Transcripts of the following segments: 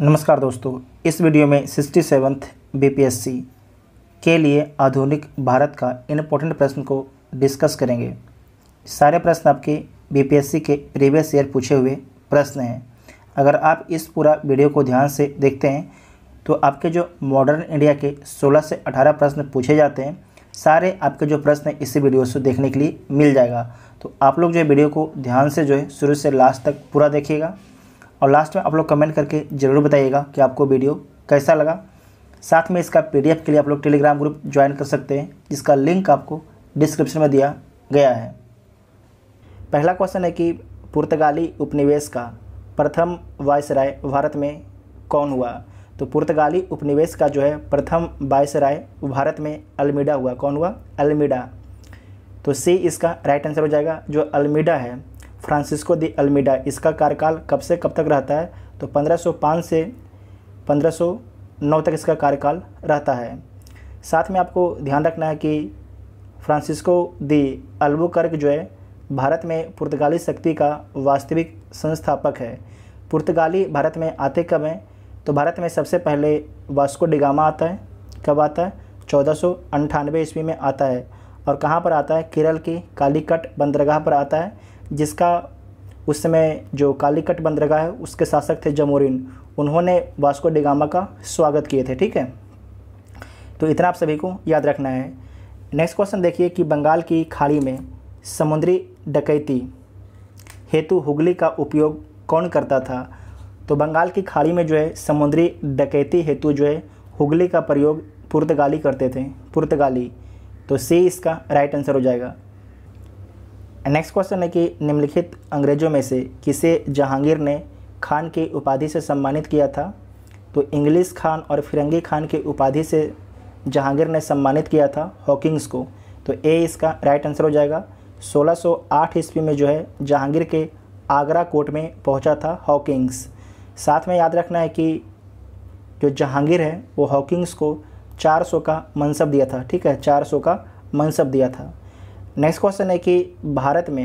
नमस्कार दोस्तों इस वीडियो में सिक्सटी सेवन्थ बी के लिए आधुनिक भारत का इम्पोर्टेंट प्रश्न को डिस्कस करेंगे सारे प्रश्न आपके बीपीएससी के प्रीवियस ईयर पूछे हुए प्रश्न हैं अगर आप इस पूरा वीडियो को ध्यान से देखते हैं तो आपके जो मॉडर्न इंडिया के 16 से 18 प्रश्न पूछे जाते हैं सारे आपके जो प्रश्न इसी वीडियो से देखने के लिए मिल जाएगा तो आप लोग जो वीडियो को ध्यान से जो है शुरू से लास्ट तक पूरा देखिएगा और लास्ट में आप लोग कमेंट करके ज़रूर बताइएगा कि आपको वीडियो कैसा लगा साथ में इसका पीडीएफ के लिए आप लोग टेलीग्राम ग्रुप ज्वाइन कर सकते हैं जिसका लिंक आपको डिस्क्रिप्शन में दिया गया है पहला क्वेश्चन है कि पुर्तगाली उपनिवेश का प्रथम वायसराय भारत में कौन हुआ तो पुर्तगाली उपनिवेश का जो है प्रथम वायसराय भारत में अल्मीडा हुआ कौन हुआ अल्मीडा तो सी इसका राइट आंसर हो जाएगा जो अल्मीडा है फ्रांसिस्को दी अल्मीडा इसका कार्यकाल कब से कब तक रहता है तो 1505 से 1509 तक इसका कार्यकाल रहता है साथ में आपको ध्यान रखना है कि फ्रांसिस्को दी अल्बुकर्क जो है भारत में पुर्तगाली शक्ति का वास्तविक संस्थापक है पुर्तगाली भारत में आते कब हैं तो भारत में सबसे पहले वास्को डिगामा आता है कब आता है चौदह ईस्वी में आता है और कहाँ पर आता है केरल की कालीकट बंदरगाह पर आता है जिसका उस समय जो कालीकट बंदरगाह है उसके शासक थे जमोरिन उन्होंने वास्को डिगामा का स्वागत किए थे ठीक है तो इतना आप सभी को याद रखना है नेक्स्ट क्वेश्चन देखिए कि बंगाल की खाड़ी में समुद्री डकैती हेतु हुगली का उपयोग कौन करता था तो बंगाल की खाड़ी में जो है समुद्री डकैती हेतु जो है हुगली का प्रयोग पुर्तगाली करते थे पुर्तगाली तो सी इसका राइट आंसर हो जाएगा नेक्स्ट क्वेश्चन है कि निम्नलिखित अंग्रेजों में से किसे जहांगीर ने खान की उपाधि से सम्मानित किया था तो इंग्लिश खान और फिरंगी खान की उपाधि से जहांगीर ने सम्मानित किया था हॉकिंग्स को तो ए इसका राइट आंसर हो जाएगा 1608 ईस्वी में जो है जहांगीर के आगरा कोर्ट में पहुंचा था हॉकिंग्स साथ में याद रखना है कि जो जहांगीर है वो हॉकिंग्स को 400 का मनसब दिया था ठीक है 400 का मनसब दिया था नेक्स्ट क्वेश्चन है कि भारत में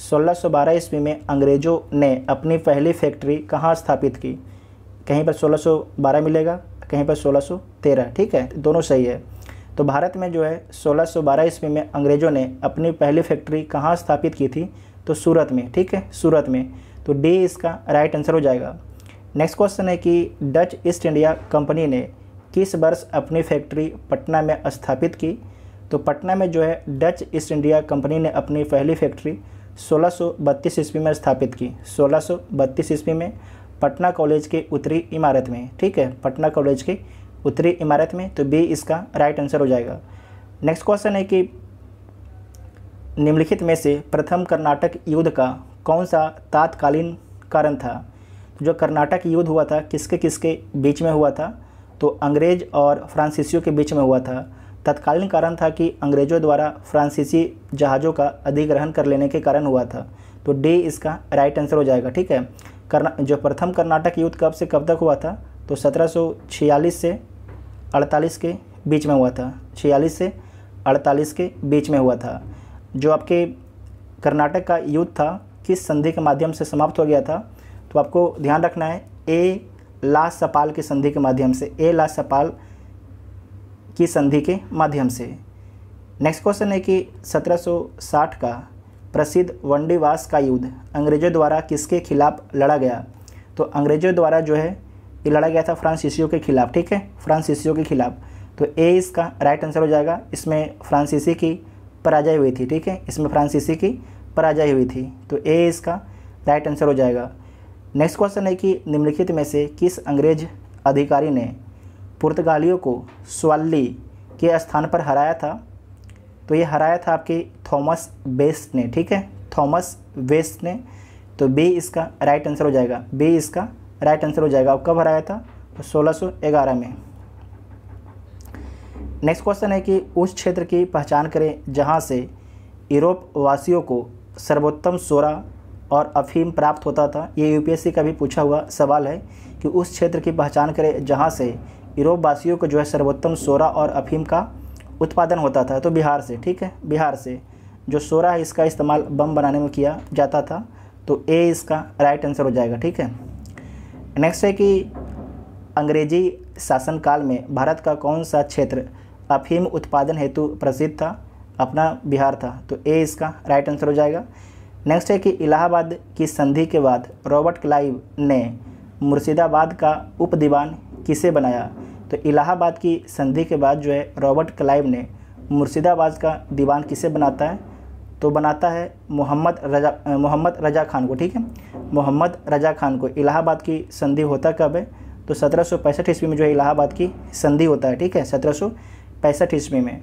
1612 ईस्वी में अंग्रेज़ों ने अपनी पहली फैक्ट्री कहाँ स्थापित की कहीं पर 1612 मिलेगा कहीं पर 1613 ठीक है दोनों सही है तो भारत में जो है 1612 ईस्वी में अंग्रेज़ों ने अपनी पहली फैक्ट्री कहाँ स्थापित की थी तो सूरत में ठीक है सूरत में तो डी इसका राइट आंसर हो जाएगा नेक्स्ट क्वेश्चन है कि डच ईस्ट इंडिया कंपनी ने किस वर्ष अपनी फैक्ट्री पटना में स्थापित की तो पटना में जो है डच ईस्ट इंडिया कंपनी ने अपनी पहली फैक्ट्री 1632 ईस्वी में स्थापित की 1632 ईस्वी में पटना कॉलेज के उत्तरी इमारत में ठीक है पटना कॉलेज के उत्तरी इमारत में तो बी इसका राइट आंसर हो जाएगा नेक्स्ट क्वेश्चन है कि निम्नलिखित में से प्रथम कर्नाटक युद्ध का कौन सा तात्कालीन कारण था तो जो कर्नाटक युद्ध हुआ था किसके किसके बीच में हुआ था तो अंग्रेज और फ्रांसीसियों के बीच में हुआ था तत्कालीन कारण था कि अंग्रेजों द्वारा फ्रांसीसी जहाज़ों का अधिग्रहण कर लेने के कारण हुआ था तो डी इसका राइट आंसर हो जाएगा ठीक है करना जो प्रथम कर्नाटक युद्ध कब से कब तक हुआ था तो 1746 से 48 के बीच में हुआ था छियालीस से 48 के बीच में हुआ था जो आपके कर्नाटक का युद्ध था किस संधि के माध्यम से समाप्त हो गया था तो आपको ध्यान रखना है ए ला सपाल की संधि के माध्यम से ए ला सपाल की संधि के माध्यम से नेक्स्ट क्वेश्चन है कि 1760 का प्रसिद्ध वंडीवास का युद्ध अंग्रेजों द्वारा किसके खिलाफ लड़ा गया तो अंग्रेजों द्वारा जो है ये लड़ा गया था फ्रांसीसियों के खिलाफ ठीक है फ्रांसीसियों के खिलाफ तो ए इसका राइट आंसर हो जाएगा इसमें फ्रांसीसी की पराजय हुई थी ठीक है इसमें फ्रांसीसी की पराजय हुई थी तो ए इसका राइट आंसर हो जाएगा नेक्स्ट क्वेश्चन है कि निम्नलिखित में से किस अंग्रेज अधिकारी ने पुर्तगालियों को स्वाली के स्थान पर हराया था तो ये हराया था आपके थॉमस बेस्ट ने ठीक है थॉमस वेस्ट ने तो बी इसका राइट आंसर हो जाएगा बी इसका राइट आंसर हो जाएगा और कब हराया था तो 1611 में नेक्स्ट क्वेश्चन है कि उस क्षेत्र की पहचान करें जहाँ से यूरोप वासियों को सर्वोत्तम सोरा और अफीम प्राप्त होता था ये यूपीएससी का भी पूछा हुआ सवाल है कि उस क्षेत्र की पहचान करें जहाँ से यूरोप वासियों को जो है सर्वोत्तम सोरा और अफीम का उत्पादन होता था तो बिहार से ठीक है बिहार से जो सोरा है इसका इस्तेमाल बम बनाने में किया जाता था तो ए इसका राइट आंसर हो जाएगा ठीक है नेक्स्ट है कि अंग्रेजी शासनकाल में भारत का कौन सा क्षेत्र अफीम उत्पादन हेतु प्रसिद्ध था अपना बिहार था तो ए इसका राइट आंसर हो जाएगा नेक्स्ट है कि इलाहाबाद की संधि के बाद रॉबर्ट क्लाइव ने मुर्शिदाबाद का उप दीवान किसे बनाया तो इलाहाबाद की संधि के बाद जो है रॉबर्ट क्लाइव ने मुर्शिदाबाद का दीवान किसे बनाता है तो बनाता है मोहम्मद रजा मोहम्मद रजा खान को ठीक है मोहम्मद रजा खान को इलाहाबाद की संधि होता कब है तो सत्रह सौ पैंसठ ईस्वी में जो है इलाहाबाद की संधि होता है ठीक है सत्रह सौ पैंसठ ईस्वी में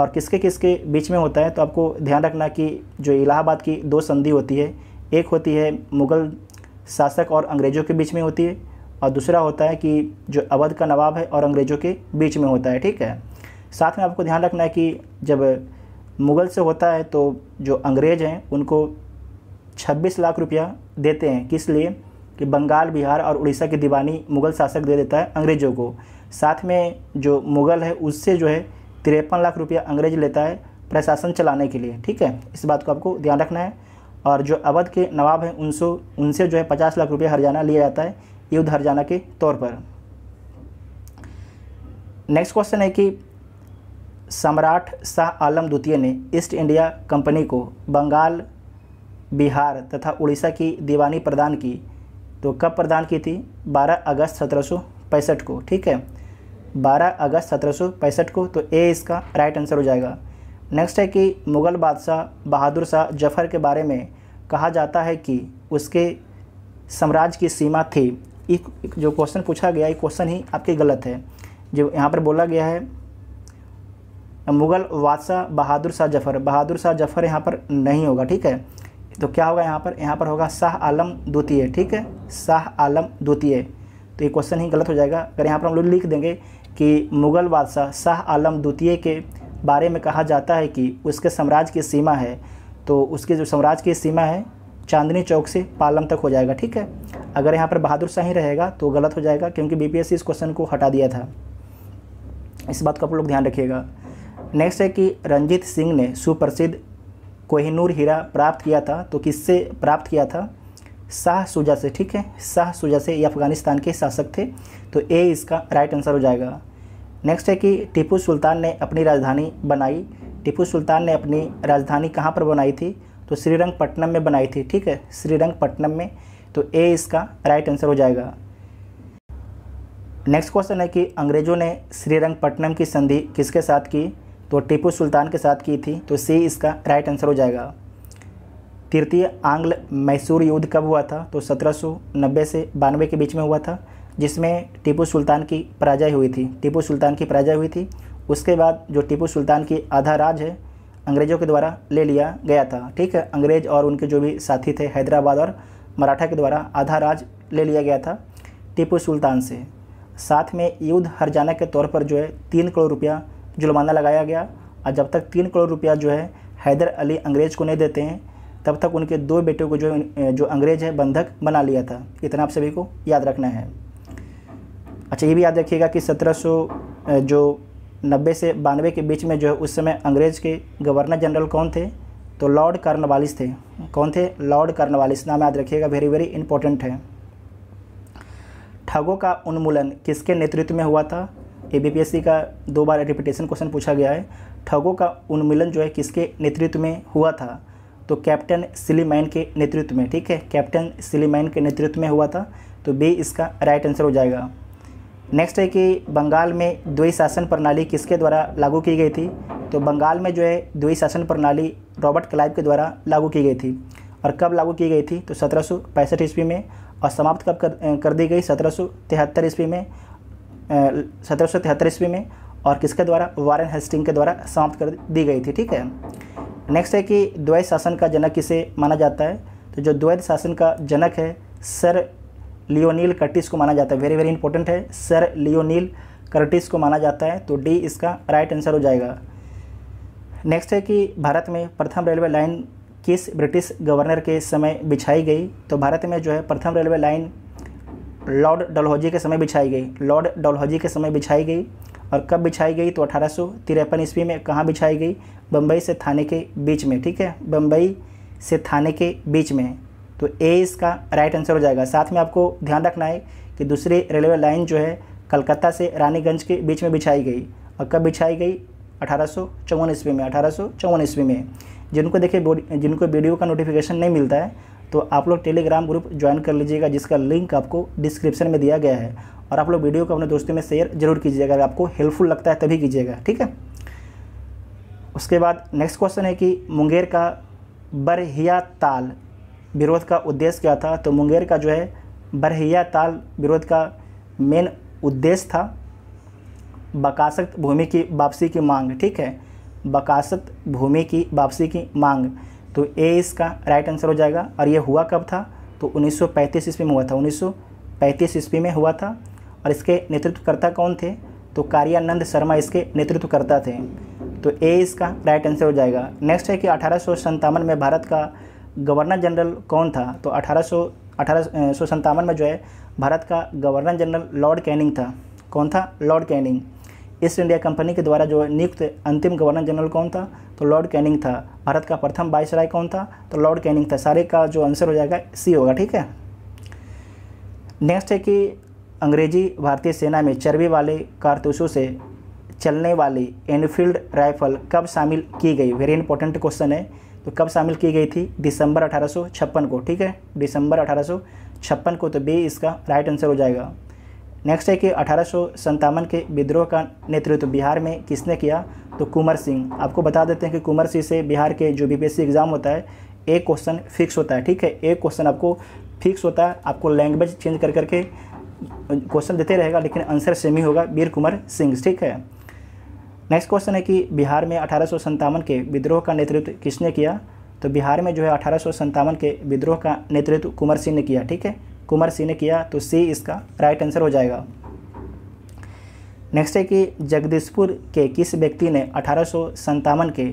और किसके किसके बीच में होता है तो आपको ध्यान रखना कि जो इलाहाबाद की दो संधि होती है एक होती है मुग़ल शासक और अंग्रेज़ों के बीच में होती है और दूसरा होता है कि जो अवध का नवाब है और अंग्रेज़ों के बीच में होता है ठीक है साथ में आपको ध्यान रखना है कि जब मुग़ल से होता है तो जो अंग्रेज़ हैं उनको 26 लाख रुपया देते हैं किस लिए कि बंगाल बिहार और उड़ीसा की दीवानी मुग़ल शासक दे देता है अंग्रेज़ों को साथ में जो मुग़ल है उससे जो है तिरपन लाख रुपया अंग्रेज लेता है प्रशासन चलाने के लिए ठीक है इस बात को आपको ध्यान रखना है और जो अवध के नवाब हैं उनसे उनसे जो है पचास लाख रुपया हरियाणा लिया जाता है युद्ध जाना के तौर पर नेक्स्ट क्वेश्चन है कि सम्राट शाह आलम द्वितीय ने ईस्ट इंडिया कंपनी को बंगाल बिहार तथा उड़ीसा की दीवानी प्रदान की तो कब प्रदान की थी 12 अगस्त सत्रह को ठीक है 12 अगस्त सत्रह को तो ए इसका राइट आंसर हो जाएगा नेक्स्ट है कि मुग़ल बादशाह बहादुर शाह जफर के बारे में कहा जाता है कि उसके साम्राज्य की सीमा थी एक जो क्वेश्चन पूछा गया ये क्वेश्चन ही आपके गलत है जो यहाँ पर बोला गया है मुग़ल बादशाह बहादुर शाह जफ़र बहादुर शाह जफ़र यहाँ पर नहीं होगा ठीक है तो क्या होगा यहाँ पर यहाँ पर होगा शाह आलम द्वितीय ठीक है शाह आलम द्वितीय तो ये क्वेश्चन ही गलत हो जाएगा अगर यहाँ पर हम लोग लिख देंगे कि मुग़ल बादशाह शाह आलम द्वितीय के बारे में कहा जाता है कि उसके साम्राज्य की सीमा है तो उसके जो साम्राज्य की सीमा है चांदनी चौक से पालम तक हो जाएगा ठीक है अगर यहाँ पर बहादुर शाह ही रहेगा तो गलत हो जाएगा क्योंकि बीपीएससी इस क्वेश्चन को हटा दिया था इस बात का आप लोग ध्यान रखिएगा नेक्स्ट है कि रंजीत सिंह ने सुप्रसिद्ध कोहिनूर हीरा प्राप्त किया था तो किससे प्राप्त किया था शाह सुजा से ठीक है शाह सुजा से ये अफ़गानिस्तान के शासक थे तो ए इसका राइट आंसर हो जाएगा नेक्स्ट है कि टीपू सुल्तान ने अपनी राजधानी बनाई टीपू सुल्तान ने अपनी राजधानी कहाँ पर बनाई थी तो श्रीरंगपट्टनम में बनाई थी ठीक है श्रीरंगपट्टनम में तो ए इसका राइट आंसर हो जाएगा नेक्स्ट क्वेश्चन है कि अंग्रेज़ों ने श्रीरंगपट्टनम की संधि किसके साथ की तो टीपू सुल्तान के साथ की थी तो सी इसका राइट आंसर हो जाएगा तृतीय आंग्ल मैसूर युद्ध कब हुआ था तो 1790 से बानवे के बीच में हुआ था जिसमें टीपू सुल्तान की पराजय हुई थी टीपू सुल्तान की पराजय हुई थी उसके बाद जो टीपू सुल्तान की आधा राज है अंग्रेज़ों के द्वारा ले लिया गया था ठीक है अंग्रेज़ और उनके जो भी साथी थे हैदराबाद और मराठा के द्वारा आधा राज ले लिया गया था टीपू सुल्तान से साथ में युद्ध हरजाना के तौर पर जो है तीन करोड़ रुपया जुर्माना लगाया गया और जब तक तीन करोड़ रुपया जो है हैदर अली अंग्रेज़ को नहीं देते हैं तब तक उनके दो बेटों को जो जो अंग्रेज़ है बंधक बना लिया था इतना आप सभी को याद रखना है अच्छा ये भी याद रखिएगा कि सत्रह जो नब्बे से बानवे के बीच में जो है उस समय अंग्रेज़ के गवर्नर जनरल कौन थे तो लॉर्ड कर्नवालिस थे कौन थे लॉर्ड कर्नवालिस नाम याद रखिएगा वेरी वेरी इंपॉर्टेंट है ठगों का उन्मूलन किसके नेतृत्व में हुआ था ए का दो बार रिपीटेशन क्वेश्चन पूछा गया है ठगों का उन्मूलन जो है किसके नेतृत्व में हुआ था तो कैप्टन सिलीमैन के नेतृत्व में ठीक है कैप्टन सिलीमैन के नेतृत्व में हुआ था तो बी इसका राइट आंसर हो जाएगा नेक्स्ट है कि बंगाल में द्वई शासन प्रणाली किसके द्वारा लागू की गई थी तो बंगाल में जो है द्वई शासन प्रणाली रॉबर्ट क्लाइव के द्वारा लागू की गई थी और कब लागू की गई थी तो सत्रह ईस्वी में और समाप्त कब कर, कर दी गई सत्रह ईस्वी में सत्रह ईस्वी में और किसके द्वारा वारन हेस्टिंग के द्वारा समाप्त कर दी गई थी ठीक है नेक्स्ट है कि द्वैत शासन का जनक किसे माना जाता है तो जो द्वैत शासन का जनक है सर लियोनील कर्टिस को माना जाता है वेरी वेरी इंपॉर्टेंट है सर लियोनील कर्टिस को माना जाता है तो डी इसका राइट आंसर हो जाएगा नेक्स्ट है कि भारत में प्रथम रेलवे लाइन किस ब्रिटिश गवर्नर के समय बिछाई गई तो भारत में जो है प्रथम रेलवे लाइन लॉर्ड डलहौजी के समय बिछाई गई लॉर्ड डलहौजी के समय बिछाई गई और कब बिछाई गई तो अठारह ईस्वी में कहाँ बिछाई गई बम्बई से थाने के बीच में ठीक है बम्बई से थाने के बीच में तो ए इसका राइट आंसर हो जाएगा साथ में आपको ध्यान रखना है कि दूसरी रेलवे लाइन जो है कलकत्ता से रानीगंज के बीच में बिछाई गई और कब बिछाई गई अठारह ईस्वी में अठारह ईस्वी में जिनको देखिए जिनको वीडियो का नोटिफिकेशन नहीं मिलता है तो आप लोग टेलीग्राम ग्रुप ज्वाइन कर लीजिएगा जिसका लिंक आपको डिस्क्रिप्शन में दिया गया है और आप लोग वीडियो को अपने दोस्तों में शेयर जरूर कीजिएगा अगर आपको हेल्पफुल लगता है तभी कीजिएगा ठीक है उसके बाद नेक्स्ट क्वेश्चन है कि मुंगेर का बरहिया ताल विरोध का उद्देश्य क्या था तो मुंगेर का जो है बरहिया ताल विरोध का मेन उद्देश्य था बकासत भूमि की वापसी की मांग ठीक है बकासत भूमि की वापसी की मांग तो ए इसका राइट आंसर हो जाएगा और ये हुआ कब था तो 1935 ईस्वी में हुआ था 1935 ईस्वी में हुआ था और इसके नेतृत्वकर्ता कौन थे तो कार्यानंद शर्मा इसके नेतृत्वकर्ता थे तो ए इसका राइट आंसर हो जाएगा नेक्स्ट है कि अठारह में भारत का गवर्नर जनरल कौन था तो अठारह सौ अठारह सौ में जो है भारत का गवर्नर जनरल लॉर्ड कैनिंग था कौन था Lord Canning East India company के द्वारा जो नियुक्त अंतिम गवर्नर जनरल कौन था तो लॉर्ड कैनिंग था भारत का प्रथम राय कौन था तो लॉर्ड कैनिंग था सारे का जो आंसर हो जाएगा सी होगा ठीक है नेक्स्ट है कि अंग्रेजी भारतीय सेना में चर्बी वाले कारतूसों से चलने वाली एनफील्ड राइफल कब शामिल की गई वेरी इंपॉर्टेंट क्वेश्चन है तो कब शामिल की गई थी दिसंबर अठारह को ठीक है दिसंबर अठारह को तो बी इसका राइट आंसर हो जाएगा नेक्स्ट है कि अठारह के विद्रोह का नेतृत्व बिहार में किसने किया तो कुंवर सिंह आपको बता देते हैं कि कुंवर सिंह से बिहार के जो बीपीएससी एग्ज़ाम होता है एक क्वेश्चन फिक्स होता है ठीक है एक क्वेश्चन आपको फिक्स होता है आपको लैंग्वेज चेंज कर करके क्वेश्चन देते रहेगा लेकिन आंसर सेम ही होगा वीर कुंवर सिंह ठीक है नेक्स्ट क्वेश्चन है कि बिहार में अठारह के विद्रोह का नेतृत्व किसने किया तो बिहार में जो है अठारह के विद्रोह का नेतृत्व कुंवर सिंह ने किया ठीक है कुंवर सिंह ने किया तो सी इसका राइट आंसर हो जाएगा नेक्स्ट है कि जगदीशपुर के किस व्यक्ति ने अठारह के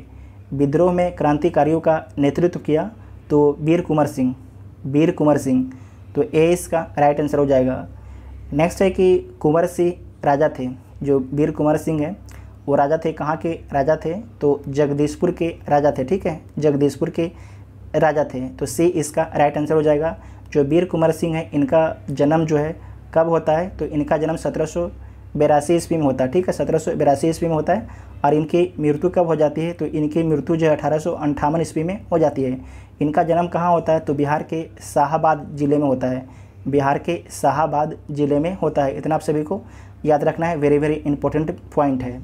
विद्रोह में क्रांतिकारियों का नेतृत्व किया तो वीर कुंवर सिंह वीर कुंवर सिंह तो ए इसका राइट आंसर हो जाएगा नेक्स्ट है कि कुंवर सिंह राजा थे जो वीर कुंवर सिंह है वो राजा थे कहाँ के राजा थे तो जगदीशपुर के राजा थे ठीक है जगदीशपुर के राजा थे तो सी इसका राइट आंसर हो जाएगा जो वीर कुंवर सिंह है इनका जन्म जो है कब होता है तो इनका जन्म सत्रह सौ बेरासी ईस्वी में होता है ठीक है सत्रह सौ बेरासी ईस्वी में होता है और इनकी मृत्यु कब हो जाती है तो इनकी मृत्यु जो है अठारह सौ अंठावन ईस्वी में हो जाती है इनका जन्म कहाँ होता है तो बिहार के शाहबाद ज़िले में होता है बिहार के शाहबाद ज़िले में होता है इतना आप सभी को याद रखना है वेरी वेरी इंपॉर्टेंट पॉइंट है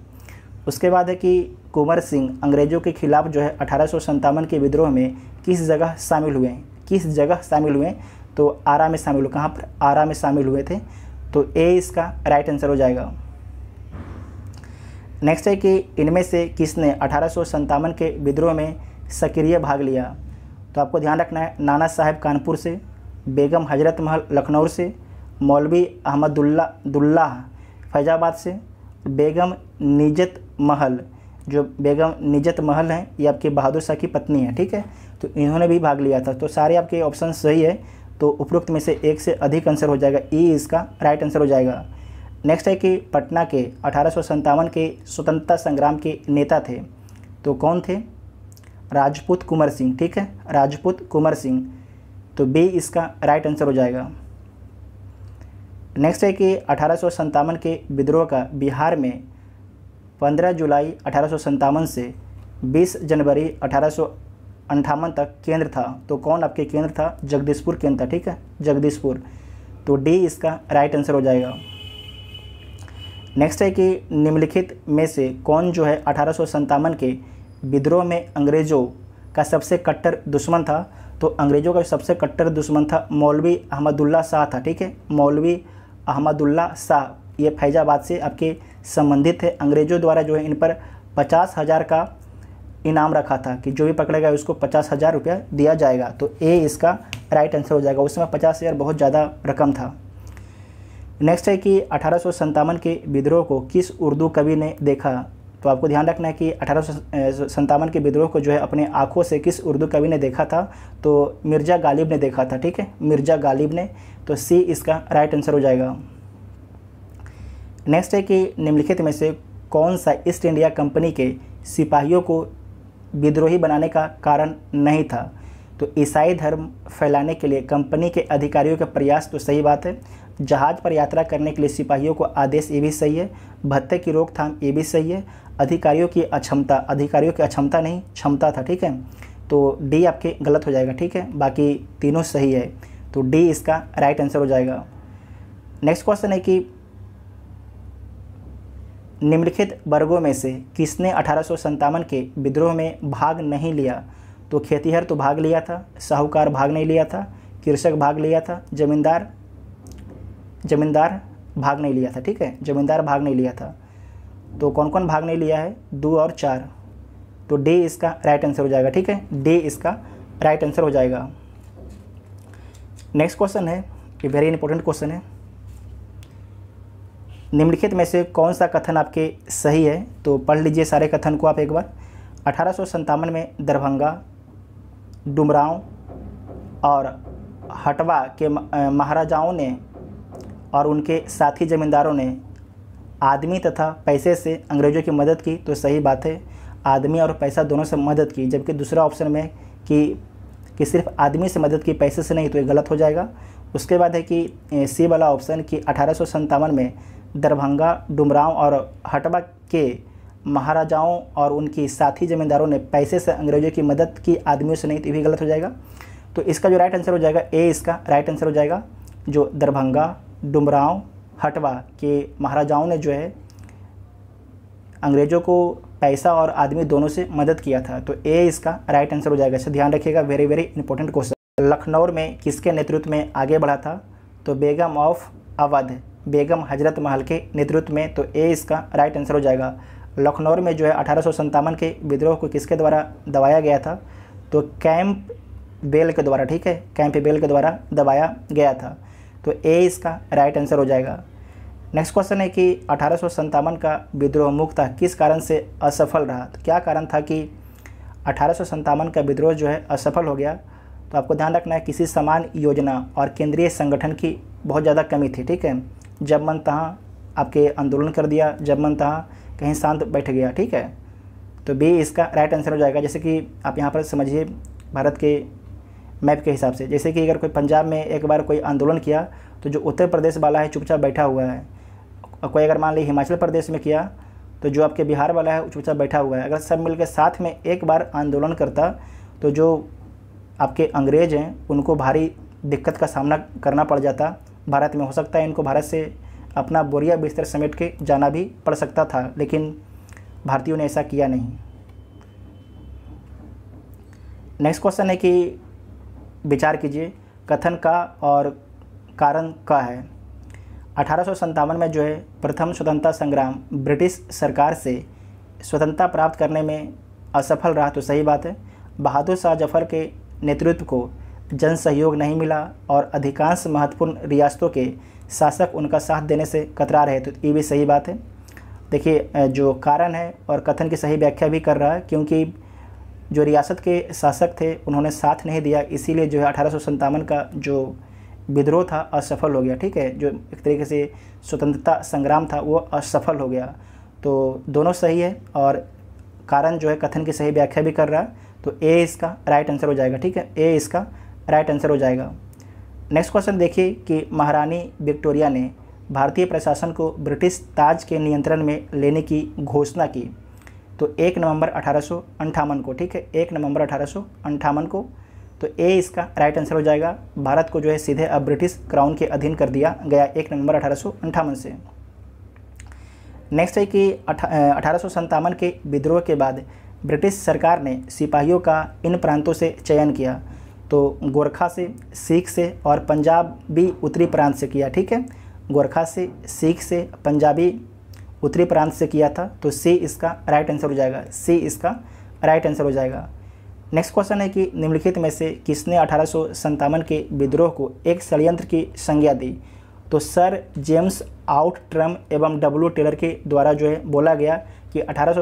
उसके बाद है कि कुंवर सिंह अंग्रेज़ों के खिलाफ जो है अठारह के विद्रोह में किस जगह शामिल हुए किस जगह शामिल हुए तो आरा में शामिल हुए कहाँ पर आरा में शामिल हुए थे तो ए इसका राइट आंसर हो जाएगा नेक्स्ट है कि इनमें से किसने अठारह के विद्रोह में सक्रिय भाग लिया तो आपको ध्यान रखना है नाना साहेब कानपुर से बेगम हजरत महल लखनऊ से मौलवी अहमदुल्ला दुल्ला फैजाबाद से बेगम निजत महल जो बेगम निजत महल हैं ये आपके बहादुर शाह की पत्नी है ठीक है तो इन्होंने भी भाग लिया था तो सारे आपके ऑप्शन सही है तो उपरोक्त में से एक से अधिक आंसर हो जाएगा ई इसका राइट आंसर हो जाएगा नेक्स्ट है कि पटना के अठारह के स्वतंत्रता संग्राम के नेता थे तो कौन थे राजपूत कुंवर सिंह ठीक है राजपूत कुंवर सिंह तो बी इसका राइट आंसर हो जाएगा नेक्स्ट है कि अठारह के विद्रोह का बिहार में 15 जुलाई अठारह से 20 जनवरी अठारह तक केंद्र था तो कौन आपके केंद्र था जगदीशपुर केंद्र था ठीक है जगदीशपुर तो डी इसका राइट आंसर हो जाएगा नेक्स्ट है कि निम्नलिखित में से कौन जो है अठारह के विद्रोह में अंग्रेज़ों का सबसे कट्टर दुश्मन था तो अंग्रेज़ों का सबसे कट्टर दुश्मन था मौलवी अहमदुल्ला शाह था ठीक है मौलवी अहमदुल्ला शाह ये फैज़ाबाद से आपके संबंधित है अंग्रेज़ों द्वारा जो है इन पर पचास हज़ार का इनाम रखा था कि जो भी पकड़ेगा उसको पचास हज़ार रुपया दिया जाएगा तो ए इसका राइट आंसर हो जाएगा उस समय पचास हज़ार बहुत ज़्यादा रकम था नेक्स्ट है कि अठारह के विद्रोह को किस उर्दू कवि ने देखा तो आपको ध्यान रखना है कि अठारह के विद्रोह को जो है अपने आँखों से किस उर्दू कवि ने देखा था तो मिर्ज़ा गालिब ने देखा था ठीक है मिर्ज़ा गालिब ने तो सी इसका राइट आंसर हो जाएगा नेक्स्ट है कि निम्नलिखित में से कौन सा ईस्ट इंडिया कंपनी के सिपाहियों को विद्रोही बनाने का कारण नहीं था तो ईसाई धर्म फैलाने के लिए कंपनी के अधिकारियों के प्रयास तो सही बात है जहाज़ पर यात्रा करने के लिए सिपाहियों को आदेश ये भी सही है भत्ते की रोकथाम ये भी सही है अधिकारियों की अक्षमता अधिकारियों की अक्षमता नहीं क्षमता था ठीक है तो डी आपके गलत हो जाएगा ठीक है बाकी तीनों सही है तो डी इसका राइट आंसर हो जाएगा नेक्स्ट क्वेश्चन है कि निम्नलिखित वर्गों में से किसने अठारह के विद्रोह में भाग नहीं लिया तो खेतीहर तो भाग लिया था साहूकार भाग नहीं लिया था कृषक भाग लिया था जमींदार जमींदार भाग नहीं लिया था ठीक है जमींदार भाग नहीं लिया था तो कौन कौन भाग नहीं लिया है दो और चार तो डे इसका राइट आंसर हो जाएगा ठीक है डे इसका राइट आंसर हो जाएगा नेक्स्ट क्वेश्चन है ये वेरी इंपॉर्टेंट क्वेश्चन है निम्नलिखित में से कौन सा कथन आपके सही है तो पढ़ लीजिए सारे कथन को आप एक बार अठारह में दरभंगा डुमराव और हटवा के महाराजाओं ने और उनके साथी ज़मींदारों ने आदमी तथा पैसे से अंग्रेज़ों की मदद की तो सही बात है आदमी और पैसा दोनों से मदद की जबकि दूसरा ऑप्शन में कि कि सिर्फ आदमी से मदद की पैसे से नहीं तो ये गलत हो जाएगा उसके बाद है कि सी वाला ऑप्शन कि अठारह में दरभंगा डुमराव और हटवा के महाराजाओं और उनकी साथी जमींदारों ने पैसे से अंग्रेजों की मदद की आदमियों से नहीं तो भी गलत हो जाएगा तो इसका जो राइट आंसर हो जाएगा ए इसका राइट आंसर हो जाएगा जो दरभंगा डुमराव हटवा के महाराजाओं ने जो है अंग्रेज़ों को पैसा और आदमी दोनों से मदद किया था तो ए इसका राइट आंसर हो जाएगा अच्छा ध्यान रखिएगा very very important question Lucknow में किसके नेतृत्व में आगे बढ़ा था तो बेगम ऑफ अवध बेगम हजरत महल के नेतृत्व में तो ए इसका राइट आंसर हो जाएगा लखनऊ में जो है अठारह के विद्रोह को किसके द्वारा दबाया गया था तो कैंप बेल के द्वारा ठीक है कैंप बेल के द्वारा दबाया गया था तो ए इसका राइट आंसर हो जाएगा नेक्स्ट क्वेश्चन है कि अठारह का विद्रोह मुक्त किस कारण से असफल रहा तो क्या कारण था कि अठारह का विद्रोह जो है असफल हो गया तो आपको ध्यान रखना है किसी समान योजना और केंद्रीय संगठन की बहुत ज़्यादा कमी थी ठीक है जब मन तहाँ आपके आंदोलन कर दिया जब मन तहाँ कहीं शांत बैठ गया ठीक है तो बी इसका राइट आंसर हो जाएगा जैसे कि आप यहाँ पर समझिए भारत के मैप के हिसाब से जैसे कि अगर कोई पंजाब में एक बार कोई आंदोलन किया तो जो उत्तर प्रदेश वाला है चुपचाप बैठा हुआ है कोई अगर मान ली हिमाचल प्रदेश में किया तो जो आपके बिहार वाला है चुपचाप बैठा हुआ है अगर सब मिलकर साथ में एक बार आंदोलन करता तो जो आपके अंग्रेज हैं उनको भारी दिक्कत का सामना करना पड़ जाता भारत में हो सकता है इनको भारत से अपना बोरिया बिस्तर समेट के जाना भी पड़ सकता था लेकिन भारतीयों ने ऐसा किया नहीं नेक्स्ट क्वेश्चन है कि विचार कीजिए कथन का और कारण का है अठारह में जो है प्रथम स्वतंत्रता संग्राम ब्रिटिश सरकार से स्वतंत्रता प्राप्त करने में असफल रहा तो सही बात है बहादुर शाह जफर के नेतृत्व को जन सहयोग नहीं मिला और अधिकांश महत्वपूर्ण रियासतों के शासक उनका साथ देने से कतरा रहे तो ये भी सही बात है देखिए जो कारण है और कथन की सही व्याख्या भी कर रहा है क्योंकि जो रियासत के शासक थे उन्होंने साथ नहीं दिया इसीलिए जो है अठारह का जो विद्रोह था असफल हो गया ठीक है जो एक तरीके से स्वतंत्रता संग्राम था वो असफल हो गया तो दोनों सही है और कारण जो है कथन की सही व्याख्या भी कर रहा है तो ए इसका राइट आंसर हो जाएगा ठीक है ए इसका राइट आंसर हो जाएगा नेक्स्ट क्वेश्चन देखिए कि महारानी विक्टोरिया ने भारतीय प्रशासन को ब्रिटिश ताज के नियंत्रण में लेने की घोषणा की तो एक नवंबर अठारह को ठीक है एक नवंबर अठारह को तो ए इसका राइट आंसर हो जाएगा भारत को जो है सीधे अब ब्रिटिश क्राउन के अधीन कर दिया गया एक नवंबर अठारह से नेक्स्ट है कि अठारह के विद्रोह के बाद ब्रिटिश सरकार ने सिपाहियों का इन प्रांतों से चयन किया तो गोरखा से सिख से और पंजाब भी उत्तरी प्रांत से किया ठीक है गोरखा से सिख से पंजाबी उत्तरी प्रांत से किया था तो सी इसका राइट आंसर हो जाएगा सी इसका राइट आंसर हो जाएगा नेक्स्ट क्वेश्चन है कि निम्नलिखित में से किसने अठारह के विद्रोह को एक षडयंत्र की संज्ञा दी तो सर जेम्स आउट ट्रम एवं डब्ल्यू टेलर के द्वारा जो है बोला गया कि अठारह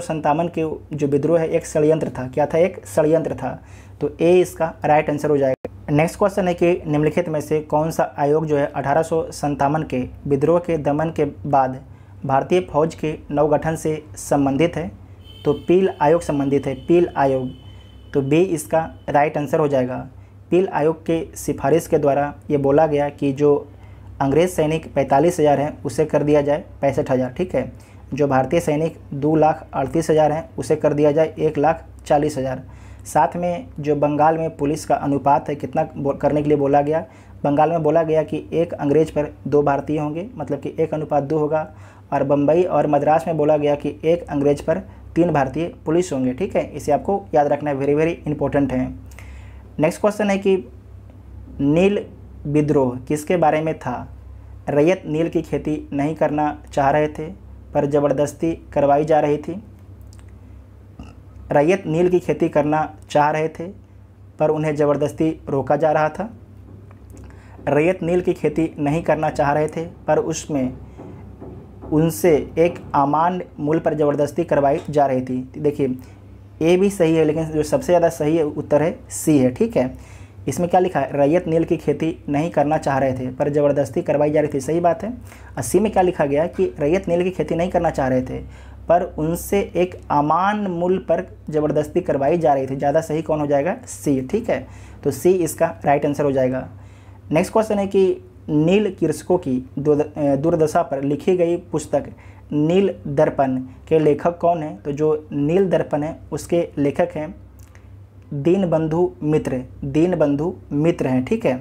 के जो विद्रोह है एक षडयंत्र था क्या था एक षडयंत्र था तो ए इसका राइट आंसर हो जाएगा नेक्स्ट क्वेश्चन है कि निम्नलिखित में से कौन सा आयोग जो है अठारह के विद्रोह के दमन के बाद भारतीय फौज के नवगठन से संबंधित है तो पील आयोग संबंधित है पील आयोग तो बी इसका राइट आंसर हो जाएगा पील आयोग के सिफारिश के द्वारा ये बोला गया कि जो अंग्रेज़ सैनिक पैंतालीस हज़ार हैं उसे कर दिया जाए पैंसठ हज़ार ठीक है जो भारतीय सैनिक दो लाख अड़तीस हज़ार हैं उसे कर दिया जाए एक लाख चालीस हज़ार साथ में जो बंगाल में पुलिस का अनुपात है कितना करने के लिए बोला गया बंगाल में बोला गया कि एक अंग्रेज पर दो भारतीय होंगे मतलब कि एक अनुपात दो होगा और बम्बई और मद्रास में बोला गया कि एक अंग्रेज पर तीन भारतीय पुलिस होंगे ठीक है इसे आपको याद रखना वेरी वेरी इंपॉर्टेंट है नेक्स्ट क्वेश्चन है कि नील विद्रोह किसके बारे में था रैयत नील की खेती नहीं करना चाह रहे थे पर ज़बरदस्ती करवाई जा रही थी रैयत नील की खेती करना चाह रहे थे पर उन्हें ज़बरदस्ती रोका जा रहा था रैयत नील की खेती नहीं करना चाह रहे थे पर उसमें उनसे एक आमान मूल पर ज़बरदस्ती करवाई जा रही थी देखिए ए भी सही है लेकिन जो सबसे ज़्यादा सही है उत्तर है सी है ठीक है इसमें क्या लिखा है रैयत नील की खेती नहीं करना चाह रहे थे पर ज़बरदस्ती करवाई जा रही थी सही बात है और सी में क्या लिखा गया कि रैयत नील की खेती नहीं करना चाह रहे थे पर उनसे एक अमान मूल पर ज़बरदस्ती करवाई जा रही थी ज़्यादा सही कौन हो जाएगा सी ठीक है तो सी इसका राइट आंसर हो जाएगा नेक्स्ट क्वेश्चन है कि नील किर्सको की दुर्दशा पर लिखी गई पुस्तक नील दर्पण के लेखक कौन है तो जो नील दर्पण है उसके लेखक हैं दीनबंधु मित्र दीनबंधु मित्र हैं ठीक है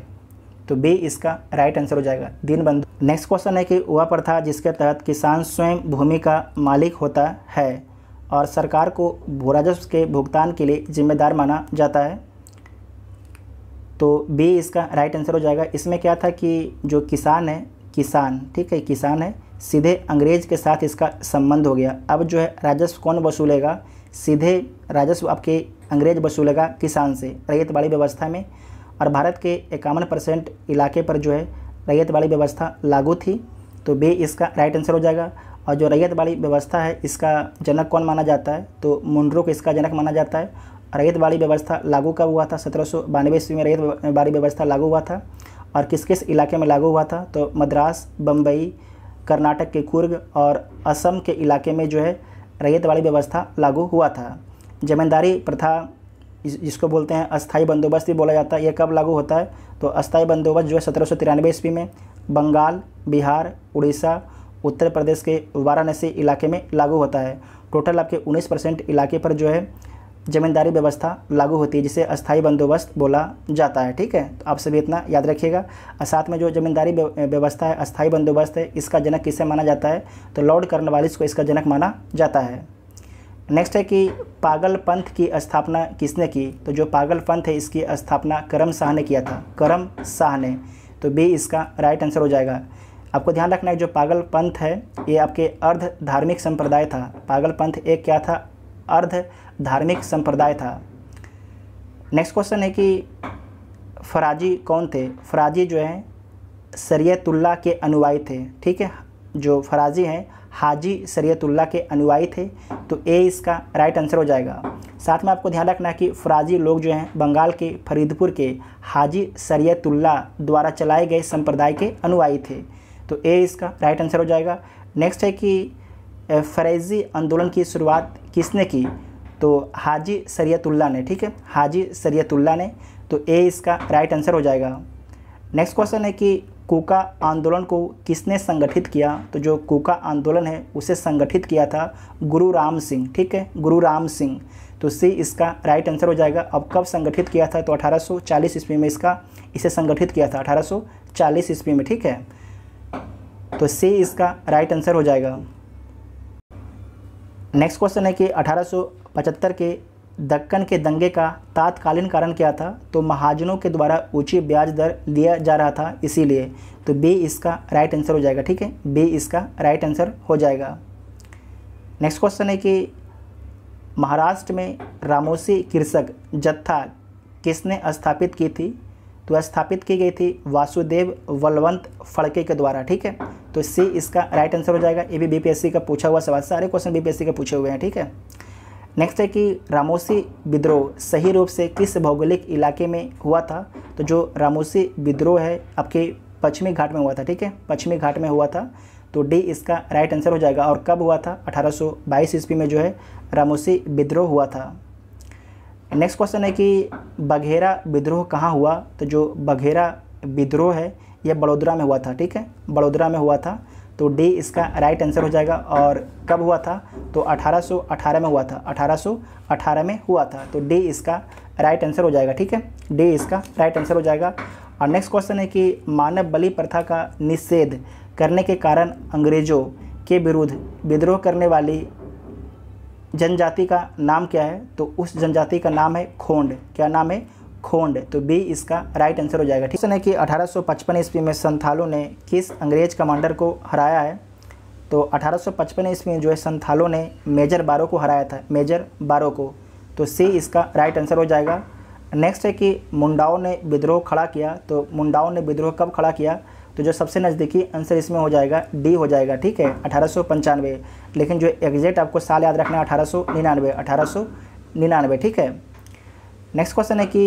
तो बी इसका राइट आंसर हो जाएगा बंधु नेक्स्ट क्वेश्चन है कि वह प्रथा जिसके तहत किसान स्वयं भूमि का मालिक होता है और सरकार को राजस्व के भुगतान के लिए जिम्मेदार माना जाता है तो बी इसका राइट आंसर हो जाएगा इसमें क्या था कि जो किसान है किसान ठीक है किसान है सीधे अंग्रेज के साथ इसका संबंध हो गया अब जो है राजस्व कौन वसूलेगा सीधे राजस्व आपके अंग्रेज वसूलेगा किसान से रैयत बाड़ी व्यवस्था में और भारत के इक्यावन परसेंट इलाके पर जो है रैयत वाली व्यवस्था लागू थी तो बे इसका राइट आंसर हो जाएगा और जो रैयत वाली व्यवस्था है इसका जनक कौन माना जाता है तो मुंड्रो को इसका जनक माना जाता है रैयत वाली व्यवस्था लागू कब हुआ था सत्रह सौ बानवे ईस्वी में रैयत वाली व्यवस्था लागू हुआ था और किस किस इलाके में लागू हुआ था तो मद्रास बम्बई कर्नाटक के कुर्ग और असम के इलाके में जो है रैयत वाली व्यवस्था लागू हुआ था जमींदारी प्रथा जिसको बोलते हैं अस्थाई बंदोबस्त भी बोला जाता है यह कब लागू होता है तो अस्थाई बंदोबस्त जो है सत्रह सौ ईस्वी में बंगाल बिहार उड़ीसा उत्तर प्रदेश के वाराणसी इलाके में लागू होता है टोटल आपके 19 परसेंट इलाके पर जो है ज़मींदारी व्यवस्था लागू होती है जिसे अस्थाई बंदोबस्त बोला जाता है ठीक है तो आप सभी इतना याद रखिएगा और साथ में जो ज़मींदारी व्यवस्था है अस्थाई बंदोबस्त है इसका जनक किसे माना जाता है तो लॉर्ड कर्नवालिस को इसका जनक माना जाता है नेक्स्ट है कि पागल पंथ की स्थापना किसने की तो जो पागल पंथ है इसकी स्थापना करम शाह ने किया था करम शाह ने तो बी इसका राइट आंसर हो जाएगा आपको ध्यान रखना है जो पागल पंथ है ये आपके अर्ध धार्मिक संप्रदाय था पागल पंथ एक क्या था अर्ध धार्मिक संप्रदाय था नेक्स्ट क्वेश्चन है कि फराजी कौन थे फराजी जो हैं सरयतुल्ला के अनुवाई थे ठीक है जो फराजी हैं हाजी सरयतुल्ला के अनुयायी थे तो ए इसका राइट आंसर हो जाएगा साथ में आपको ध्यान रखना है कि फ़राजी लोग जो हैं बंगाल के फरीदपुर के हाजी सरयतुल्ला द्वारा चलाए गए संप्रदाय के अनुयायी थे तो ए इसका राइट आंसर हो जाएगा नेक्स्ट है कि फरेजी आंदोलन की शुरुआत किसने की तो हाजी सरयतुल्ला ने ठीक है हाजी सरयतुल्ला ने तो ए इसका राइट आंसर हो जाएगा नेक्स्ट क्वेश्चन है कि कोका आंदोलन को किसने संगठित किया तो जो कोका आंदोलन है उसे संगठित किया था गुरु राम सिंह ठीक है गुरु राम सिंह तो सी इसका राइट आंसर हो जाएगा अब कब संगठित किया था तो 1840 ईस्वी में इसका इसे संगठित किया था 1840 ईस्वी में ठीक है तो सी इसका राइट आंसर हो जाएगा नेक्स्ट क्वेश्चन है कि 1875 के दक्कन के दंगे का तात्कालीन कारण क्या था तो महाजनों के द्वारा ऊंची ब्याज दर लिया जा रहा था इसीलिए तो बी इसका राइट आंसर हो जाएगा ठीक है बी इसका राइट आंसर हो जाएगा नेक्स्ट क्वेश्चन है कि महाराष्ट्र में रामोसी कृषक जत्था किसने स्थापित की थी तो स्थापित की गई थी वासुदेव वलवंत फड़के के द्वारा ठीक है तो सी इसका राइट आंसर हो जाएगा ये भी बीपीएससी का पूछा हुआ सवाल सारे क्वेश्चन बीपीएससी का पूछे हुए हैं ठीक है नेक्स्ट है कि रामोसी विद्रोह सही रूप से किस भौगोलिक इलाके में हुआ था तो जो रामोसी विद्रोह है आपके पश्चिमी घाट में हुआ था ठीक है पश्चिमी घाट में हुआ था तो डी इसका राइट आंसर हो जाएगा और कब हुआ था 1822 ईस्वी में जो है रामोसी विद्रोह हुआ था नेक्स्ट क्वेश्चन है कि बघेरा विद्रोह कहाँ हुआ तो जो बघेरा विद्रोह है यह बड़ोदरा में हुआ था ठीक है बड़ोदरा में हुआ था तो डी इसका राइट आंसर हो जाएगा और कब हुआ था तो 1818 में हुआ था 1818 में हुआ था तो डी इसका राइट आंसर हो जाएगा ठीक है डी इसका राइट आंसर हो जाएगा और नेक्स्ट क्वेश्चन है कि मानव बलि प्रथा का निषेध करने के कारण अंग्रेज़ों के विरुद्ध विद्रोह करने वाली जनजाति का नाम क्या है तो उस जनजाति का नाम है खोंड क्या नाम है खोंड तो बी इसका राइट आंसर हो जाएगा ठीक है कि 1855 ईस्वी में संथालों ने किस अंग्रेज कमांडर को हराया है तो 1855 ईस्वी में जो है संथालों ने मेजर बारो को हराया था मेजर बारो को तो सी इसका राइट आंसर हो जाएगा नेक्स्ट है कि मुंडाओं ने विद्रोह खड़ा किया तो मुंडाओं ने विद्रोह कब खड़ा किया तो जो सबसे नज़दीकी आंसर इसमें हो जाएगा डी हो जाएगा ठीक है अठारह लेकिन जो एग्जैक्ट आपको साल याद रखना है अठारह निन्यानवे ठीक है नेक्स्ट क्वेश्चन है कि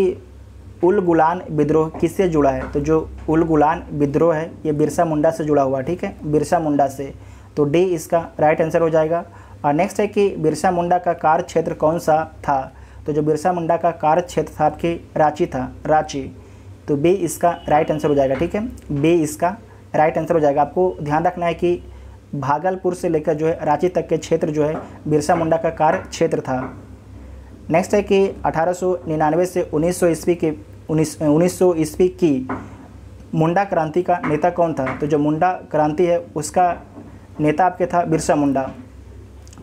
उल गुलान विद्रोह किससे जुड़ा है तो जो उल गुलान विद्रोह है ये बिरसा मुंडा से जुड़ा हुआ ठीक है बिरसा मुंडा से तो डी इसका राइट आंसर हो जाएगा और नेक्स्ट है कि बिरसा मुंडा का कार्य क्षेत्र कौन सा था तो जो बिरसा मुंडा का कार्य क्षेत्र था आपके रांची था रांची तो बी इसका राइट आंसर हो जाएगा ठीक है बी इसका राइट आंसर हो जाएगा आपको ध्यान रखना है कि भागलपुर से लेकर जो है रांची तक के क्षेत्र जो है बिरसा मुंडा का कार्य क्षेत्र था नेक्स्ट है कि 1899 से 1900 ईस्वी के 19 सौ ईस्वी की मुंडा क्रांति का नेता कौन था तो जो मुंडा क्रांति है उसका नेता आपके था बिरसा मुंडा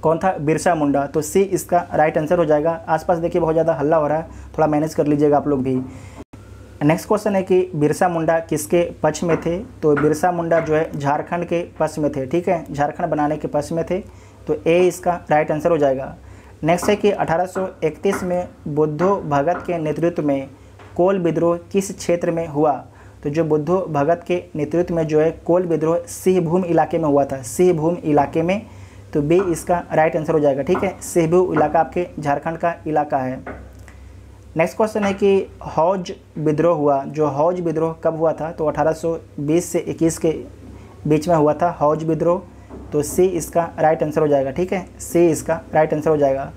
कौन था बिरसा मुंडा तो सी इसका राइट आंसर हो जाएगा आसपास देखिए बहुत ज़्यादा हल्ला हो रहा है थोड़ा मैनेज कर लीजिएगा आप लोग भी नेक्स्ट क्वेश्चन है कि बिरसा मुंडा किसके पक्ष में थे तो बिरसा मुंडा जो है झारखंड के पक्ष में थे ठीक है झारखंड बनाने के पक्ष में थे तो ए इसका राइट आंसर हो जाएगा नेक्स्ट है कि 1831 में बुद्धो भगत के नेतृत्व में कोल विद्रोह किस क्षेत्र में हुआ तो जो बुद्धो भगत के नेतृत्व में जो है कोल विद्रोह सिंहभूम इलाके में हुआ था सिंहभूम इलाके में तो बी इसका राइट आंसर हो जाएगा ठीक है सिंहभूम इलाका आपके झारखंड का इलाका है नेक्स्ट क्वेश्चन है कि हौज विद्रोह हुआ जो हौज विद्रोह कब हुआ था तो 1820 से 21 के बीच में हुआ था हौज विद्रोह तो सी इसका राइट आंसर हो जाएगा ठीक है सी इसका राइट आंसर हो जाएगा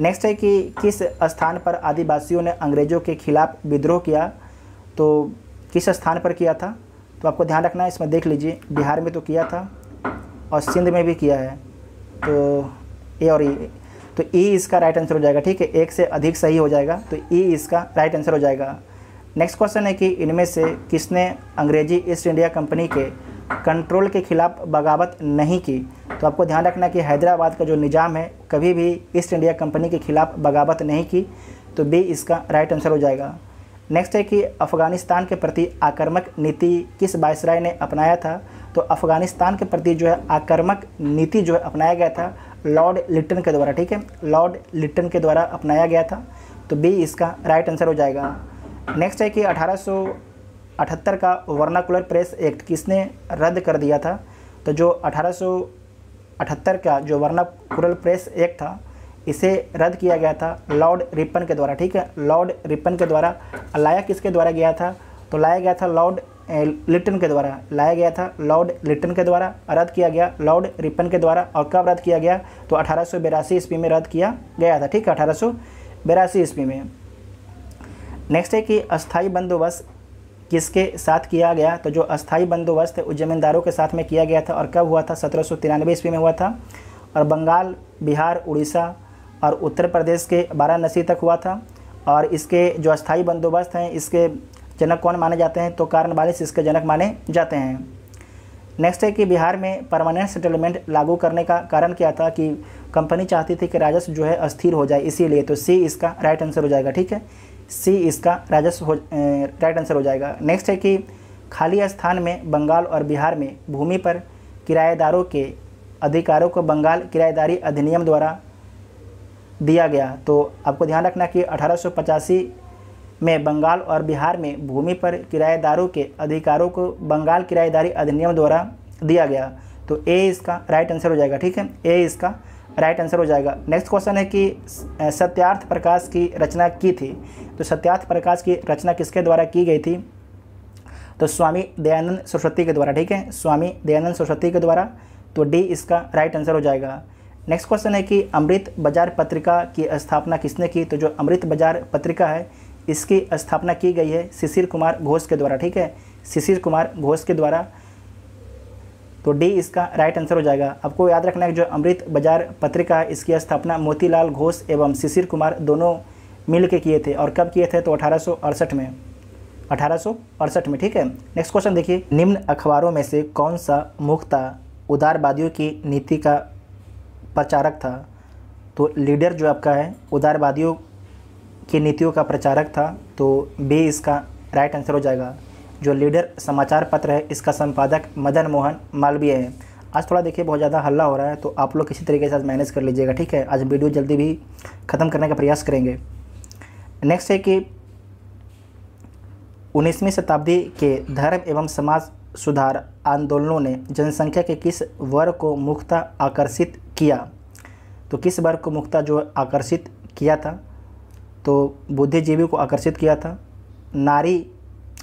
नेक्स्ट है कि किस स्थान पर आदिवासियों ने अंग्रेज़ों के खिलाफ विद्रोह किया तो किस स्थान पर किया था तो आपको ध्यान रखना है इसमें देख लीजिए बिहार में तो किया था और सिंध में भी किया है तो ए और ई e, तो ई e इसका राइट आंसर हो जाएगा ठीक है एक से अधिक सही हो जाएगा तो ई e इसका राइट आंसर हो जाएगा नेक्स्ट क्वेश्चन है कि इनमें से किसने अंग्रेजी ईस्ट इंडिया कंपनी के कंट्रोल के खिलाफ बगावत नहीं की तो आपको ध्यान रखना कि हैदराबाद का जो निज़ाम है कभी भी ईस्ट इंडिया कंपनी के खिलाफ बगावत नहीं की तो बी इसका राइट आंसर हो जाएगा नेक्स्ट है कि अफ़गानिस्तान के प्रति आक्रमक नीति किस बायसराय ने अपनाया था तो अफ़गानिस्तान के प्रति जो है आक्रमक नीति जो है अपनाया गया था लॉर्ड लिट्टन के द्वारा ठीक है लॉर्ड लिट्टन के द्वारा अपनाया गया था तो बी इसका राइट आंसर हो जाएगा नेक्स्ट है कि अठारह अठहत्तर का वर्नाकुलर प्रेस एक्ट किसने रद्द कर दिया था तो जो अठारह का जो वर्नाकुलर प्रेस एक्ट था इसे रद्द किया गया था लॉर्ड रिपन के द्वारा ठीक है लॉर्ड रिपन के द्वारा लाया किसके द्वारा गया था तो लाया गया था लॉर्ड लिटन के द्वारा लाया गया था लॉर्ड लिटन के द्वारा रद्द किया गया लॉर्ड रिपन के द्वारा और कब रद्द किया गया तो अठारह सौ ईस्वी में रद्द किया गया था ठीक है अठारह सौ ईस्वी में नेक्स्ट है कि अस्थाई बंदोबस्त किसके साथ किया गया तो जो अस्थाई बंदोबस्त है जमींदारों के साथ में किया गया था और कब हुआ था सत्रह सौ तिरानवे ईस्वी में हुआ था और बंगाल बिहार उड़ीसा और उत्तर प्रदेश के वाराणसी तक हुआ था और इसके जो अस्थाई बंदोबस्त हैं इसके जनक कौन माने जाते हैं तो कारण बालिश इसके जनक माने जाते हैं नेक्स्ट है कि बिहार में परमानेंट सेटलमेंट लागू करने का कारण क्या था कि कंपनी चाहती थी कि राजस्व जो है अस्थिर हो जाए इसीलिए तो सी इसका राइट आंसर हो जाएगा ठीक है सी इसका राजस्व हो राइट आंसर हो जाएगा नेक्स्ट है कि खाली स्थान में बंगाल और बिहार में भूमि पर किराएदारों के अधिकारों को बंगाल किराएदारी अधिनियम द्वारा दिया गया तो आपको ध्यान रखना कि अठारह में बंगाल और बिहार में भूमि पर किराएदारों के अधिकारों को बंगाल किराएदारी अधिनियम द्वारा दिया गया तो ए इसका राइट आंसर हो जाएगा ठीक है ए इसका राइट आंसर हो जाएगा नेक्स्ट क्वेश्चन है कि सत्यार्थ प्रकाश की रचना की थी तो सत्यार्थ प्रकाश की रचना किसके द्वारा की गई थी तो स्वामी दयानंद सरस्वती के द्वारा ठीक है स्वामी दयानंद सरस्वती के द्वारा तो डी इसका राइट आंसर हो जाएगा नेक्स्ट क्वेश्चन है कि अमृत बाजार पत्रिका की स्थापना किसने की तो जो अमृत बाजार पत्रिका है इसकी स्थापना की गई है शिशिर कुमार घोष के द्वारा ठीक है शिशिर कुमार घोष के द्वारा तो डी इसका राइट आंसर हो जाएगा आपको याद रखना है जो अमृत बाजार पत्रिका है इसकी स्थापना मोतीलाल घोष एवं शिशिर कुमार दोनों मिल के किए थे और कब किए थे तो अठारह में अठारह में ठीक है नेक्स्ट क्वेश्चन देखिए निम्न अखबारों में से कौन सा मुख्ता उदारवादियों की नीति का प्रचारक था तो लीडर जो आपका है उदारवादियों की नीतियों का प्रचारक था तो बी इसका राइट आंसर हो जाएगा जो लीडर समाचार पत्र है इसका संपादक मदन मोहन मालवीय है आज थोड़ा देखिए बहुत ज़्यादा हल्ला हो रहा है तो आप लोग किसी तरीके से आज मैनेज कर लीजिएगा ठीक है आज वीडियो जल्दी भी ख़त्म करने का प्रयास करेंगे नेक्स्ट है कि उन्नीसवीं शताब्दी के धर्म एवं समाज सुधार आंदोलनों ने जनसंख्या के किस वर्ग को मुख्यतः आकर्षित किया तो किस वर्ग को मुख्यतः जो आकर्षित किया था तो बुद्धिजीवी को आकर्षित किया था नारी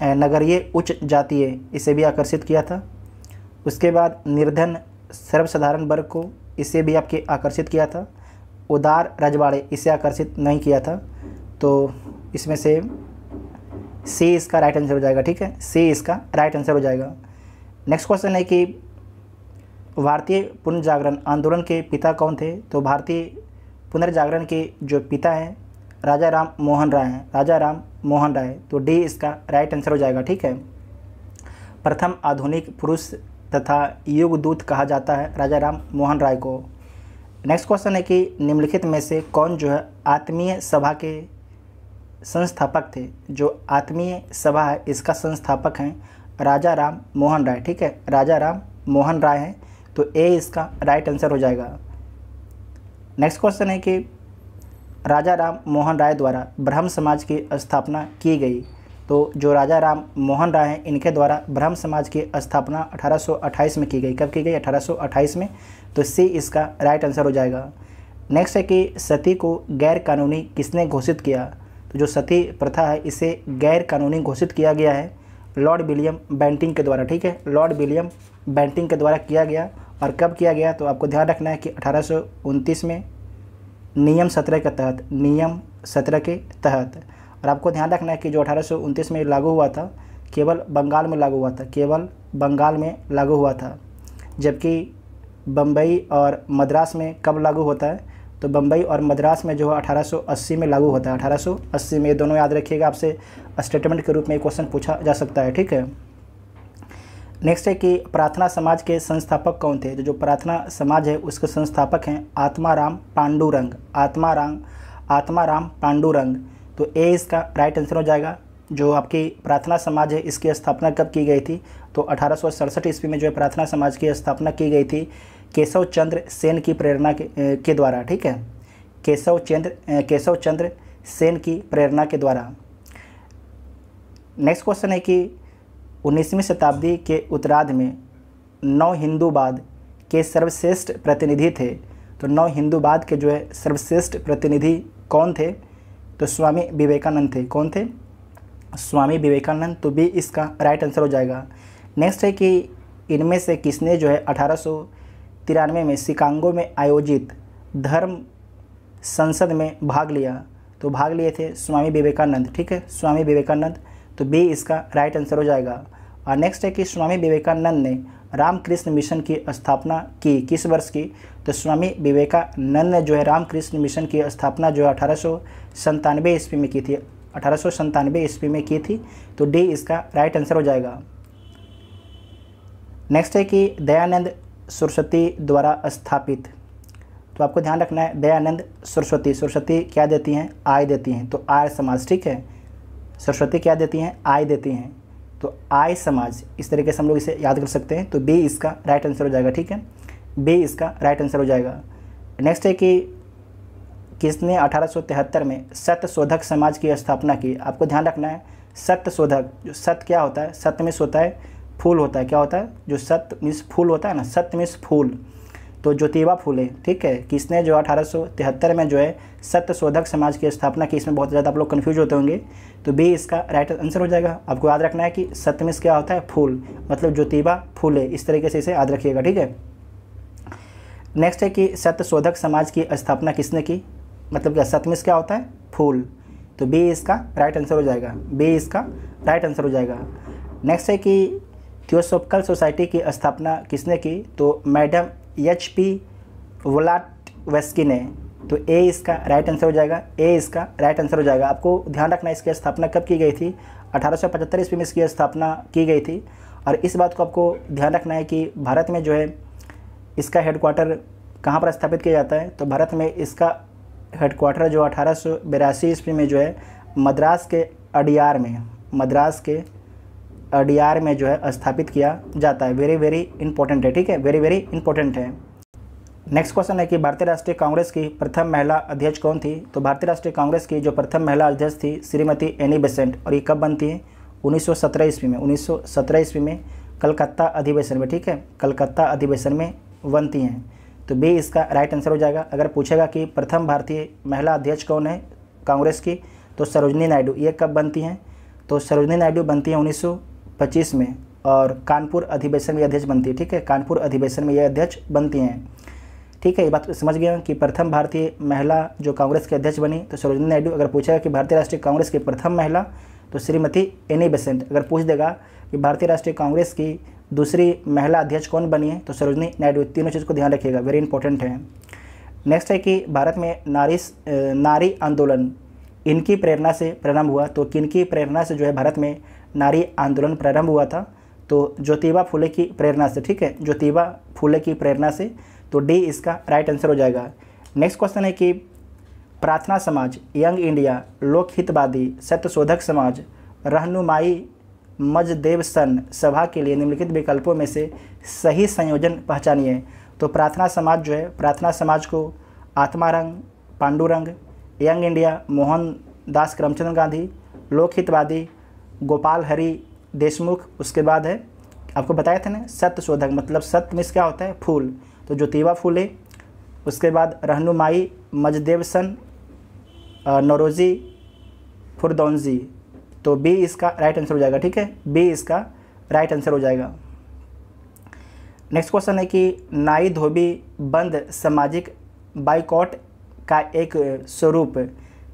नगरीय उच्च जातीय इसे भी आकर्षित किया था उसके बाद निर्धन सर्वसाधारण वर्ग को इसे भी आपके आकर्षित किया था उदार रजवाड़े इसे आकर्षित नहीं किया था तो इसमें से सी इसका राइट आंसर हो जाएगा ठीक है सी इसका राइट आंसर हो जाएगा नेक्स्ट क्वेश्चन है कि भारतीय पुनर्जागरण आंदोलन के पिता कौन थे तो भारतीय पुनर्जागरण के जो पिता हैं राजा राम मोहन राय हैं राजा राम मोहन राय तो डी इसका राइट आंसर हो जाएगा ठीक है प्रथम आधुनिक पुरुष तथा युगदूत कहा जाता है राजा राम मोहन राय को नेक्स्ट क्वेश्चन है कि निम्नलिखित में से कौन जो है आत्मीय सभा के संस्थापक थे जो आत्मीय सभा है इसका संस्थापक हैं राजा राम मोहन राय ठीक है राजा राम मोहन राय हैं तो ए इसका राइट आंसर हो जाएगा नेक्स्ट क्वेश्चन है कि राजा राम मोहन राय द्वारा ब्रह्म समाज की स्थापना की गई तो जो राजा राम मोहन राय हैं इनके द्वारा ब्रह्म समाज की स्थापना 1828 में की गई कब की गई 1828 में तो सी इसका राइट आंसर हो जाएगा नेक्स्ट है कि सती को गैर कानूनी किसने घोषित किया तो जो सती प्रथा है इसे गैर कानूनी घोषित किया गया है लॉर्ड विलियम बैंटिंग के द्वारा ठीक है लॉर्ड विलियम बैंटिंग के द्वारा किया गया और कब किया गया तो आपको ध्यान रखना है कि अठारह में नियम सत्रह के तहत नियम सत्रह के तहत और आपको ध्यान रखना है कि जो अठारह में लागू हुआ था केवल बंगाल में लागू हुआ था केवल बंगाल में लागू हुआ था जबकि बम्बई और मद्रास में कब लागू होता है तो बम्बई और मद्रास में जो है अठारह में लागू होता है अठारह में ये दोनों याद रखिएगा आपसे स्टेटमेंट के रूप में क्वेश्चन पूछा जा सकता है ठीक है नेक्स्ट है कि प्रार्थना समाज के संस्थापक कौन थे जो तो जो प्रार्थना समाज है उसके संस्थापक हैं आत्माराम पांडुरंग आत्माराम आत्माराम पांडुरंग तो ए इसका राइट आंसर हो जाएगा जो आपकी प्रार्थना समाज है इसकी स्थापना कब की गई थी तो अठारह ईस्वी में जो है प्रार्थना समाज की स्थापना की गई थी केशव चंद्र सेन की प्रेरणा के, के द्वारा ठीक है केशव चंद्र केशव चंद्र सेन की प्रेरणा के द्वारा नेक्स्ट क्वेश्चन है कि 19वीं शताब्दी के उत्तराध में नौ हिंदूवाद के सर्वश्रेष्ठ प्रतिनिधि थे तो नौ हिंदूवाद के जो है सर्वश्रेष्ठ प्रतिनिधि कौन थे तो स्वामी विवेकानंद थे कौन थे स्वामी विवेकानंद तो भी इसका राइट आंसर हो जाएगा नेक्स्ट है कि इनमें से किसने जो है अठारह तिरानवे में शिकांगो में आयोजित धर्म संसद में भाग लिया तो भाग लिए थे स्वामी विवेकानंद ठीक है स्वामी विवेकानंद तो बी इसका राइट आंसर हो जाएगा और नेक्स्ट है कि स्वामी विवेकानंद ने रामकृष्ण मिशन की स्थापना की किस वर्ष की तो स्वामी विवेकानंद ने जो है रामकृष्ण मिशन की स्थापना जो है अठारह सौ ईस्वी में की थी अठारह सौ ईस्वी में की थी तो डी इसका राइट आंसर हो जाएगा नेक्स्ट है कि दयानंद सरस्वती द्वारा स्थापित तो आपको ध्यान रखना है दयानंद सरस्वती सरस्वती क्या देती हैं आय देती हैं तो आय समाज ठीक है सरस्वती क्या देती हैं आय देती हैं तो आय समाज इस तरीके से हम लोग इसे याद कर सकते हैं तो बी इसका राइट आंसर हो जाएगा ठीक है बी इसका राइट आंसर हो जाएगा नेक्स्ट है कि किसने अठारह में सत्य शोधक समाज की स्थापना की आपको ध्यान रखना है सत्य शोधक जो सत्य क्या होता है सत्य में सोता है फूल होता है क्या होता है जो सत्य मिस फूल होता है ना सत्य मिस फूल तो ज्योतिबा फूले ठीक है किसने जो अठारह में जो है सत्य शोधक समाज की स्थापना की इसमें बहुत ज़्यादा आप लोग कन्फ्यूज होते होंगे तो बी इसका राइट आंसर हो जाएगा आपको याद रखना है कि सत्य क्या होता है फूल मतलब ज्योतिबा फूले इस तरीके से इसे याद रखिएगा ठीक है नेक्स्ट है कि सत्य शोधक समाज की स्थापना किसने की मतलब क्या सतमिस क्या होता है फूल तो बी इसका राइट आंसर हो जाएगा बी इसका राइट आंसर हो जाएगा नेक्स्ट है कि थियोसोफिकल सोसाइटी की स्थापना किसने की तो madam H P Blavatsky ने तो ए इसका राइट आंसर हो जाएगा ए इसका राइट आंसर हो जाएगा आपको ध्यान रखना इसकी स्थापना कब की गई थी 1875 ईस्वी में इसकी स्थापना की गई थी और इस बात को आपको ध्यान रखना है कि भारत में जो है इसका हेडक्वार्टर कहाँ पर स्थापित किया जाता है तो भारत में इसका हेडक्वार्टर जो अठारह ईस्वी में जो है मद्रास के अडियार में मद्रास के अडियार में जो है स्थापित किया जाता है वेरी वेरी इंपॉर्टेंट है ठीक है वेरी वेरी इंपॉर्टेंट है नेक्स्ट क्वेश्चन है कि भारतीय राष्ट्रीय कांग्रेस की प्रथम महिला अध्यक्ष कौन थी तो भारतीय राष्ट्रीय कांग्रेस की जो प्रथम महिला अध्यक्ष थी श्रीमती एनी बेसेंट e और ये कब बनती है 1917 ईस्वी में 1917 ईस्वी में कलकत्ता अधिवेशन में ठीक है कलकत्ता अधिवेशन में बनती हैं तो बी इसका राइट आंसर हो जाएगा अगर पूछेगा कि प्रथम भारतीय महिला अध्यक्ष कौन है कांग्रेस की तो सरोजनी नायडू ये कब बनती हैं तो सरोजनी नायडू बनती हैं उन्नीस पच्चीस में और कानपुर अधिवेशन में अध्यक्ष बनती है ठीक है कानपुर अधिवेशन में ये अध्यक्ष बनती हैं ठीक है ये बात समझ गया कि प्रथम भारतीय महिला जो कांग्रेस के अध्यक्ष बनी तो सरोजनी नायडू अगर पूछेगा कि भारतीय राष्ट्रीय कांग्रेस की प्रथम महिला तो श्रीमती एनी बेसेंट अगर पूछ देगा कि भारतीय राष्ट्रीय कांग्रेस की दूसरी महिला अध्यक्ष कौन बनी है तो सरोजनी नायडू तीनों चीज़ को ध्यान रखिएगा वेरी इंपॉर्टेंट है नेक्स्ट है कि भारत में नारी नारी आंदोलन इनकी प्रेरणा से प्रारंभ हुआ तो किन की प्रेरणा से जो है भारत में नारी आंदोलन प्रारंभ हुआ था तो ज्योतिबा फूले की प्रेरणा से ठीक है ज्योतिबा फूले की प्रेरणा से तो डी इसका राइट आंसर हो जाएगा नेक्स्ट क्वेश्चन है कि प्रार्थना समाज यंग इंडिया लोकहितवादी सत्यशोधक समाज रहनुमाई मजदेव सन सभा के लिए निम्नलिखित विकल्पों में से सही संयोजन पहचानिए तो प्रार्थना समाज जो है प्रार्थना समाज को आत्मारंग पांडुरंग यंग इंडिया मोहन दास करमचंद गांधी लोकहितवादी गोपाल हरि देशमुख उसके बाद है आपको बताया था ना सत्य शोधक मतलब सत्य मिस क्या होता है फूल तो ज्योतिबा फूले उसके बाद रहनुमाई मजदेवसन नरोजी फुरदौनजी तो बी इसका राइट आंसर हो जाएगा ठीक है बी इसका राइट आंसर हो जाएगा नेक्स्ट क्वेश्चन है कि नाई धोबी बंद सामाजिक बाइकॉट का एक स्वरूप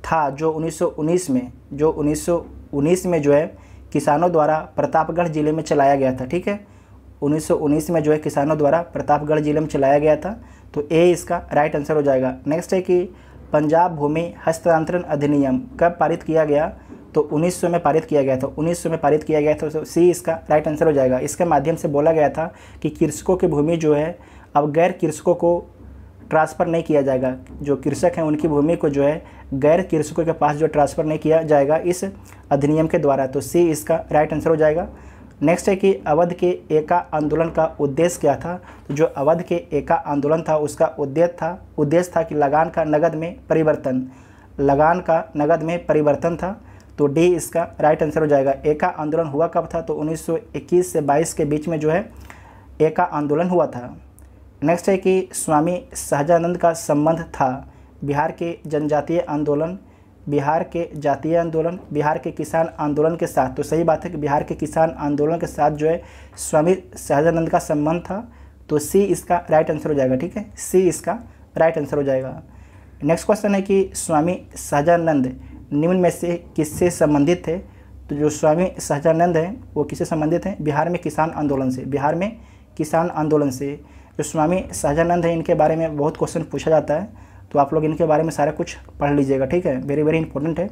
था जो 1919 में जो 1919 में जो है किसानों द्वारा प्रतापगढ़ ज़िले में चलाया गया था ठीक है 1919 में जो है किसानों द्वारा प्रतापगढ़ ज़िले में चलाया गया था तो ए इसका राइट आंसर हो जाएगा नेक्स्ट है कि पंजाब भूमि हस्तांतरण अधिनियम कब पारित किया गया तो 1900 में पारित किया गया था 1900 में पारित किया गया था तो सी इसका राइट आंसर हो जाएगा इसके माध्यम से बोला गया था कि कृषकों की भूमि जो है अब गैर कृषकों को ट्रांसफ़र नहीं किया जाएगा जो कृषक हैं उनकी भूमि को जो है गैर कृषकों के पास जो ट्रांसफ़र नहीं किया जाएगा इस अधिनियम के द्वारा तो सी इसका राइट आंसर हो जाएगा नेक्स्ट है कि अवध के एका आंदोलन का उद्देश्य क्या था तो जो अवध के एका आंदोलन था उसका उद्देश्य था उद्देश्य था कि लगान का नगद में परिवर्तन लगान का नगद में परिवर्तन था तो डी इसका राइट आंसर हो जाएगा एका आंदोलन हुआ कब था तो 1921 से 22 के बीच में जो है एका आंदोलन हुआ था नेक्स्ट है कि स्वामी सहजानंद का संबंध था बिहार के जनजातीय आंदोलन बिहार के जातीय आंदोलन बिहार के किसान आंदोलन के साथ तो सही बात है कि बिहार के किसान आंदोलन के साथ जो है स्वामी सहजानंद का संबंध था तो सी इसका राइट आंसर हो जाएगा ठीक है सी इसका राइट आंसर हो जाएगा नेक्स्ट क्वेश्चन है कि स्वामी सहजानंद निम्न में से किससे संबंधित थे तो जो स्वामी सहजानंद हैं वो किससे संबंधित हैं बिहार में किसान आंदोलन से बिहार में किसान आंदोलन से जो स्वामी सहजानंद हैं इनके बारे में बहुत क्वेश्चन पूछा जाता है तो आप लोग इनके बारे में सारा कुछ पढ़ लीजिएगा ठीक है वेरी वेरी इंपॉर्टेंट है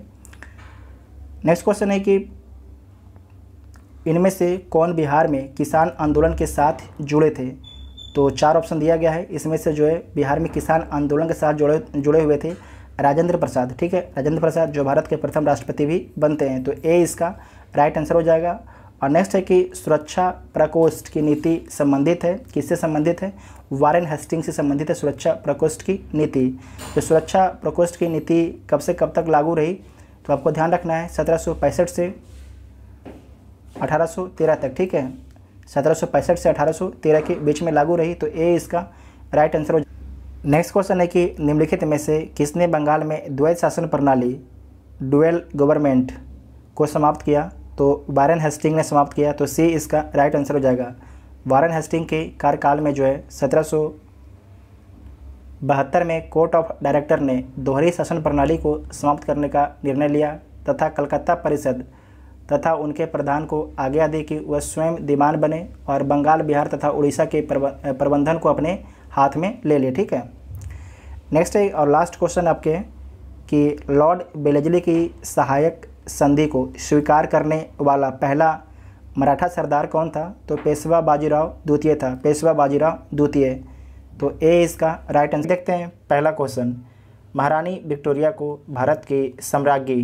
नेक्स्ट क्वेश्चन है कि इनमें से कौन बिहार में किसान आंदोलन के साथ जुड़े थे तो चार ऑप्शन दिया गया है इसमें से जो है बिहार में किसान आंदोलन के साथ जुड़े जुड़े हुए थे राजेंद्र प्रसाद ठीक है राजेंद्र प्रसाद जो भारत के प्रथम राष्ट्रपति भी बनते हैं तो ए इसका राइट आंसर हो जाएगा और नेक्स्ट है कि सुरक्षा प्रकोष्ठ की नीति संबंधित है किससे संबंधित है वारेन हेस्टिंग से संबंधित है सुरक्षा प्रकोष्ठ की नीति जो तो सुरक्षा प्रकोष्ठ की नीति कब से कब तक लागू रही तो आपको ध्यान रखना है सत्रह से अठारह तक ठीक है सत्रह से अठारह के बीच में लागू रही तो ए इसका राइट आंसर हो नेक्स्ट क्वेश्चन है कि निम्नलिखित में से किसने बंगाल में द्वैत शासन प्रणाली डुएल गवर्नमेंट को समाप्त किया तो बारेन हेस्टिंग ने समाप्त किया तो सी इसका राइट आंसर हो जाएगा वारन हेस्टिंग के कार्यकाल में जो है सत्रह बहत्तर में कोर्ट ऑफ डायरेक्टर ने दोहरी शासन प्रणाली को समाप्त करने का निर्णय लिया तथा कलकत्ता परिषद तथा उनके प्रधान को आज्ञा दी कि वह स्वयं दीवान बने और बंगाल बिहार तथा उड़ीसा के प्रबंधन को अपने हाथ में ले ले ठीक है नेक्स्ट है और लास्ट क्वेश्चन आपके कि लॉर्ड बेलेजली की सहायक संधि को स्वीकार करने वाला पहला मराठा सरदार कौन था तो पेशवा बाजीराव द्वितीय था पेशवा बाजीराव द्वितीय तो ए इसका राइट आंसर देखते हैं पहला क्वेश्चन महारानी विक्टोरिया को भारत के सम्राज्ञी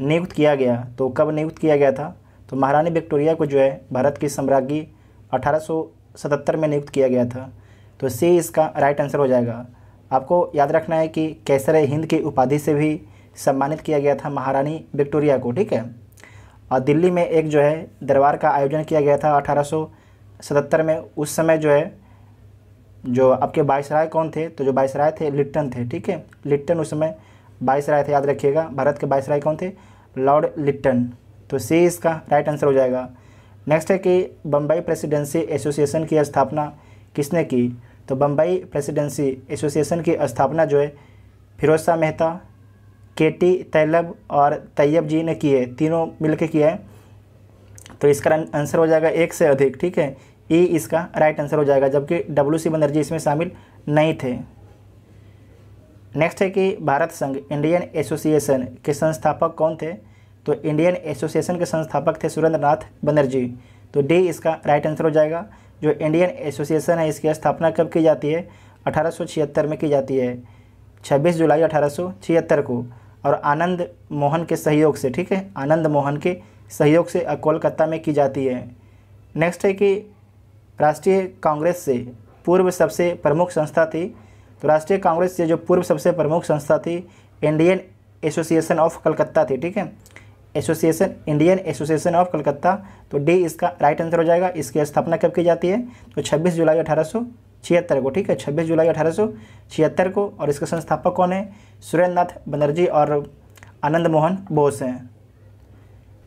नियुक्त किया गया तो कब नियुक्त किया गया था तो महारानी विक्टोरिया को जो है भारत की सम्राज्ञी 1877 में नियुक्त किया गया था तो सी इसका राइट आंसर हो जाएगा आपको याद रखना है कि कैसर हिंद की उपाधि से भी सम्मानित किया गया था महारानी विक्टोरिया को ठीक है और दिल्ली में एक जो है दरबार का आयोजन किया गया था अठारह में उस समय जो है जो आपके राय कौन थे तो जो राय थे लिट्टन थे ठीक है लिट्टन उस समय राय थे याद रखिएगा भारत के राय कौन थे लॉर्ड लिट्टन तो सी इसका राइट आंसर हो जाएगा नेक्स्ट है कि बम्बई प्रेसिडेंसी एसोसिएशन की स्थापना किसने की तो बम्बई प्रेसिडेंसी एसोसिएशन की स्थापना जो है फिरोज शाह मेहता के टी तैलब और तैयब जी ने किए तीनों मिल के किया है तो इसका आंसर हो जाएगा एक से अधिक ठीक है ई इसका राइट आंसर हो जाएगा जबकि डब्ल्यू सी बनर्जी इसमें शामिल नहीं थे नेक्स्ट है कि भारत संघ इंडियन एसोसिएशन के संस्थापक कौन थे तो इंडियन एसोसिएशन के संस्थापक थे सुरेंद्र नाथ बनर्जी तो डी इसका राइट आंसर हो जाएगा जो इंडियन एसोसिएशन है इसकी स्थापना कब की जाती है अठारह में की जाती है 26 जुलाई अठारह को और आनंद मोहन के सहयोग से ठीक है आनंद मोहन के सहयोग से कोलकाता में की जाती है नेक्स्ट है कि राष्ट्रीय कांग्रेस से पूर्व सबसे प्रमुख संस्था थी तो राष्ट्रीय कांग्रेस से जो पूर्व सबसे प्रमुख संस्था थी इंडियन एसोसिएशन ऑफ कलकत्ता थी ठीक है association Indian association of Calcutta तो डी इसका राइट आंसर हो जाएगा इसकी स्थापना कब की जाती है तो 26 जुलाई अठारह छिहत्तर को ठीक है छब्बीस जुलाई अठारह को और इसके संस्थापक कौन है सुरेंद्र नाथ बनर्जी और आनंद मोहन बोस हैं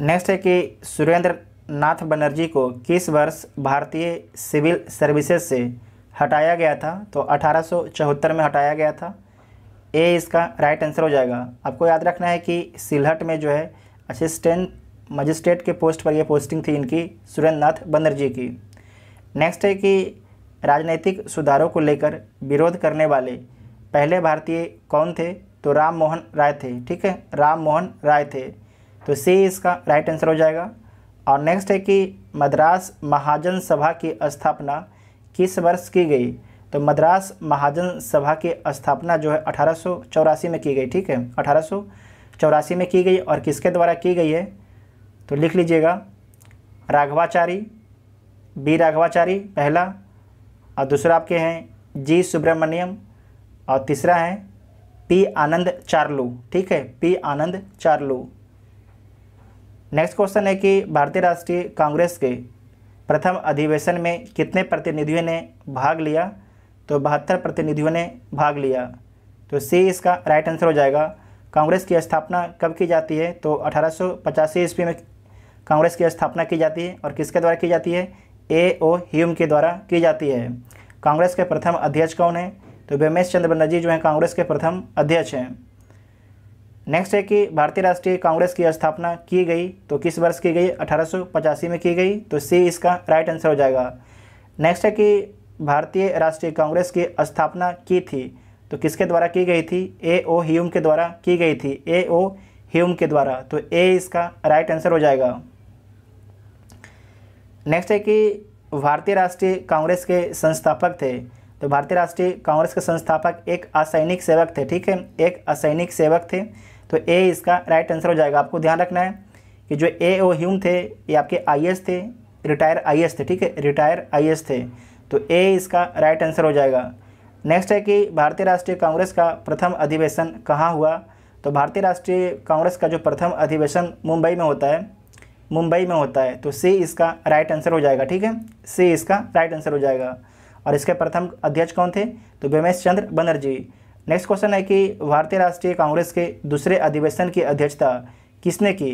नेक्स्ट है कि सुरेंद्र नाथ बनर्जी को किस वर्ष भारतीय सिविल सर्विसेज से हटाया गया था तो अठारह में हटाया गया था ए इसका राइट आंसर हो जाएगा आपको याद रखना है कि सिलहट में जो है असिस्टेंट मजिस्ट्रेट के पोस्ट पर यह पोस्टिंग थी इनकी सुरेंद्र नाथ बनर्जी की नेक्स्ट है कि राजनीतिक सुधारों को लेकर विरोध करने वाले पहले भारतीय कौन थे तो राम मोहन राय थे ठीक है राम मोहन राय थे तो सी इसका राइट आंसर हो जाएगा और नेक्स्ट है कि मद्रास महाजन सभा की स्थापना किस वर्ष की गई तो मद्रास महाजन सभा की स्थापना जो है अठारह में की गई ठीक है अठारह में की गई और किसके द्वारा की गई है तो लिख लीजिएगा राघवाचारी बी राघवाचारी पहला और दूसरा आपके हैं जी सुब्रमण्यम और तीसरा है पी आनंद चार्लू ठीक है P Ananda Charlu next question है कि भारतीय राष्ट्रीय कांग्रेस के प्रथम अधिवेशन में कितने प्रतिनिधियों ने भाग लिया तो बहत्तर प्रतिनिधियों ने भाग लिया तो सी इसका राइट आंसर हो जाएगा कांग्रेस की स्थापना कब की जाती है तो अठारह ईस्वी में कांग्रेस की स्थापना की जाती है और किसके द्वारा की जाती है ए ओ ह्यूम के द्वारा की जाती है कांग्रेस के प्रथम अध्यक्ष कौन है तो भीमेश चंद्र बनर्जी जो है कांग्रेस के प्रथम अध्यक्ष हैं नेक्स्ट है कि भारतीय राष्ट्रीय कांग्रेस की स्थापना की गई तो किस वर्ष की गई अठारह में की गई तो सी इसका राइट आंसर हो जाएगा नेक्स्ट है कि भारतीय राष्ट्रीय कांग्रेस की स्थापना की थी तो किसके द्वारा की गई थी ए ओ ह्यूम के द्वारा की गई थी ए ओ ह्यूम के द्वारा तो ए इसका राइट आंसर हो जाएगा नेक्स्ट है कि भारतीय राष्ट्रीय कांग्रेस के संस्थापक थे तो भारतीय राष्ट्रीय कांग्रेस के संस्थापक एक असैनिक सेवक थे ठीक है एक असैनिक सेवक थे तो ए इसका राइट आंसर हो जाएगा आपको ध्यान रखना है कि जो ए ओ ह्यूम थे ये आपके आई थे रिटायर आई थे ठीक है रिटायर आई थे तो ए इसका राइट आंसर हो जाएगा नेक्स्ट है कि भारतीय राष्ट्रीय कांग्रेस का प्रथम अधिवेशन कहाँ हुआ तो भारतीय राष्ट्रीय कांग्रेस का जो प्रथम अधिवेशन मुंबई में होता है मुंबई में होता है तो से इसका राइट आंसर हो जाएगा ठीक है सी इसका राइट आंसर हो जाएगा और इसके प्रथम अध्यक्ष कौन थे तो व्यमेश चंद्र बनर्जी नेक्स्ट क्वेश्चन है कि भारतीय राष्ट्रीय कांग्रेस के दूसरे अधिवेशन की अध्यक्षता किसने की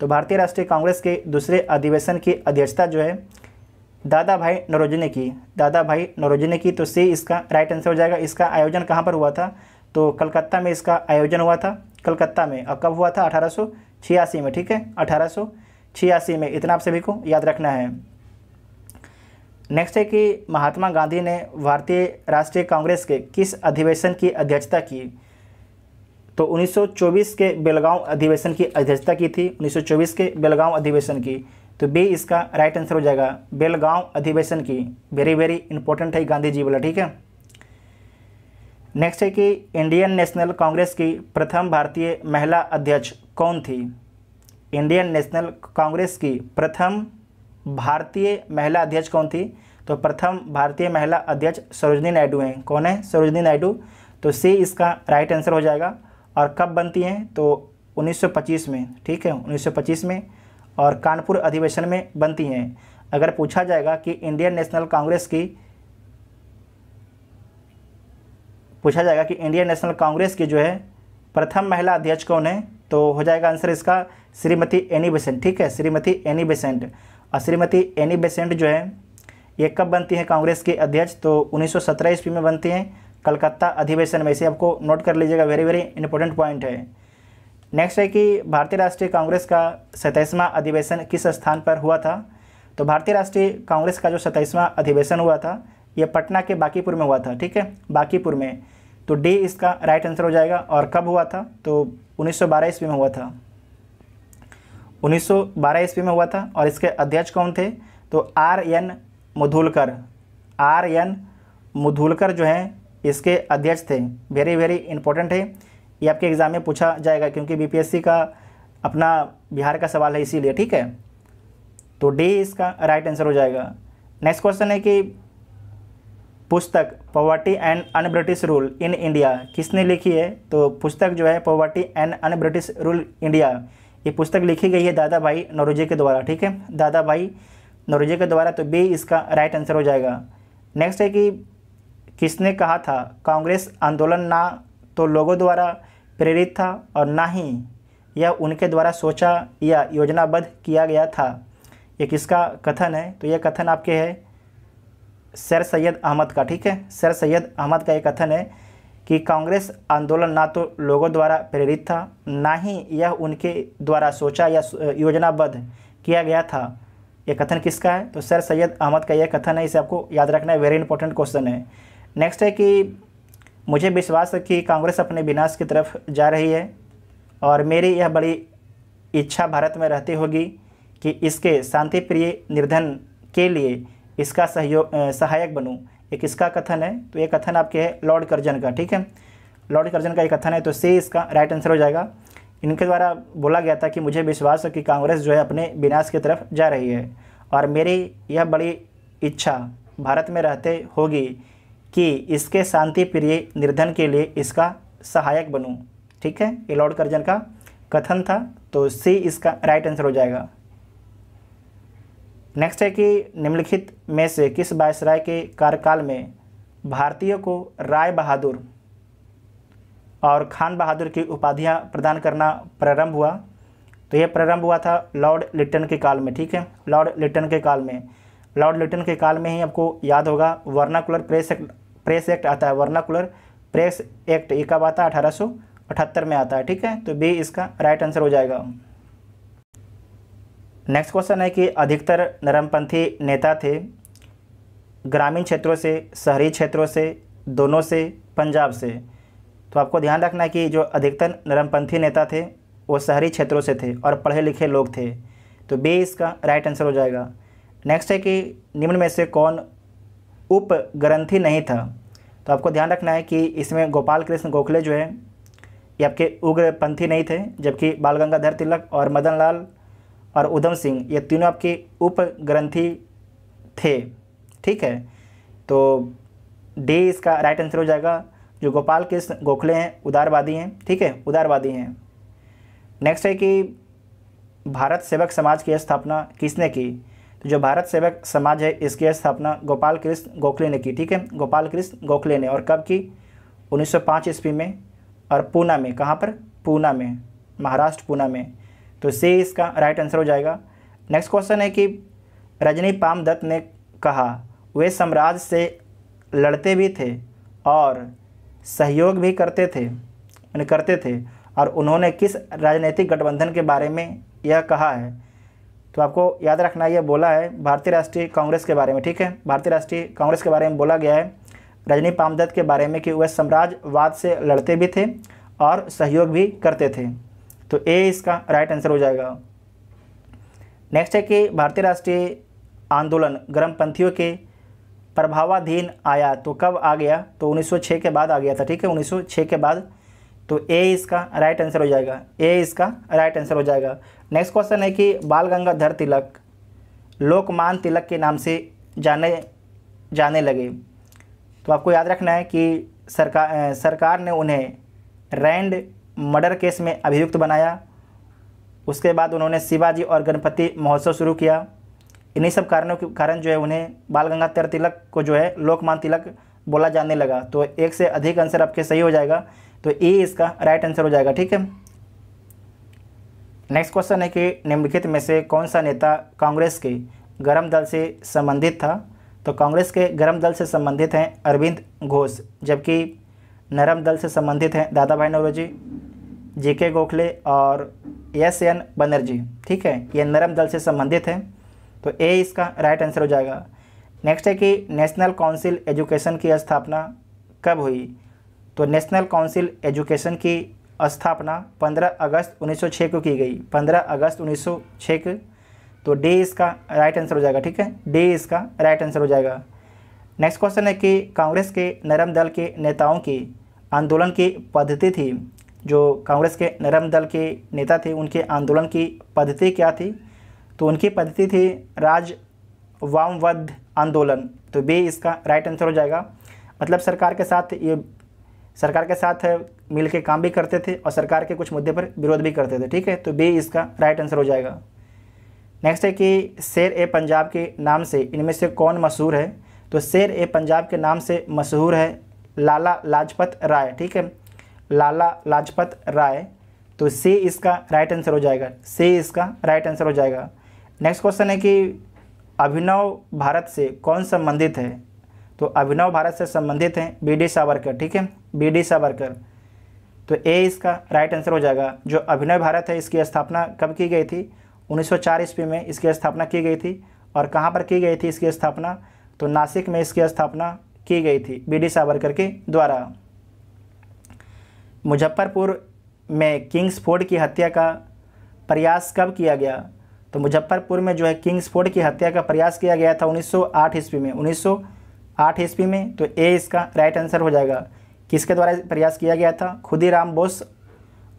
तो भारतीय राष्ट्रीय कांग्रेस के दूसरे अधिवेशन की अध्यक्षता जो है दादा भाई नरोजी ने की दादा भाई नरोजी ने की तो सी इसका राइट आंसर हो जाएगा इसका आयोजन कहाँ पर हुआ था तो कलकत्ता में इसका आयोजन हुआ था कलकत्ता में और कब हुआ था अठारह में ठीक है अठारह छियासी में इतना आप सभी को याद रखना है नेक्स्ट है कि महात्मा गांधी ने भारतीय राष्ट्रीय कांग्रेस के किस अधिवेशन की अध्यक्षता की तो 1924 के बेलगांव अधिवेशन की अध्यक्षता की थी 1924 के बेलगांव अधिवेशन की तो बी इसका राइट आंसर हो जाएगा बेलगांव अधिवेशन की वेरी वेरी इंपॉर्टेंट है गांधी जी वाला ठीक है नेक्स्ट है कि इंडियन नेशनल कांग्रेस की प्रथम भारतीय महिला अध्यक्ष कौन थी इंडियन नेशनल कांग्रेस की प्रथम भारतीय महिला अध्यक्ष कौन थी तो प्रथम भारतीय महिला अध्यक्ष सरोजनी नायडू हैं कौन है सरोजनी नायडू तो सी इसका राइट आंसर हो जाएगा और कब बनती हैं तो 1925 में ठीक है 1925 में और कानपुर अधिवेशन में बनती हैं अगर पूछा जाएगा कि इंडियन नेशनल कांग्रेस की पूछा जाएगा कि इंडियन नेशनल कांग्रेस की जो है प्रथम महिला अध्यक्ष कौन है तो हो जाएगा आंसर इसका श्रीमती एनी बेसेंट ठीक है श्रीमती एनी बेसेंट और श्रीमती एनी बेसेंट जो है ये कब बनती हैं कांग्रेस के अध्यक्ष तो उन्नीस सौ ईस्वी में बनती हैं कलकत्ता अधिवेशन में इसे आपको नोट कर लीजिएगा वेरी वेरी इंपॉर्टेंट पॉइंट है नेक्स्ट है कि भारतीय राष्ट्रीय कांग्रेस का सत्ताईसवां अधिवेशन किस स्थान पर हुआ था तो भारतीय राष्ट्रीय कांग्रेस का जो सत्ताईसवां अधिवेशन हुआ था ये पटना के बाकीपुर में हुआ था ठीक है बाकीपुर में तो डी इसका राइट आंसर हो जाएगा और कब हुआ था तो 1912 ईस्वी में हुआ था उन्नीस सौ ईस्वी में हुआ था और इसके अध्यक्ष कौन थे तो R N Mudholkar R N Mudholkar जो हैं इसके अध्यक्ष थे वेरी वेरी इंपॉर्टेंट है ये आपके एग्ज़ाम में पूछा जाएगा क्योंकि बीपीएससी का अपना बिहार का सवाल है इसीलिए ठीक है तो डी इसका राइट आंसर हो जाएगा नेक्स्ट क्वेश्चन है कि पुस्तक poverty and un-British rule in India किसने लिखी है तो पुस्तक जो है poverty and un-British rule India ये पुस्तक लिखी गई है दादा भाई नरोजे के द्वारा ठीक है दादा भाई नरोजे के द्वारा तो बी इसका राइट आंसर हो जाएगा नेक्स्ट है कि किसने कहा था कांग्रेस आंदोलन ना तो लोगों द्वारा प्रेरित था और ना ही यह उनके द्वारा सोचा या योजनाबद्ध किया गया था ये किसका कथन है तो यह कथन आपके है सर सैयद अहमद का ठीक है सर सैयद अहमद का ये कथन है कि कांग्रेस आंदोलन ना तो लोगों द्वारा प्रेरित था ना ही यह उनके द्वारा सोचा या योजनाबद्ध किया गया था यह कथन किसका है तो सर सैयद अहमद का यह कथन है इसे आपको याद रखना है वेरी इंपॉर्टेंट क्वेश्चन है नेक्स्ट है कि मुझे विश्वास है कि कांग्रेस अपने विनाश की तरफ जा रही है और मेरी यह बड़ी इच्छा भारत में रहती होगी कि इसके शांतिप्रिय निर्धन के लिए इसका सहयोग सहायक बनूँ ये किसका कथन है तो ये कथन आपके है लॉर्ड कर्जन का ठीक है लॉर्ड कर्जन का ये कथन है तो से इसका राइट आंसर हो जाएगा इनके द्वारा बोला गया था कि मुझे विश्वास है कि कांग्रेस जो है अपने विनाश की तरफ जा रही है और मेरी यह बड़ी इच्छा भारत में रहते होगी कि इसके शांति प्रिय निर्धन के लिए इसका सहायक बनूँ ठीक है ये लॉर्ड कर्जन का कथन था तो सी इसका राइट आंसर हो जाएगा नेक्स्ट है कि निम्नलिखित में से किस वायसराय के कार्यकाल में भारतीयों को राय बहादुर और खान बहादुर की उपाधियां प्रदान करना प्रारंभ हुआ तो यह प्रारंभ हुआ था लॉर्ड लिटन के काल में ठीक है लॉर्ड लिटन के काल में लॉर्ड लिटन के काल में ही आपको याद होगा vernacular press act press act आता है वर्नाकुलर प्रेस एक्ट ये कब आता है अठारह में आता है ठीक है तो बी इसका राइट आंसर हो जाएगा नेक्स्ट क्वेश्चन है कि अधिकतर नरमपंथी नेता थे ग्रामीण क्षेत्रों से शहरी क्षेत्रों से दोनों से पंजाब से तो आपको ध्यान रखना है कि जो अधिकतर नरमपंथी नेता थे वो शहरी क्षेत्रों से थे और पढ़े लिखे लोग थे तो बी इसका राइट आंसर हो जाएगा नेक्स्ट है कि निम्न में से कौन उप ग्रंथी नहीं था तो आपको ध्यान रखना है कि इसमें गोपाल कृष्ण गोखले जो है ये आपके उग्रपंथी नहीं थे जबकि बाल गंगाधर तिलक और मदन लाल और उधम सिंह ये तीनों आपके उपग्रंथी थे ठीक है तो डी इसका राइट आंसर हो जाएगा जो गोपाल कृष्ण गोखले हैं उदारवादी हैं ठीक है उदारवादी हैं नेक्स्ट है कि भारत सेवक समाज की स्थापना किसने की तो जो भारत सेवक समाज है इसकी स्थापना गोपाल कृष्ण गोखले ने की ठीक है गोपाल कृष्ण गोखले ने और कब की 1905 ईस्वी में और पूना में कहाँ पर पूना में महाराष्ट्र पूना में तो से इसका राइट आंसर हो जाएगा नेक्स्ट क्वेश्चन है कि रजनी पाम दत्त ने कहा वे साम्राज्य से लड़ते भी थे और सहयोग भी करते थे करते थे और उन्होंने किस राजनीतिक गठबंधन के बारे में यह कहा है तो आपको याद रखना यह बोला है भारतीय राष्ट्रीय कांग्रेस के बारे में ठीक है भारतीय राष्ट्रीय कांग्रेस के बारे में बोला गया है रजनी पामदत्त के बारे में कि वह साम्राज्यवाद से लड़ते भी थे और सहयोग भी करते थे तो ए इसका राइट आंसर हो जाएगा नेक्स्ट है कि भारतीय राष्ट्रीय आंदोलन गर्मपंथियों के प्रभावाधीन आया तो कब आ गया तो 1906 के बाद आ गया था ठीक है 1906 के बाद तो ए इसका राइट आंसर हो जाएगा ए इसका राइट आंसर हो जाएगा नेक्स्ट क्वेश्चन है कि बाल गंगाधर तिलक लोकमान तिलक के नाम से जाने जाने लगे तो आपको याद रखना है कि सरकार सरकार ने उन्हें रैंड मर्डर केस में अभियुक्त बनाया उसके बाद उन्होंने शिवाजी और गणपति महोत्सव शुरू किया इन्हीं सब कारणों के कारण जो है उन्हें बाल गंगाधर तिलक को जो है लोकमान तिलक बोला जाने लगा तो एक से अधिक आंसर आपके सही हो जाएगा तो ए इसका राइट आंसर हो जाएगा ठीक है नेक्स्ट क्वेश्चन है कि निम्नलिखित में से कौन सा नेता कांग्रेस के गर्म दल से संबंधित था तो कांग्रेस के गर्म दल से संबंधित हैं अरविंद घोष जबकि नरम दल से संबंधित हैं दादा भाई नौरोजी जे के गोखले और एस एन बनर्जी ठीक है ये नरम दल से संबंधित हैं तो ए इसका राइट आंसर हो जाएगा नेक्स्ट है कि नेशनल काउंसिल एजुकेशन की स्थापना कब हुई तो नेशनल काउंसिल एजुकेशन की स्थापना 15 अगस्त 1906 को की गई 15 अगस्त 1906 को तो डी इसका राइट आंसर हो जाएगा ठीक है डी इसका राइट आंसर हो जाएगा नेक्स्ट क्वेश्चन है कि कांग्रेस के नरम दल के नेताओं की आंदोलन की पद्धति थी जो कांग्रेस के नरम दल के नेता थे उनके आंदोलन की पद्धति क्या थी तो उनकी पद्धति थी राज वामवध आंदोलन तो बी इसका राइट आंसर हो जाएगा मतलब सरकार के साथ ये सरकार के साथ मिल के काम भी करते थे और सरकार के कुछ मुद्दे पर विरोध भी करते थे ठीक है तो बी इसका राइट आंसर हो जाएगा नेक्स्ट है कि शेर ए पंजाब के नाम से इनमें से कौन मशहूर है तो शेर ए पंजाब के नाम से मशहूर है लाला लाजपत राय ठीक है लाला लाजपत राय तो से इसका राइट आंसर हो जाएगा से इसका राइट आंसर हो जाएगा नेक्स्ट क्वेश्चन है कि अभिनव भारत से कौन संबंधित है तो अभिनव भारत से संबंधित हैं बी डी सावरकर ठीक है बी डी सावरकर तो ए इसका राइट आंसर हो जाएगा जो अभिनव भारत है इसकी स्थापना कब की गई थी 1904 ईस्वी में इसकी स्थापना की गई थी और कहाँ पर की गई थी इसकी स्थापना तो नासिक में इसकी स्थापना की गई थी बी डी सावरकर के द्वारा मुजफ्फरपुर में किंग्स फोर्ड की हत्या का प्रयास कब किया गया तो मुजफ्फरपुर में जो है किंग्स फोर्ड की हत्या का प्रयास किया गया था 1908 ईस्वी में 1908 ईस्वी में तो ए इसका राइट आंसर हो जाएगा किसके द्वारा प्रयास किया गया था खुदीराम बोस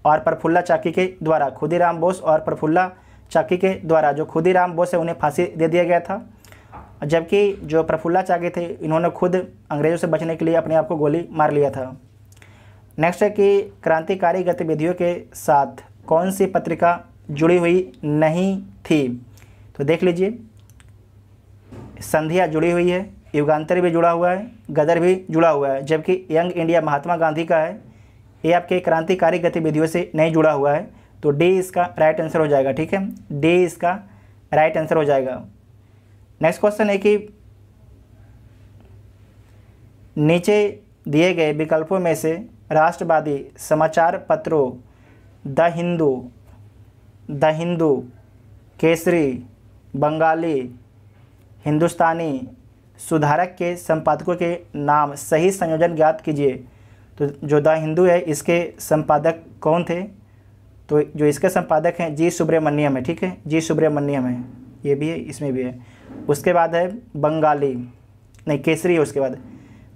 और प्रफुल्ला चाकी के द्वारा खुदीराम बोस और प्रफुल्ला चाकी के द्वारा जो खुदीराम बोस है उन्हें फांसी दे दिया गया था जबकि जो प्रफुल्ला चागे थे इन्होंने खुद अंग्रेज़ों से बचने के लिए अपने आप को गोली मार लिया था नेक्स्ट है कि क्रांतिकारी गतिविधियों के साथ कौन सी पत्रिका जुड़ी हुई नहीं थी तो देख लीजिए संध्या जुड़ी हुई है युगान्तर भी जुड़ा हुआ है गदर भी जुड़ा हुआ है जबकि यंग इंडिया महात्मा गांधी का है ये आपके क्रांतिकारी गतिविधियों से नहीं जुड़ा हुआ है तो डी इसका राइट आंसर हो जाएगा ठीक है डी इसका राइट आंसर हो जाएगा नेक्स्ट क्वेश्चन है कि नीचे दिए गए विकल्पों में से राष्ट्रवादी समाचार पत्रों द हिंदू द हिंदू केसरी बंगाली हिंदुस्तानी सुधारक के संपादकों के नाम सही संयोजन ज्ञात कीजिए तो जो द हिंदू है इसके संपादक कौन थे तो जो इसके संपादक हैं जी सुब्रमण्यम है ठीक है जी सुब्रमण्यम है ये भी है इसमें भी है उसके बाद है बंगाली नहीं केसरी है उसके बाद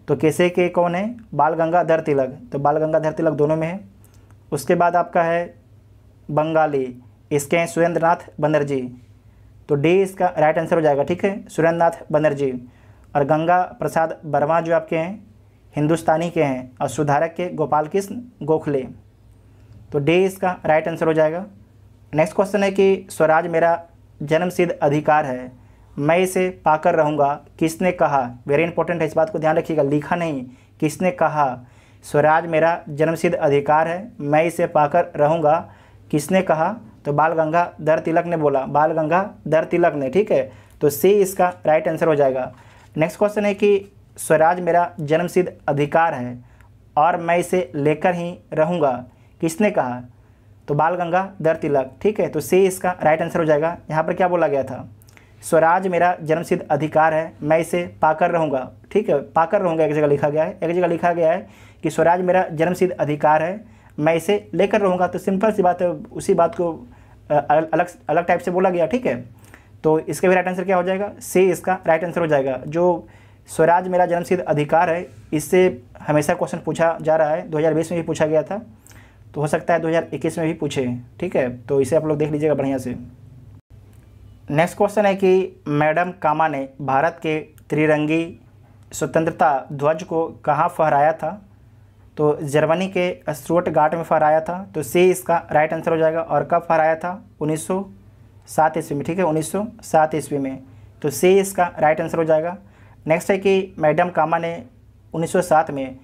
तो केसरी के कौन है बाल गंगाधर तिलक तो बाल गंगाधर तिलक दोनों में है उसके बाद आपका है बंगाली इसके हैं सुरेंद्र नाथ बनर्जी तो डी इसका राइट आंसर हो जाएगा ठीक है सुरेंद्र नाथ बनर्जी और गंगा प्रसाद वर्मा जो आपके हैं हिंदुस्तानी के हैं और सुधारक के गोपाल कृष्ण गोखले तो डी इसका राइट आंसर हो जाएगा नेक्स्ट क्वेश्चन है कि स्वराज मेरा जन्मसिद्ध अधिकार है मैं इसे पाकर रहूँगा किसने कहा वेरी इंपॉर्टेंट है इस बात को ध्यान रखिएगा लिखा नहीं किसने कहा स्वराज मेरा जन्मसिद्ध अधिकार है मैं इसे पाकर रहूँगा किसने कहा तो बाल गंगा दर तिलक ने बोला बाल गंगा दर तिलक ने ठीक है तो सी इसका राइट आंसर हो जाएगा नेक्स्ट क्वेश्चन है कि स्वराज मेरा जन्मसिद्ध अधिकार है और मैं इसे लेकर ही रहूँगा किसने कहा तो बाल गंगा दर तिलक ठीक है तो सी इसका राइट आंसर हो जाएगा यहाँ पर क्या बोला गया था स्वराज मेरा जन्मसिद्ध अधिकार है मैं इसे पाकर रहूँगा ठीक है पाकर रहूँगा एक जगह लिखा गया है एक जगह लिखा गया है कि स्वराज मेरा जन्मसिद्ध अधिकार है मैं इसे लेकर रहूँगा तो सिंपल सी बात है उसी बात को अलग अलग टाइप से बोला गया ठीक है तो इसका भी राइट आंसर क्या हो जाएगा से इसका राइट आंसर हो जाएगा जो स्वराज मेरा जन्मसिद्ध अधिकार है इससे हमेशा क्वेश्चन पूछा जा रहा है 2020 में भी पूछा गया था तो हो सकता है 2021 में भी पूछे ठीक है तो इसे आप लोग देख लीजिएगा बढ़िया से नेक्स्ट क्वेश्चन है कि मैडम कामा ने भारत के त्रिरंगी स्वतंत्रता ध्वज को कहाँ फहराया था तो जर्मनी के स्ट्रोट घाट में फहराया था तो सी इसका राइट आंसर हो जाएगा और कब फहराया था उन्नीस सौ सात ईस्वी में ठीक है उन्नीस सौ सात ईस्वी में तो सी इसका राइट आंसर हो जाएगा नेक्स्ट है कि मैडम कामा ने 1907 में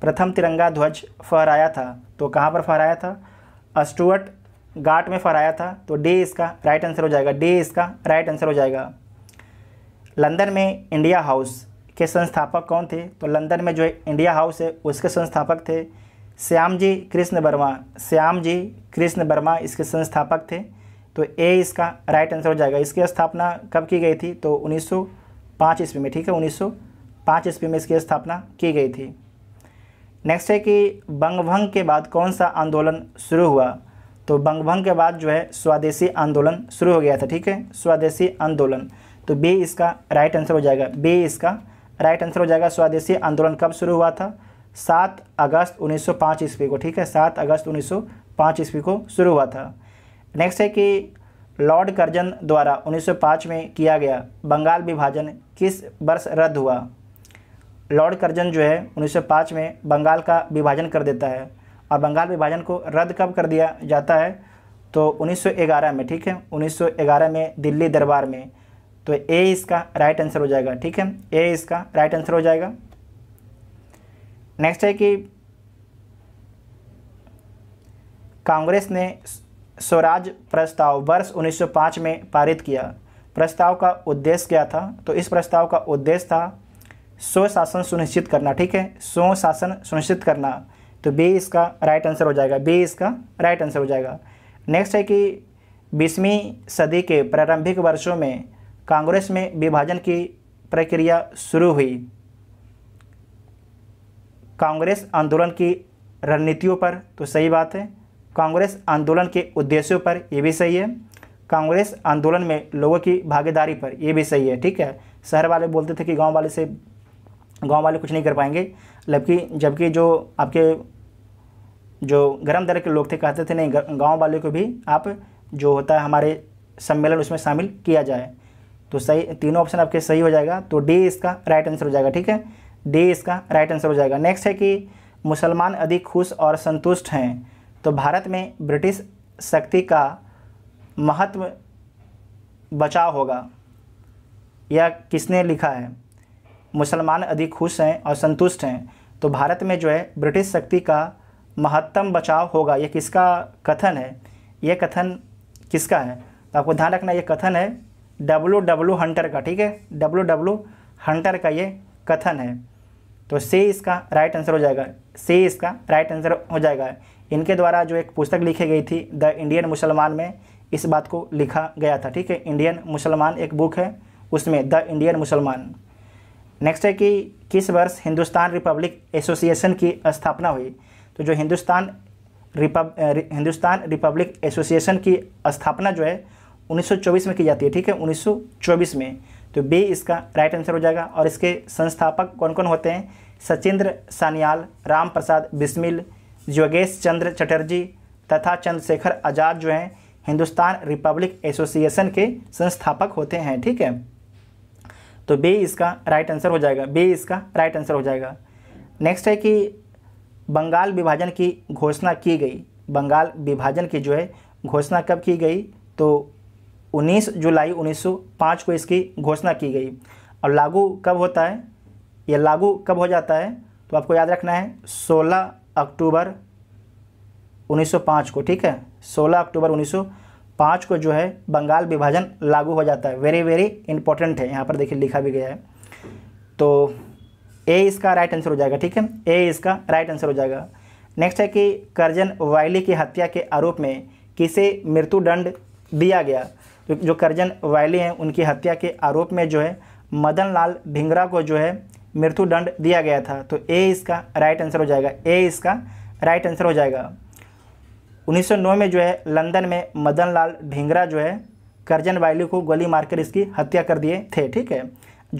प्रथम तिरंगा ध्वज फहराया था तो कहाँ पर फहराया था स्टूअर्ट गाट में फहराया था तो डे इसका राइट आंसर हो जाएगा डे इसका राइट आंसर हो जाएगा लंदन में इंडिया हाउस के संस्थापक कौन थे तो लंदन में जो इंडिया हाउस है उसके संस्थापक थे श्याम जी कृष्ण वर्मा श्याम जी कृष्ण वर्मा इसके संस्थापक थे तो ए इसका राइट आंसर हो जाएगा इसकी स्थापना कब की गई थी तो 1905 ईस्वी में ठीक है 1905 ईस्वी में इसकी स्थापना की गई थी नेक्स्ट है कि बंगभंग के बाद कौन सा आंदोलन शुरू हुआ तो बंगभंग के बाद जो है स्वदेशी आंदोलन शुरू हो गया था ठीक है स्वदेशी आंदोलन तो बी इसका राइट आंसर हो जाएगा बी इसका राइट आंसर हो जाएगा स्वदेशी आंदोलन कब शुरू हुआ था सात अगस्त 1905 ईस्वी को ठीक है सात अगस्त 1905 ईस्वी को शुरू हुआ था नेक्स्ट है कि लॉर्ड कर्जन द्वारा 1905 में किया गया बंगाल विभाजन किस वर्ष रद्द हुआ लॉर्ड कर्जन जो है 1905 में बंगाल का विभाजन कर देता है और बंगाल विभाजन को रद्द कब कर दिया जाता है तो 1911 में ठीक है 1911 में दिल्ली दरबार में तो ए इसका राइट आंसर हो जाएगा ठीक है ए इसका राइट आंसर हो जाएगा नेक्स्ट है कि कांग्रेस ने स्वराज प्रस्ताव वर्ष 1905 में पारित किया प्रस्ताव का उद्देश्य क्या था तो इस प्रस्ताव का उद्देश्य था स्वशासन सुनिश्चित करना ठीक है स्वशासन सुनिश्चित करना तो बी इसका राइट आंसर हो जाएगा बी इसका राइट आंसर हो जाएगा नेक्स्ट है कि बीसवीं सदी के प्रारंभिक वर्षों में कांग्रेस में विभाजन की प्रक्रिया शुरू हुई कांग्रेस आंदोलन की रणनीतियों पर तो सही बात है कांग्रेस आंदोलन के उद्देश्यों पर ये भी सही है कांग्रेस आंदोलन में लोगों की भागीदारी पर ये भी सही है ठीक है शहर वाले बोलते थे कि गांव वाले से गांव वाले कुछ नहीं कर पाएंगे जबकि जबकि जो आपके जो गर्म दर के लोग थे कहते थे नहीं गांव वाले को भी आप जो होता है हमारे सम्मेलन उसमें शामिल किया जाए तो सही तीनों ऑप्शन आपके सही हो जाएगा तो डी इसका राइट आंसर हो जाएगा ठीक है डी इसका राइट आंसर हो जाएगा नेक्स्ट है कि मुसलमान अधिक खुश और संतुष्ट हैं तो भारत में ब्रिटिश शक्ति का महत्व बचाव होगा या किसने लिखा है मुसलमान अधिक खुश हैं और संतुष्ट हैं तो भारत में जो है ब्रिटिश शक्ति का महत्तम बचाव होगा यह किसका कथन है यह कथन किसका है तो आपको ध्यान रखना यह कथन है डब्लू डब्लू हंटर का ठीक है डब्लू डब्लू हंटर का ये कथन है तो से इसका राइट आंसर हो जाएगा से इसका राइट आंसर हो जाएगा इनके द्वारा जो एक पुस्तक लिखी गई थी द इंडियन मुसलमान में इस बात को लिखा गया था ठीक है इंडियन मुसलमान एक बुक है उसमें द इंडियन मुसलमान नेक्स्ट है कि किस वर्ष हिंदुस्तान रिपब्लिक एसोसिएशन की स्थापना हुई तो जो हिंदुस्तान रिपब हिंदुस्तान रिपब्लिक एसोसिएशन की स्थापना जो है 1924 में की जाती है ठीक है 1924 में तो बी इसका राइट आंसर हो जाएगा और इसके संस्थापक कौन कौन होते हैं सचिंद्र सानियाल राम प्रसाद बिस्मिल योगेश चंद्र चटर्जी तथा चंद्रशेखर आज़ाद जो हैं हिंदुस्तान रिपब्लिक एसोसिएशन के संस्थापक होते हैं ठीक है तो बे इसका राइट आंसर हो जाएगा बे इसका राइट आंसर हो जाएगा नेक्स्ट है कि बंगाल विभाजन की घोषणा की गई बंगाल विभाजन की जो है घोषणा कब की गई तो 19 जुलाई 1905 को इसकी घोषणा की गई और लागू कब होता है यह लागू कब हो जाता है तो आपको याद रखना है 16 अक्टूबर 1905 को ठीक है 16 अक्टूबर पाँच को जो है बंगाल विभाजन लागू हो जाता है वेरी वेरी इंपॉर्टेंट है यहाँ पर देखिए लिखा भी गया है तो ए इसका राइट आंसर हो जाएगा ठीक है ए इसका राइट आंसर हो जाएगा नेक्स्ट है कि करजन वायली की हत्या के आरोप में किसे मृत्युदंड दिया गया तो जो करजन वायली हैं उनकी हत्या के आरोप में जो है मदन लाल ढिंगरा को जो है मृत्युदंड दिया गया था तो ए इसका राइट आंसर हो जाएगा ए इसका राइट आंसर हो जाएगा 1909 में जो है लंदन में मदन लाल ढेंगरा जो है करजन वायलू को गोली मारकर इसकी हत्या कर दिए थे ठीक है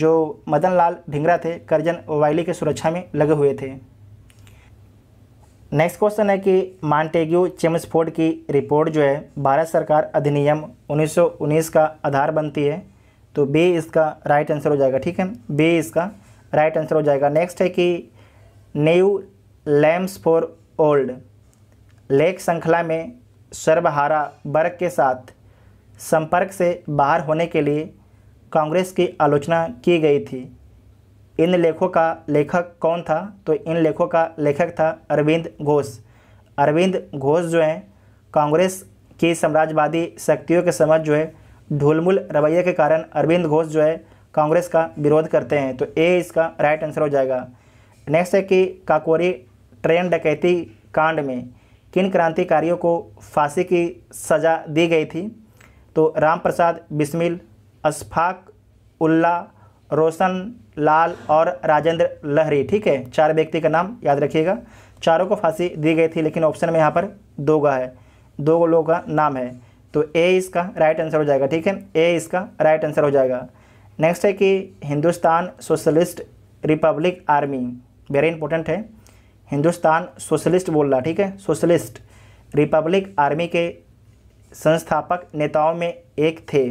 जो मदन लाल ढेंगरा थे करजन वायली के सुरक्षा में लगे हुए थे नेक्स्ट क्वेश्चन है कि मांटेग्यू चेम्सफोर्ड की रिपोर्ट जो है भारत सरकार अधिनियम 1919 का आधार बनती है तो बी इसका राइट आंसर हो जाएगा ठीक है बी इसका राइट आंसर हो जाएगा नेक्स्ट है कि न्यू लैम्स फॉर ओल्ड लेख श्रृंखला में सर्वहारा वर्ग के साथ संपर्क से बाहर होने के लिए कांग्रेस की आलोचना की गई थी इन लेखों का लेखक कौन था तो इन लेखों का लेखक था अरविंद घोष अरविंद घोष जो हैं कांग्रेस की साम्राज्यवादी शक्तियों के समझ जो है ढुलमुल रवैये के कारण अरविंद घोष जो है कांग्रेस का विरोध करते हैं तो ए इसका राइट आंसर हो जाएगा नेक्स्ट है कि काकोरी ट्रेन डकैती कांड में किन क्रांतिकारियों को फांसी की सज़ा दी गई थी तो राम प्रसाद बिस्मिल अशफाक उल्ला रोशन लाल और राजेंद्र लहरी ठीक है चार व्यक्ति का नाम याद रखिएगा चारों को फांसी दी गई थी लेकिन ऑप्शन में यहाँ पर दो का है दो लोगों का नाम है तो ए इसका राइट आंसर हो जाएगा ठीक है ए इसका राइट आंसर हो जाएगा नेक्स्ट है कि Hindustan socialist republic army very important है हिंदुस्तान सोशलिस्ट बोल रहा ठीक है सोशलिस्ट रिपब्लिक आर्मी के संस्थापक नेताओं में एक थे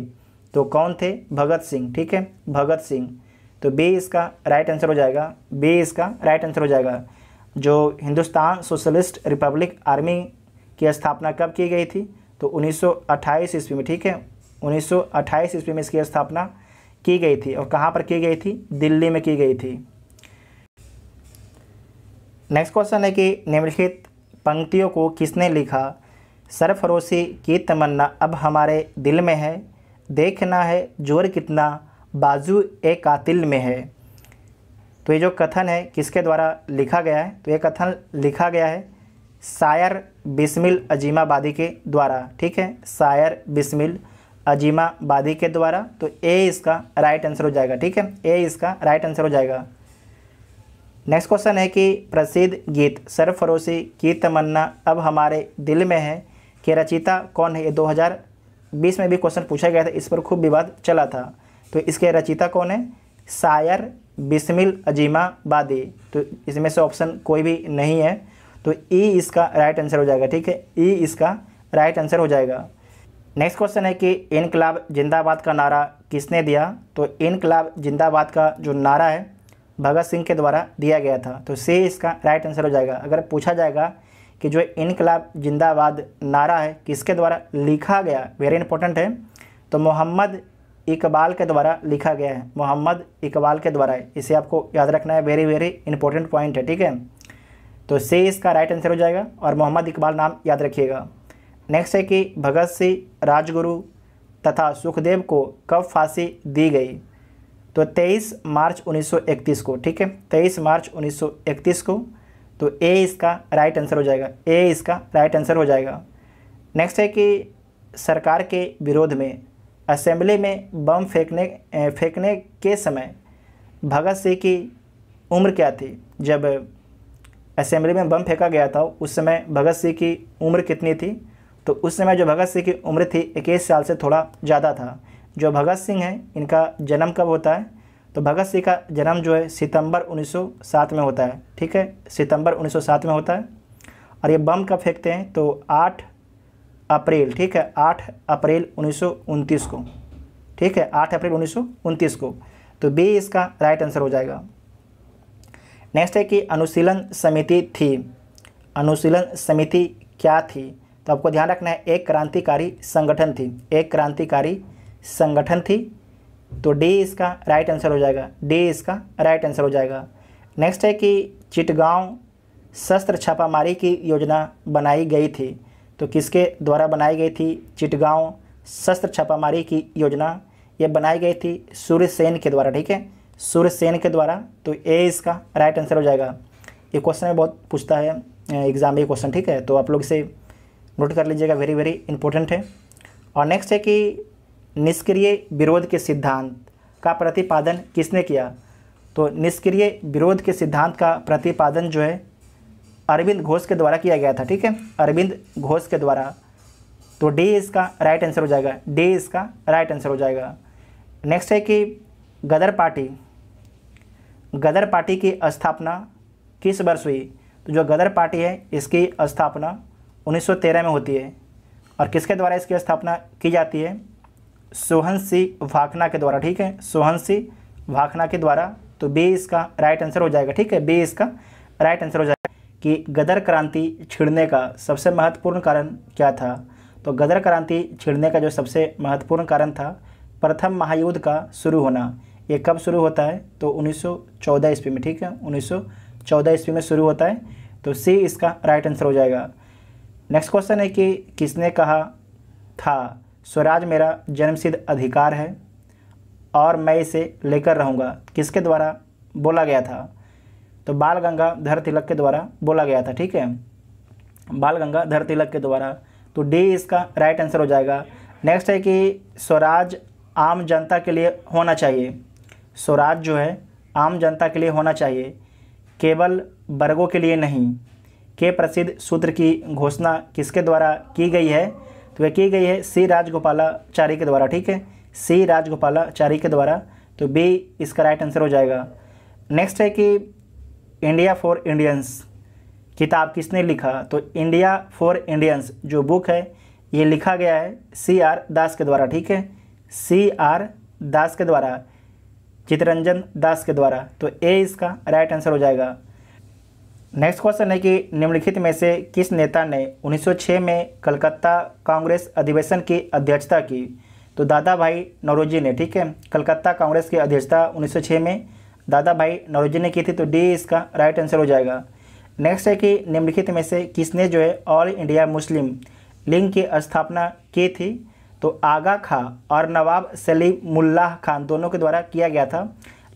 तो कौन थे भगत सिंह ठीक है भगत सिंह तो बी इसका राइट आंसर हो जाएगा बी इसका राइट आंसर हो जाएगा जो हिंदुस्तान सोशलिस्ट रिपब्लिक आर्मी की स्थापना कब की गई थी तो 1928 ईस्वी में ठीक है 1928 ईस्वी में इसकी स्थापना की गई थी और कहाँ पर की गई थी दिल्ली में की गई थी नेक्स्ट क्वेश्चन है कि निम्नलिखित पंक्तियों को किसने लिखा सरफरोशी की तमन्ना अब हमारे दिल में है देखना है जोर कितना बाजू ए कातिल में है तो ये जो कथन है किसके द्वारा लिखा गया है तो ये कथन लिखा गया है शायर बिस्मिल अजीमाबादी के द्वारा ठीक है शायर बिस्मिल अजीमाबादी के द्वारा तो ए इसका राइट आंसर हो जाएगा ठीक है ए इसका राइट आंसर हो जाएगा नेक्स्ट क्वेश्चन है कि प्रसिद्ध गीत सरफरोशी की तमन्ना अब हमारे दिल में है कि रचिता कौन है ये 2020 में भी क्वेश्चन पूछा गया था इस पर खूब विवाद चला था तो इसके रचिता कौन है शायर बिस्मिल अजीमा बादी तो इसमें से ऑप्शन कोई भी नहीं है तो ई e इसका राइट आंसर हो जाएगा ठीक है ई e इसका राइट आंसर हो जाएगा नेक्स्ट क्वेश्चन है कि इनकलाब जिंदाबाद का नारा किसने दिया तो इनकलाब जिंदाबाद का जो नारा है भगत सिंह के द्वारा दिया गया था तो से इसका राइट आंसर हो जाएगा अगर पूछा जाएगा कि जो इनकलाब जिंदाबाद नारा है किसके द्वारा लिखा गया वेरी इंपॉर्टेंट है तो मोहम्मद इकबाल के द्वारा लिखा गया है मोहम्मद इकबाल के द्वारा है इसे आपको याद रखना है वेरी वेरी इंपॉर्टेंट पॉइंट है ठीक है तो से इसका राइट आंसर हो जाएगा और मोहम्मद इकबाल नाम याद रखिएगा नेक्स्ट है कि भगत सिंह राजगुरु तथा सुखदेव को कब फांसी दी गई तो 23 मार्च 1931 को ठीक है 23 मार्च 1931 को तो ए इसका राइट आंसर हो जाएगा ए इसका राइट आंसर हो जाएगा नेक्स्ट है कि सरकार के विरोध में असेंबली में बम फेंकने फेंकने के समय भगत सिंह की उम्र क्या थी जब असेंबली में बम फेंका गया था उस समय भगत सिंह की उम्र कितनी थी तो उस समय जो भगत सिंह की उम्र थी इक्कीस साल से थोड़ा ज़्यादा था जो भगत सिंह हैं इनका जन्म कब होता है तो भगत सिंह का जन्म जो है सितंबर 1907 में होता है ठीक है सितंबर 1907 में होता है और ये बम कब फेंकते हैं तो 8 अप्रैल ठीक है 8 अप्रैल उन्नीस को ठीक है 8 अप्रैल उन्नीस को तो बी इसका राइट आंसर हो जाएगा नेक्स्ट है कि अनुशीलन समिति थी अनुशीलन समिति क्या थी तो आपको ध्यान रखना है एक क्रांतिकारी संगठन थी एक क्रांतिकारी संगठन थी तो डी इसका राइट आंसर हो जाएगा डी इसका राइट आंसर हो जाएगा नेक्स्ट है कि चिटगांव शस्त्र छापामारी की योजना बनाई गई थी तो किसके द्वारा बनाई गई थी चिटगांव शस्त्र छापामारी की योजना ये बनाई गई थी सूर्य सेन के द्वारा ठीक है सूर्य सेन के द्वारा तो ए इसका राइट आंसर हो जाएगा ये क्वेश्चन में बहुत पूछता है एग्ज़ाम में क्वेश्चन ठीक है तो आप लोग इसे नोट कर लीजिएगा वेरी वेरी इंपॉर्टेंट है और नेक्स्ट है कि निष्क्रिय विरोध के सिद्धांत का प्रतिपादन किसने किया तो निष्क्रिय विरोध के सिद्धांत का प्रतिपादन जो है अरविंद घोष के द्वारा किया गया था ठीक है अरविंद घोष के द्वारा तो डी इसका राइट आंसर हो जाएगा डी इसका राइट आंसर हो जाएगा नेक्स्ट है कि गदर पार्टी गदर पार्टी की स्थापना किस वर्ष हुई तो जो गदर पार्टी है इसकी स्थापना 1913 में होती है और किसके द्वारा इसकी स्थापना की जाती है सोहन सी वाखना के द्वारा ठीक है सोहन सी वाखना के द्वारा तो बे इसका राइट आंसर हो जाएगा ठीक है बे इसका राइट आंसर हो जाएगा कि गदर क्रांति छिड़ने का सबसे महत्वपूर्ण कारण क्या था तो गदर क्रांति छिड़ने का जो सबसे महत्वपूर्ण कारण था प्रथम महायुद्ध का शुरू होना ये कब शुरू होता है तो 1914 ईस्वी में ठीक है 1914 ईस्वी में शुरू होता है तो सी इसका राइट आंसर हो जाएगा नेक्स्ट क्वेश्चन है कि किसने कहा था स्वराज मेरा जन्मसिद्ध अधिकार है और मैं इसे लेकर रहूँगा किसके द्वारा बोला गया था तो बाल गंगाधर तिलक के द्वारा बोला गया था ठीक है बाल गंगाधर तिलक के द्वारा तो डी इसका राइट आंसर हो जाएगा नेक्स्ट है कि स्वराज आम जनता के लिए होना चाहिए स्वराज जो है आम जनता के लिए होना चाहिए केवल वर्गों के लिए नहीं के प्रसिद्ध सूत्र की घोषणा किसके द्वारा की गई है तो वह की गई है सी राजगोपालाचार्य के द्वारा ठीक है सी राजगोपालाचारी के द्वारा तो बी इसका राइट आंसर हो जाएगा नेक्स्ट है कि इंडिया फॉर इंडियंस किताब किसने लिखा तो इंडिया फॉर इंडियंस जो बुक है ये लिखा गया है सी आर दास के द्वारा ठीक है सी आर दास के द्वारा चितरंजन दास के द्वारा तो ए इसका राइट आंसर हो जाएगा नेक्स्ट क्वेश्चन है कि निम्नलिखित में से किस नेता ने 1906 में कलकत्ता कांग्रेस अधिवेशन की अध्यक्षता की तो दादा भाई नौरोजी ने ठीक है कलकत्ता कांग्रेस की अध्यक्षता 1906 में दादा भाई नौरोजी ने की थी तो डी इसका राइट आंसर हो जाएगा नेक्स्ट है कि निम्नलिखित में से किसने जो है ऑल इंडिया मुस्लिम लीग की स्थापना की थी तो आगा खां और नवाब सलीम मुल्ला खान दोनों के द्वारा किया गया था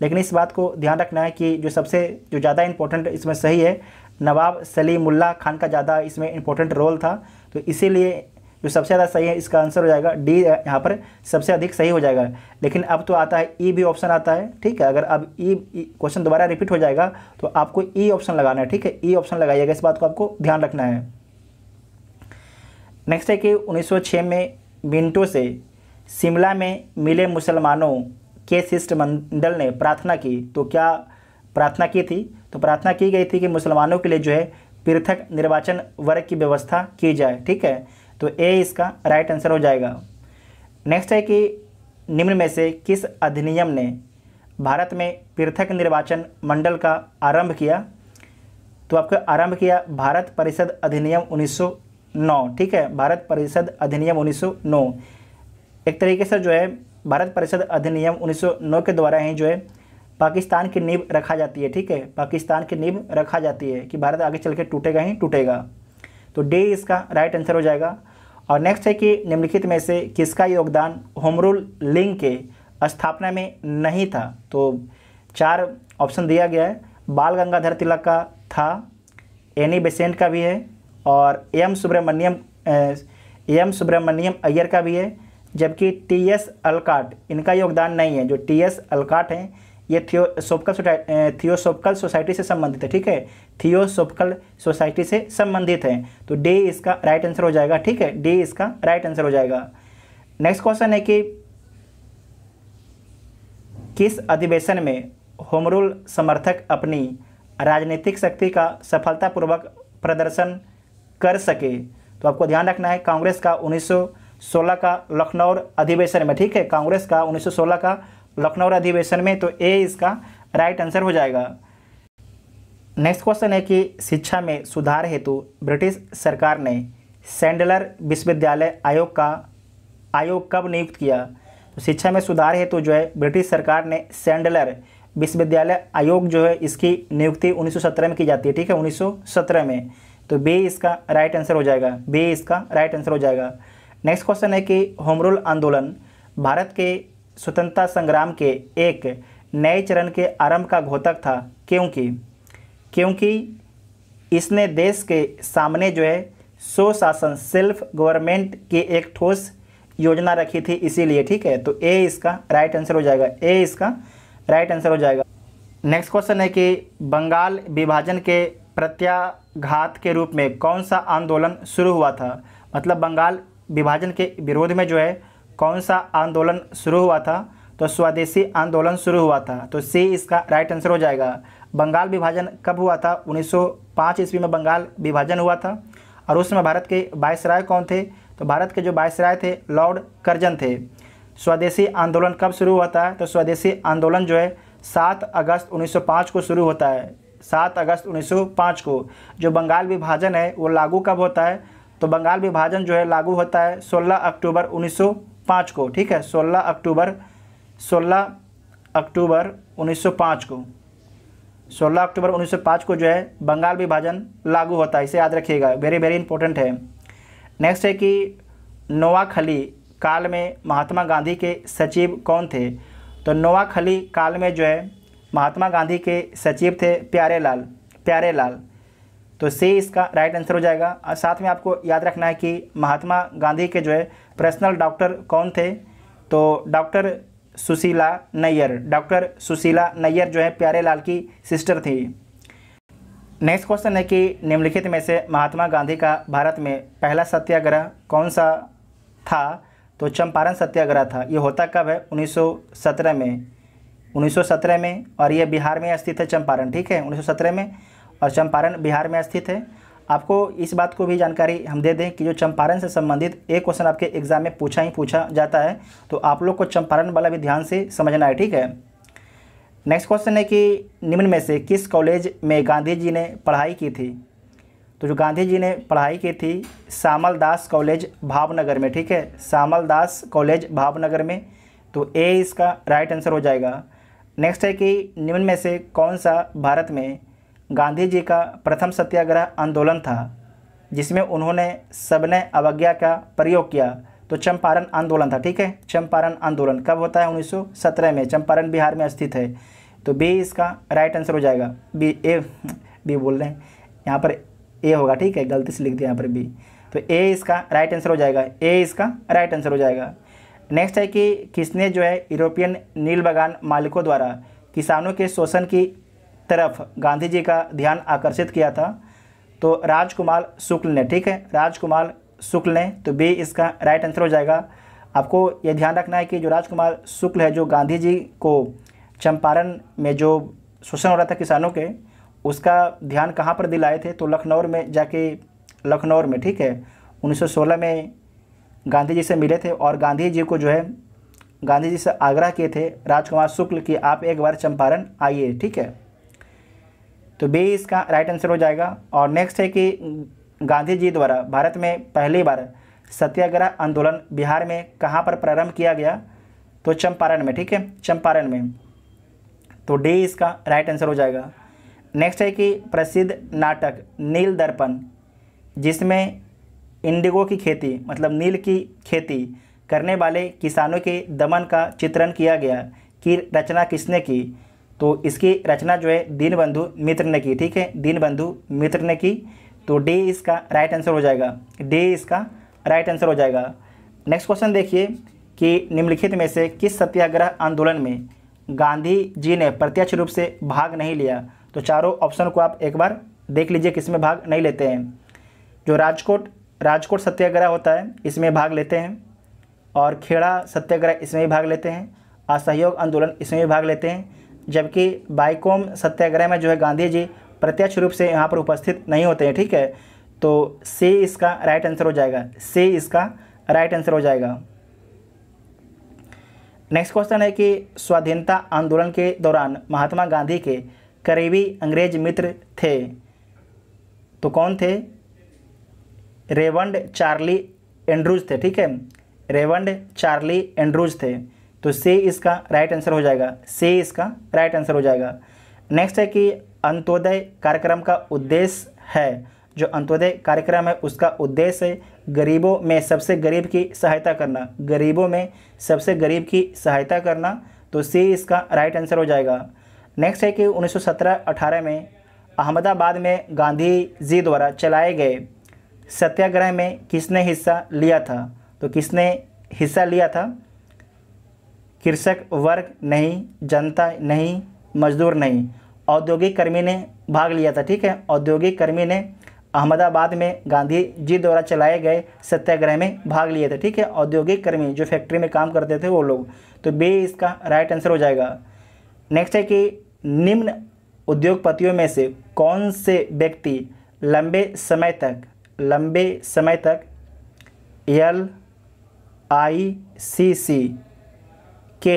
लेकिन इस बात को ध्यान रखना है कि जो सबसे जो ज़्यादा इंपॉर्टेंट इसमें सही है नवाब सलीमुल्ला खान का ज़्यादा इसमें इंपॉर्टेंट रोल था तो इसीलिए जो सबसे ज़्यादा सही है इसका आंसर हो जाएगा डी यहाँ पर सबसे अधिक सही हो जाएगा लेकिन अब तो आता है ई भी ऑप्शन आता है ठीक है अगर अब ई e, क्वेश्चन e दोबारा रिपीट हो जाएगा तो आपको ई e ऑप्शन लगाना है ठीक है ई ऑप्शन लगाइएगा इस बात को आपको ध्यान रखना है नेक्स्ट है कि 1906 में मिंटो से शिमला में मिले मुसलमानों के शिष्टमंडल ने प्रार्थना की तो क्या प्रार्थना की थी तो प्रार्थना की गई थी कि मुसलमानों के लिए जो है पृथक निर्वाचन वर्ग की व्यवस्था की जाए ठीक है तो ए इसका राइट आंसर हो जाएगा नेक्स्ट है कि निम्न में से किस अधिनियम ने भारत में पृथक निर्वाचन मंडल का आरंभ किया तो आपका आरंभ किया भारत परिषद अधिनियम 1909 ठीक है भारत परिषद अधिनियम 1909 एक तरीके से जो है भारत परिषद अधिनियम 1909 के द्वारा ही जो है पाकिस्तान की नींव रखा जाती है ठीक है पाकिस्तान की नींव रखा जाती है कि भारत आगे चल के टूटेगा ही टूटेगा तो डी इसका राइट आंसर हो जाएगा और नेक्स्ट है कि निम्नलिखित में से किसका योगदान होमरुल लिंग के स्थापना में नहीं था तो चार ऑप्शन दिया गया है बाल गंगाधर तिलक का था एनी बेसेंट का भी है और एम सुब्रमण्यम एम सुब्रमण्यम अय्यर का भी है जबकि टी एस अलकाट इनका योगदान नहीं है जो टी एस अलकाट हैं ये थियोसोपकल थियोसोफिकल सोसाइटी से संबंधित है ठीक है थियोसोफिकल सोसाइटी से संबंधित है तो डी इसका राइट आंसर हो जाएगा ठीक है डी इसका राइट आंसर हो जाएगा नेक्स्ट क्वेश्चन है कि किस अधिवेशन में होमरूल समर्थक अपनी राजनीतिक शक्ति का सफलतापूर्वक प्रदर्शन कर सके तो आपको ध्यान रखना है कांग्रेस का उन्नीस सोलह का लखनऊ अधिवेशन में ठीक है कांग्रेस का सोलह का लखनऊ अधिवेशन में तो ए इसका राइट आंसर हो जाएगा नेक्स्ट क्वेश्चन है कि शिक्षा में सुधार हेतु ब्रिटिश सरकार ने सेंडलर विश्वविद्यालय आयोग का आयोग कब नियुक्त किया तो शिक्षा में सुधार हेतु जो है ब्रिटिश सरकार ने सेंडलर विश्वविद्यालय आयोग जो है इसकी नियुक्ति 1917 में की जाती है ठीक है 1917 में तो बी इसका राइट आंसर हो जाएगा बी इसका राइट आंसर हो जाएगा नेक्स्ट क्वेश्चन है कि होम रूल आंदोलन भारत के स्वतंत्रता संग्राम के एक नए चरण के आरंभ का घोतक था क्योंकि क्योंकि इसने देश के सामने जो है स्वशासन सेल्फ गवर्नमेंट की एक ठोस योजना रखी थी इसीलिए ठीक है तो ए इसका राइट आंसर हो जाएगा ए इसका राइट आंसर हो जाएगा नेक्स्ट क्वेश्चन है कि बंगाल विभाजन के प्रत्याघात के रूप में कौन सा आंदोलन शुरू हुआ था मतलब बंगाल विभाजन के विरोध में जो है कौन सा आंदोलन शुरू हुआ था तो स्वदेशी आंदोलन शुरू हुआ था तो सी इसका राइट आंसर हो जाएगा बंगाल विभाजन कब हुआ था 1905 ईस्वी में बंगाल विभाजन हुआ था और उसमें भारत के वायसराय कौन थे तो भारत के जो वायसराय थे लॉर्ड कर्जन थे स्वदेशी आंदोलन कब शुरू होता है तो स्वदेशी आंदोलन जो है सात अगस्त 1905 को शुरू होता है सात अगस्त 1905 को जो बंगाल विभाजन है वो लागू कब होता है तो बंगाल विभाजन जो है लागू होता है 16 अक्टूबर 1905 को ठीक है 16 अक्टूबर 16 अक्टूबर 1905 को 16 अक्टूबर 1905 को जो है बंगाल विभाजन लागू होता है इसे याद रखिएगा वेरी वेरी इंपॉर्टेंट है नेक्स्ट है कि नोआखली काल में महात्मा गांधी के सचिव कौन थे तो नोआखली काल में जो है महात्मा गांधी के सचिव थे प्यारे लाल प्यारे लाल तो से इसका राइट आंसर हो जाएगा और साथ में आपको याद रखना है कि महात्मा गांधी के जो है पर्सनल डॉक्टर कौन थे तो डॉक्टर सुशीला नैयर डॉक्टर सुशीला नैयर जो है प्यारे लाल की सिस्टर थी नेक्स्ट क्वेश्चन है कि निम्नलिखित में से महात्मा गांधी का भारत में पहला सत्याग्रह कौन सा था तो चंपारण सत्याग्रह था ये होता कब है 1917 में 1917 में और ये बिहार में स्थित है चंपारण ठीक है 1917 में और चंपारण बिहार में स्थित है आपको इस बात को भी जानकारी हम दे दें कि जो चंपारण से संबंधित एक क्वेश्चन आपके एग्जाम में पूछा ही पूछा जाता है तो आप लोग को चंपारण वाला भी ध्यान से समझना है ठीक है नेक्स्ट क्वेश्चन है कि निम्न में से किस कॉलेज में गांधी जी ने पढ़ाई की थी तो जो गांधी जी ने पढ़ाई की थी श्यामल दास कॉलेज भावनगर में ठीक है श्यामल दास कॉलेज भावनगर में तो ए इसका राइट आंसर हो जाएगा नेक्स्ट है कि निम्न में से कौन सा भारत में गांधी जी का प्रथम सत्याग्रह आंदोलन था जिसमें उन्होंने सबने अवज्ञा का प्रयोग किया तो चंपारण आंदोलन था ठीक है चंपारण आंदोलन कब होता है 1917 में चंपारण बिहार में स्थित है तो बी इसका राइट आंसर हो जाएगा बी ए बी बोल रहे हैं यहाँ पर ए होगा ठीक है गलती से लिख दिया यहाँ पर बी तो ए इसका राइट आंसर हो जाएगा ए इसका राइट आंसर हो जाएगा नेक्स्ट है कि किसने जो है यूरोपियन नील बगान मालिकों द्वारा किसानों के शोषण की तरफ गांधी जी का ध्यान आकर्षित किया था तो राजकुमार शुक्ल ने ठीक है राजकुमार शुक्ल ने तो बी इसका राइट आंसर हो जाएगा आपको ये ध्यान रखना है कि जो राजकुमार शुक्ल है जो गांधी जी को चंपारण में जो शोषण हो रहा था किसानों के उसका ध्यान कहाँ पर दिलाए थे तो लखनऊ में जाके लखनऊ में ठीक है 1916 में गांधी जी से मिले थे और गांधी जी को जो है गांधी जी से आग्रह किए थे राजकुमार शुक्ल कि आप एक बार चंपारण आइए ठीक है तो बी इसका राइट आंसर हो जाएगा और नेक्स्ट है कि गांधी जी द्वारा भारत में पहली बार सत्याग्रह आंदोलन बिहार में कहाँ पर प्रारंभ किया गया तो चंपारण में ठीक है चंपारण में तो डी इसका राइट आंसर हो जाएगा नेक्स्ट है कि प्रसिद्ध नाटक नील दर्पण जिसमें इंडिगो की खेती मतलब नील की खेती करने वाले किसानों के दमन का चित्रण किया गया कि रचना किसने की तो इसकी रचना जो है दीनबंधु मित्र ने की ठीक है दीनबंधु मित्र ने की तो डी इसका राइट आंसर हो जाएगा डी इसका राइट आंसर हो जाएगा नेक्स्ट क्वेश्चन देखिए कि निम्नलिखित में से किस सत्याग्रह आंदोलन में गांधी जी ने प्रत्यक्ष रूप से भाग नहीं लिया तो चारों ऑप्शन को आप एक बार देख लीजिए किसमें भाग नहीं लेते हैं जो राजकोट राजकोट सत्याग्रह होता है इसमें भाग लेते हैं और खेड़ा सत्याग्रह इसमें भी भाग लेते हैं असहयोग आंदोलन इसमें भी भाग लेते हैं जबकि बाइकोम सत्याग्रह में जो है गांधी जी प्रत्यक्ष रूप से यहाँ पर उपस्थित नहीं होते हैं ठीक है तो से इसका राइट आंसर हो जाएगा से इसका राइट आंसर हो जाएगा नेक्स्ट क्वेश्चन है कि स्वाधीनता आंदोलन के दौरान महात्मा गांधी के करीबी अंग्रेज मित्र थे तो कौन थे रेवंड चार्ली एंड्रूज थे ठीक है रेवंड चार्ली एंड्रूज थे तो से इसका राइट आंसर हो जाएगा से इसका राइट आंसर हो जाएगा नेक्स्ट है कि अंत्योदय कार्यक्रम का उद्देश्य है जो अंत्योदय कार्यक्रम है उसका उद्देश्य है गरीबों में सबसे गरीब की सहायता करना गरीबों में सबसे गरीब की सहायता करना तो से इसका राइट आंसर हो जाएगा नेक्स्ट है कि 1917-18 में अहमदाबाद में गांधी जी द्वारा चलाए गए सत्याग्रह में किसने हिस्सा लिया था तो किसने हिस्सा लिया था कृषक वर्ग नहीं जनता नहीं मजदूर नहीं औद्योगिक कर्मी ने भाग लिया था ठीक है औद्योगिक कर्मी ने अहमदाबाद में गांधी जी द्वारा चलाए गए सत्याग्रह में भाग लिए थे ठीक है औद्योगिक कर्मी जो फैक्ट्री में काम करते थे वो लोग तो बी इसका राइट आंसर हो जाएगा नेक्स्ट है कि निम्न उद्योगपतियों में से कौन से व्यक्ति लंबे समय तक लंबे समय तक एल आई सी सी के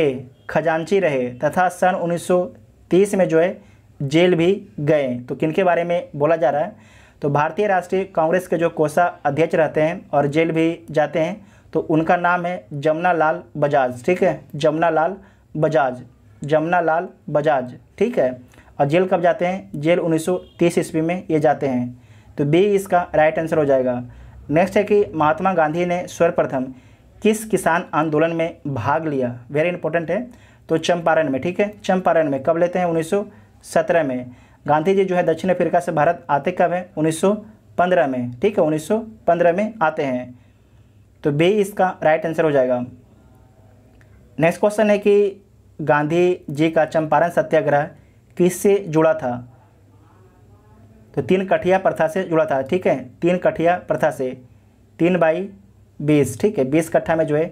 खजांची रहे तथा सन उन्नीस में जो है जेल भी गए तो किन के बारे में बोला जा रहा है तो भारतीय राष्ट्रीय कांग्रेस के जो कोषा अध्यक्ष रहते हैं और जेल भी जाते हैं तो उनका नाम है जमुना लाल बजाज ठीक है जमुना लाल बजाज जमुना लाल बजाज ठीक है और जेल कब जाते हैं जेल 1930 ईस्वी में ये जाते हैं तो बी इसका राइट आंसर हो जाएगा नेक्स्ट है कि महात्मा गांधी ने सर्वप्रथम किस किसान आंदोलन में भाग लिया वेरी इंपॉर्टेंट है तो चंपारण में ठीक है चंपारण में कब लेते हैं 1917 में गांधी जी जो है दक्षिण अफ्रीका से भारत आते कब हैं 1915 में ठीक है 1915 में आते हैं तो बी इसका राइट आंसर हो जाएगा नेक्स्ट क्वेश्चन है कि गांधी जी का चंपारण सत्याग्रह किससे जुड़ा था तो तीन कठिया प्रथा से जुड़ा था ठीक है तीन कठिया प्रथा से तीन बाई बीस ठीक है बीस कट्ठा में जो है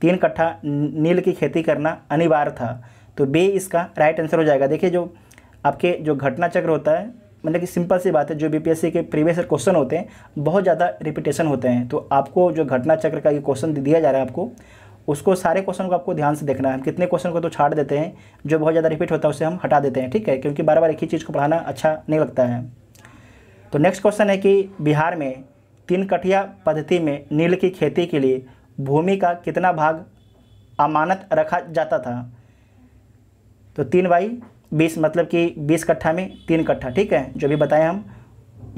तीन कट्ठा नील की खेती करना अनिवार्य था तो बे इसका राइट आंसर हो जाएगा देखिए जो आपके जो घटना चक्र होता है मतलब कि सिंपल सी बात है जो बीपीएससी के प्रीवियस क्वेश्चन होते हैं बहुत ज़्यादा रिपीटेशन होते हैं तो आपको जो घटना चक्र का ये क्वेश्चन दिया जा रहा है आपको उसको सारे क्वेश्चन को आपको ध्यान से देखना है हम कितने क्वेश्चन को तो छाड़ देते हैं जो बहुत ज़्यादा रिपीट होता है उसे हम हटा देते हैं ठीक है क्योंकि बार बार एक ही चीज़ को पढ़ाना अच्छा नहीं लगता है तो नेक्स्ट क्वेश्चन है कि बिहार में तीन कठिया पद्धति में नील की खेती के लिए भूमि का कितना भाग अमानत रखा जाता था तो तीन बाई बीस मतलब कि बीस कट्ठा में तीन कट्ठा ठीक है जो भी बताएं हम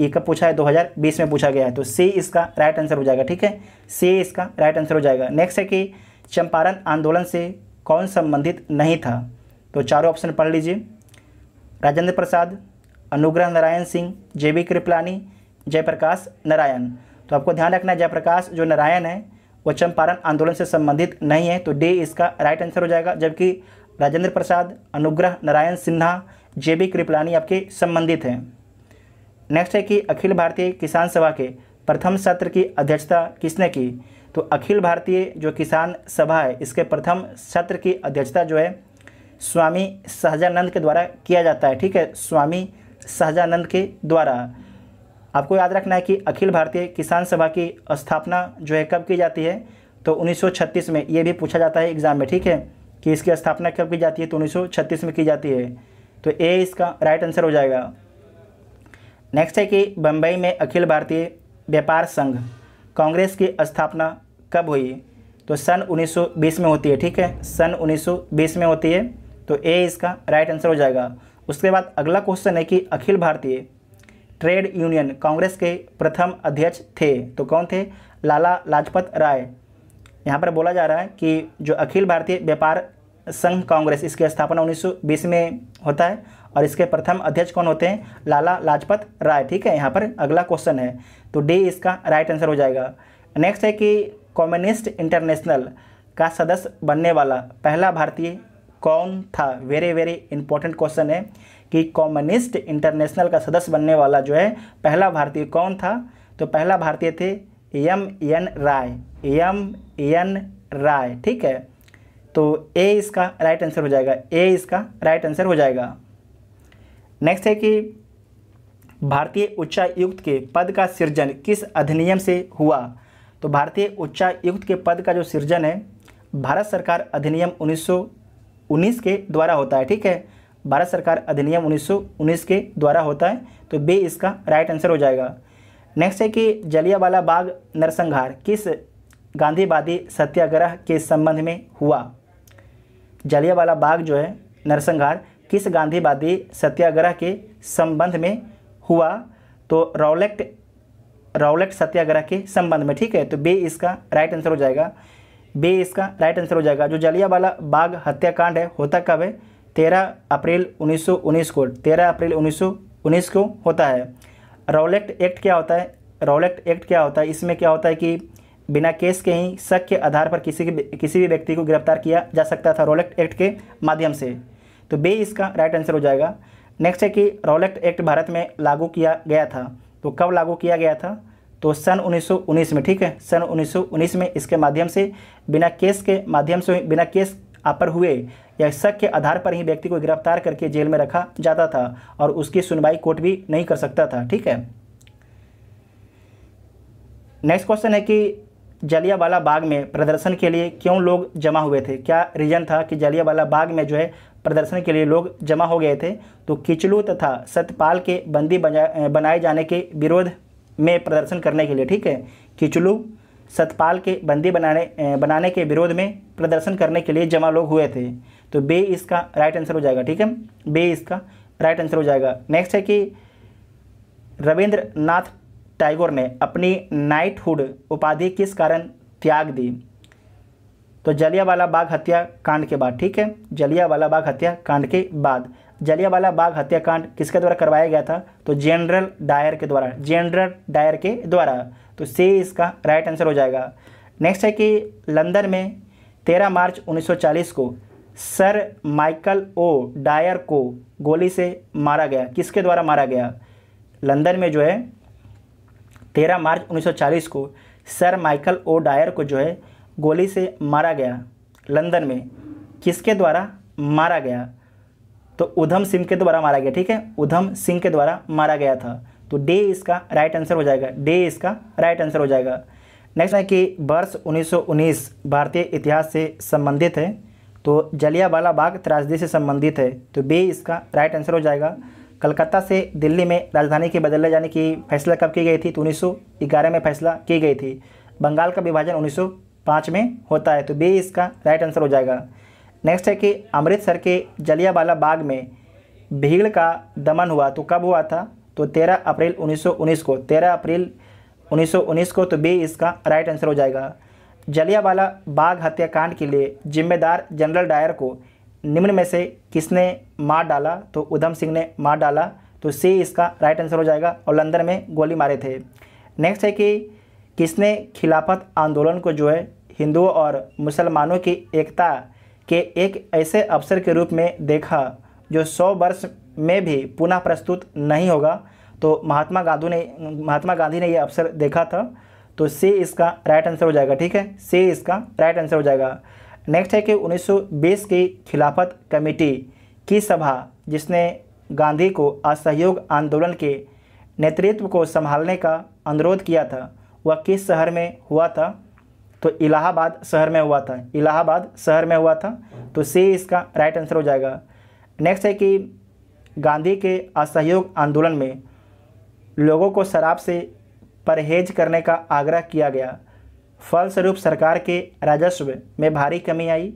ये कब पूछा है 2020 में पूछा गया है तो सी इसका राइट आंसर हो जाएगा ठीक है सी इसका राइट आंसर हो जाएगा नेक्स्ट है कि चंपारण आंदोलन से कौन संबंधित नहीं था तो चारों ऑप्शन पढ़ लीजिए राजेंद्र प्रसाद अनुग्रह नारायण सिंह जे बी कृपलानी जयप्रकाश नारायण तो आपको ध्यान रखना है जयप्रकाश जो नारायण है वो चंपारण आंदोलन से संबंधित नहीं है तो डी इसका राइट आंसर हो जाएगा जबकि राजेंद्र प्रसाद अनुग्रह नारायण सिन्हा जे बी कृपलानी आपके संबंधित हैं नेक्स्ट है कि अखिल भारतीय किसान सभा के प्रथम सत्र की अध्यक्षता किसने की तो अखिल भारतीय जो किसान सभा है इसके प्रथम सत्र की अध्यक्षता जो है स्वामी सहजानंद के द्वारा किया जाता है ठीक है स्वामी सहजानंद के द्वारा आपको याद रखना है कि अखिल भारतीय किसान सभा की स्थापना जो है कब की जाती है तो 1936 में ये भी पूछा जाता है एग्ज़ाम में ठीक है कि इसकी स्थापना कब की जाती है तो 1936 में की जाती है तो ए इसका राइट आंसर हो जाएगा नेक्स्ट है कि बम्बई में अखिल भारतीय व्यापार संघ कांग्रेस की स्थापना कब हुई तो सन उन्नीस में होती है ठीक है सन उन्नीस में होती है तो ए इसका राइट आंसर हो जाएगा उसके बाद अगला क्वेश्चन है कि अखिल भारतीय ट्रेड यूनियन कांग्रेस के प्रथम अध्यक्ष थे तो कौन थे लाला लाजपत राय यहाँ पर बोला जा रहा है कि जो अखिल भारतीय व्यापार संघ कांग्रेस इसकी स्थापना 1920 में होता है और इसके प्रथम अध्यक्ष कौन होते हैं लाला लाजपत राय ठीक है यहाँ पर अगला क्वेश्चन है तो डी इसका राइट आंसर हो जाएगा नेक्स्ट है कि कम्युनिस्ट इंटरनेशनल का सदस्य बनने वाला पहला भारतीय कौन था वेरी वेरी इंपॉर्टेंट क्वेश्चन है कि कॉम्युनिस्ट इंटरनेशनल का सदस्य बनने वाला जो है पहला भारतीय कौन था तो पहला भारतीय थे M N Roy M N Roy ठीक है तो ए इसका राइट आंसर हो जाएगा ए इसका राइट आंसर हो जाएगा नेक्स्ट है कि भारतीय उच्चायुक्त के पद का सृजन किस अधिनियम से हुआ तो भारतीय उच्चायुक्त के पद का जो सृजन है भारत सरकार अधिनियम 1919 के द्वारा होता है ठीक है भारत सरकार अधिनियम 1919 के द्वारा होता है तो बे इसका राइट आंसर हो जाएगा नेक्स्ट है कि जलियावाला बाग नरसंहार किस गांधीवादी सत्याग्रह के संबंध में हुआ जलियावाला बाग जो है नरसंहार किस गांधीवादी सत्याग्रह के संबंध में हुआ तो रौलेक्ट रौलेट सत्याग्रह के संबंध में ठीक है तो बे इसका राइट आंसर हो जाएगा बे इसका राइट आंसर हो जाएगा जो जलियावाला बाग हत्याकांड है होता कब है तेरह अप्रैल 1919 को तेरह अप्रैल 1919 को होता है रॉलेक्ट एक्ट क्या होता है रॉलेक्ट एक्ट क्या होता है इसमें क्या होता है कि बिना केस के ही शक के आधार पर किसी के किसी भी व्यक्ति को गिरफ्तार किया जा सकता था रॉलेक्ट एक्ट के माध्यम से तो बे इसका राइट आंसर हो जाएगा नेक्स्ट है कि रॉलेक्ट एक्ट भारत में लागू किया गया था तो कब लागू किया गया था तो सन 1919 में ठीक है सन 1919 में इसके माध्यम से बिना केस के माध्यम से बिना केस आप पर हुए या शक के आधार पर ही व्यक्ति को गिरफ्तार करके जेल में रखा जाता था और उसकी सुनवाई कोर्ट भी नहीं कर सकता था ठीक है नेक्स्ट क्वेश्चन है कि जलियावाला बाग में प्रदर्शन के लिए क्यों लोग जमा हुए थे क्या रीज़न था कि जलियावाला बाग में जो है प्रदर्शन के लिए लोग जमा हो गए थे तो किचलू तथा सतपाल के बंदी बनाए जाने के विरोध में प्रदर्शन करने के लिए ठीक है किचलू सतपाल के बंदी बनाने बनाने के विरोध में प्रदर्शन करने के लिए जमा लोग हुए थे तो बे इसका राइट आंसर हो जाएगा ठीक है बे इसका राइट आंसर हो जाएगा नेक्स्ट है कि रविंद्र नाथ टाइगोर ने अपनी नाइटहुड उपाधि किस कारण त्याग दी तो जलियावाला बाग हत्या कांड के बाद ठीक है जलियावाला बाग हत्या कांड के बाद जलियावाला बाग हत्याकांड किसके द्वारा करवाया गया था तो जनरल डायर के द्वारा जनरल डायर के द्वारा तो से इसका राइट आंसर हो जाएगा नेक्स्ट है कि लंदन में 13 मार्च 1940 को सर माइकल ओ डायर को गोली से मारा गया किसके द्वारा मारा गया लंदन में जो है 13 मार्च 1940 को सर माइकल ओ डायर को जो है गोली से मारा गया लंदन में किसके द्वारा मारा गया तो उधम सिंह के द्वारा मारा गया ठीक है उधम सिंह के द्वारा मारा गया था तो डे इसका राइट आंसर हो जाएगा डे इसका राइट आंसर हो जाएगा नेक्स्ट है कि वर्ष 1919 भारतीय इतिहास से संबंधित है तो जलियावाला बाग त्रासदी से संबंधित है तो बी इसका राइट आंसर हो जाएगा कलकत्ता से दिल्ली में राजधानी के बदले जाने की फैसला कब की गई थी तो उन्नीस में फैसला की गई थी बंगाल का विभाजन 1905 में होता है तो बी इसका राइट आंसर हो जाएगा नेक्स्ट है कि अमृतसर के जलियावाला बाग में भीड़ का दमन हुआ तो कब हुआ था तो 13 अप्रैल 1919 को 13 अप्रैल 1919 को तो बी इसका राइट आंसर हो जाएगा जलियावाला बाग हत्याकांड के लिए जिम्मेदार जनरल डायर को निम्न में से किसने मार डाला तो उधम सिंह ने मार डाला तो सी इसका राइट आंसर हो जाएगा और लंदन में गोली मारे थे नेक्स्ट है कि किसने खिलाफत आंदोलन को जो है हिंदुओं और मुसलमानों की एकता के एक ऐसे अवसर के रूप में देखा जो सौ वर्ष में भी पुनः प्रस्तुत नहीं होगा तो महात्मा गांधी ने महात्मा गांधी ने यह अवसर देखा था तो से इसका राइट आंसर हो जाएगा ठीक है से इसका राइट आंसर हो जाएगा नेक्स्ट है कि उन्नीस की खिलाफत कमेटी की सभा जिसने गांधी को असहयोग आंदोलन के नेतृत्व को संभालने का अनुरोध किया था वह किस शहर में हुआ था तो इलाहाबाद शहर में हुआ था इलाहाबाद शहर में हुआ था तो से इसका राइट आंसर हो जाएगा नेक्स्ट है कि गांधी के असहयोग आंदोलन में लोगों को शराब से परहेज करने का आग्रह किया गया फलस्वरूप सरकार के राजस्व में भारी कमी आई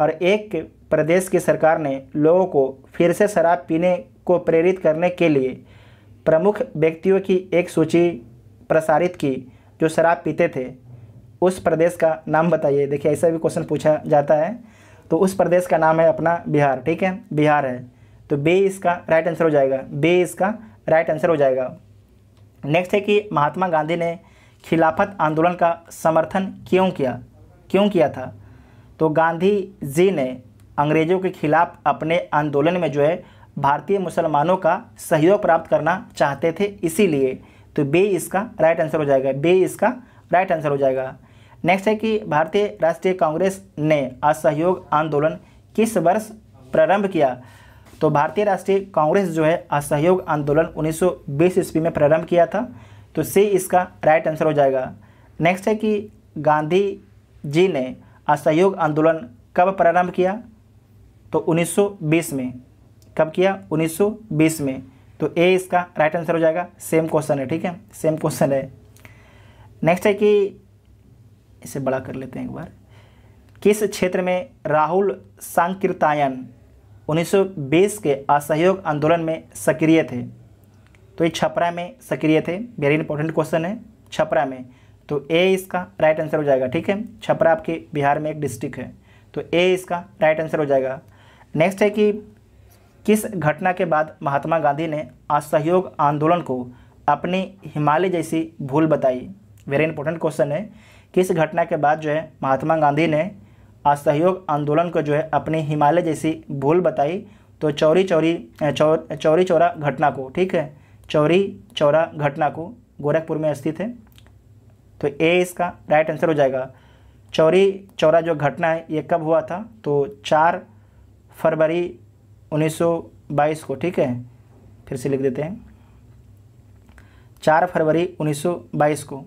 और एक प्रदेश की सरकार ने लोगों को फिर से शराब पीने को प्रेरित करने के लिए प्रमुख व्यक्तियों की एक सूची प्रसारित की जो शराब पीते थे उस प्रदेश का नाम बताइए देखिए ऐसा भी क्वेश्चन पूछा जाता है तो उस प्रदेश का नाम है अपना बिहार ठीक है बिहार है तो बे इसका राइट आंसर हो जाएगा बे इसका राइट आंसर हो जाएगा नेक्स्ट है कि महात्मा गांधी ने खिलाफत आंदोलन का समर्थन क्यों किया क्यों किया था तो गांधी जी ने अंग्रेज़ों के खिलाफ अपने आंदोलन में जो है भारतीय मुसलमानों का सहयोग प्राप्त करना चाहते थे इसीलिए तो बे इसका राइट आंसर हो जाएगा बे इसका राइट आंसर हो जाएगा नेक्स्ट है कि भारतीय राष्ट्रीय कांग्रेस ने असहयोग आंदोलन किस वर्ष प्रारंभ किया तो भारतीय राष्ट्रीय कांग्रेस जो है असहयोग आंदोलन उन्नीस ईस्वी में प्रारंभ किया था तो सी इसका राइट आंसर हो जाएगा नेक्स्ट है कि गांधी जी ने असहयोग आंदोलन कब प्रारंभ किया तो 1920 में कब किया 1920 में तो ए इसका राइट आंसर हो जाएगा सेम क्वेश्चन है ठीक है सेम क्वेश्चन है नेक्स्ट है कि इसे बड़ा कर लेते हैं एक बार किस क्षेत्र में राहुल सांकीर्तायन 1920 के असहयोग आंदोलन में सक्रिय थे तो ये छपरा में सक्रिय थे वेरी इंपॉर्टेंट क्वेश्चन है छपरा में तो ए इसका राइट आंसर हो जाएगा ठीक है छपरा आपके बिहार में एक डिस्ट्रिक्ट है तो ए इसका राइट आंसर हो जाएगा नेक्स्ट है कि किस घटना के बाद महात्मा गांधी ने असहयोग आंदोलन को अपनी हिमालय जैसी भूल बताई वेरी इंपॉर्टेंट क्वेश्चन है किस घटना के बाद जो है महात्मा गांधी ने असहयोग आंदोलन को जो है अपने हिमालय जैसी भूल बताई तो चौरी चौरी चौ, चौरी चौरा घटना को ठीक है चौरी चौरा घटना को गोरखपुर में स्थित है तो ए इसका राइट आंसर हो जाएगा चौरी चौरा जो घटना है ये कब हुआ था तो चार फरवरी 1922 को ठीक है फिर से लिख देते हैं चार फरवरी 1922 को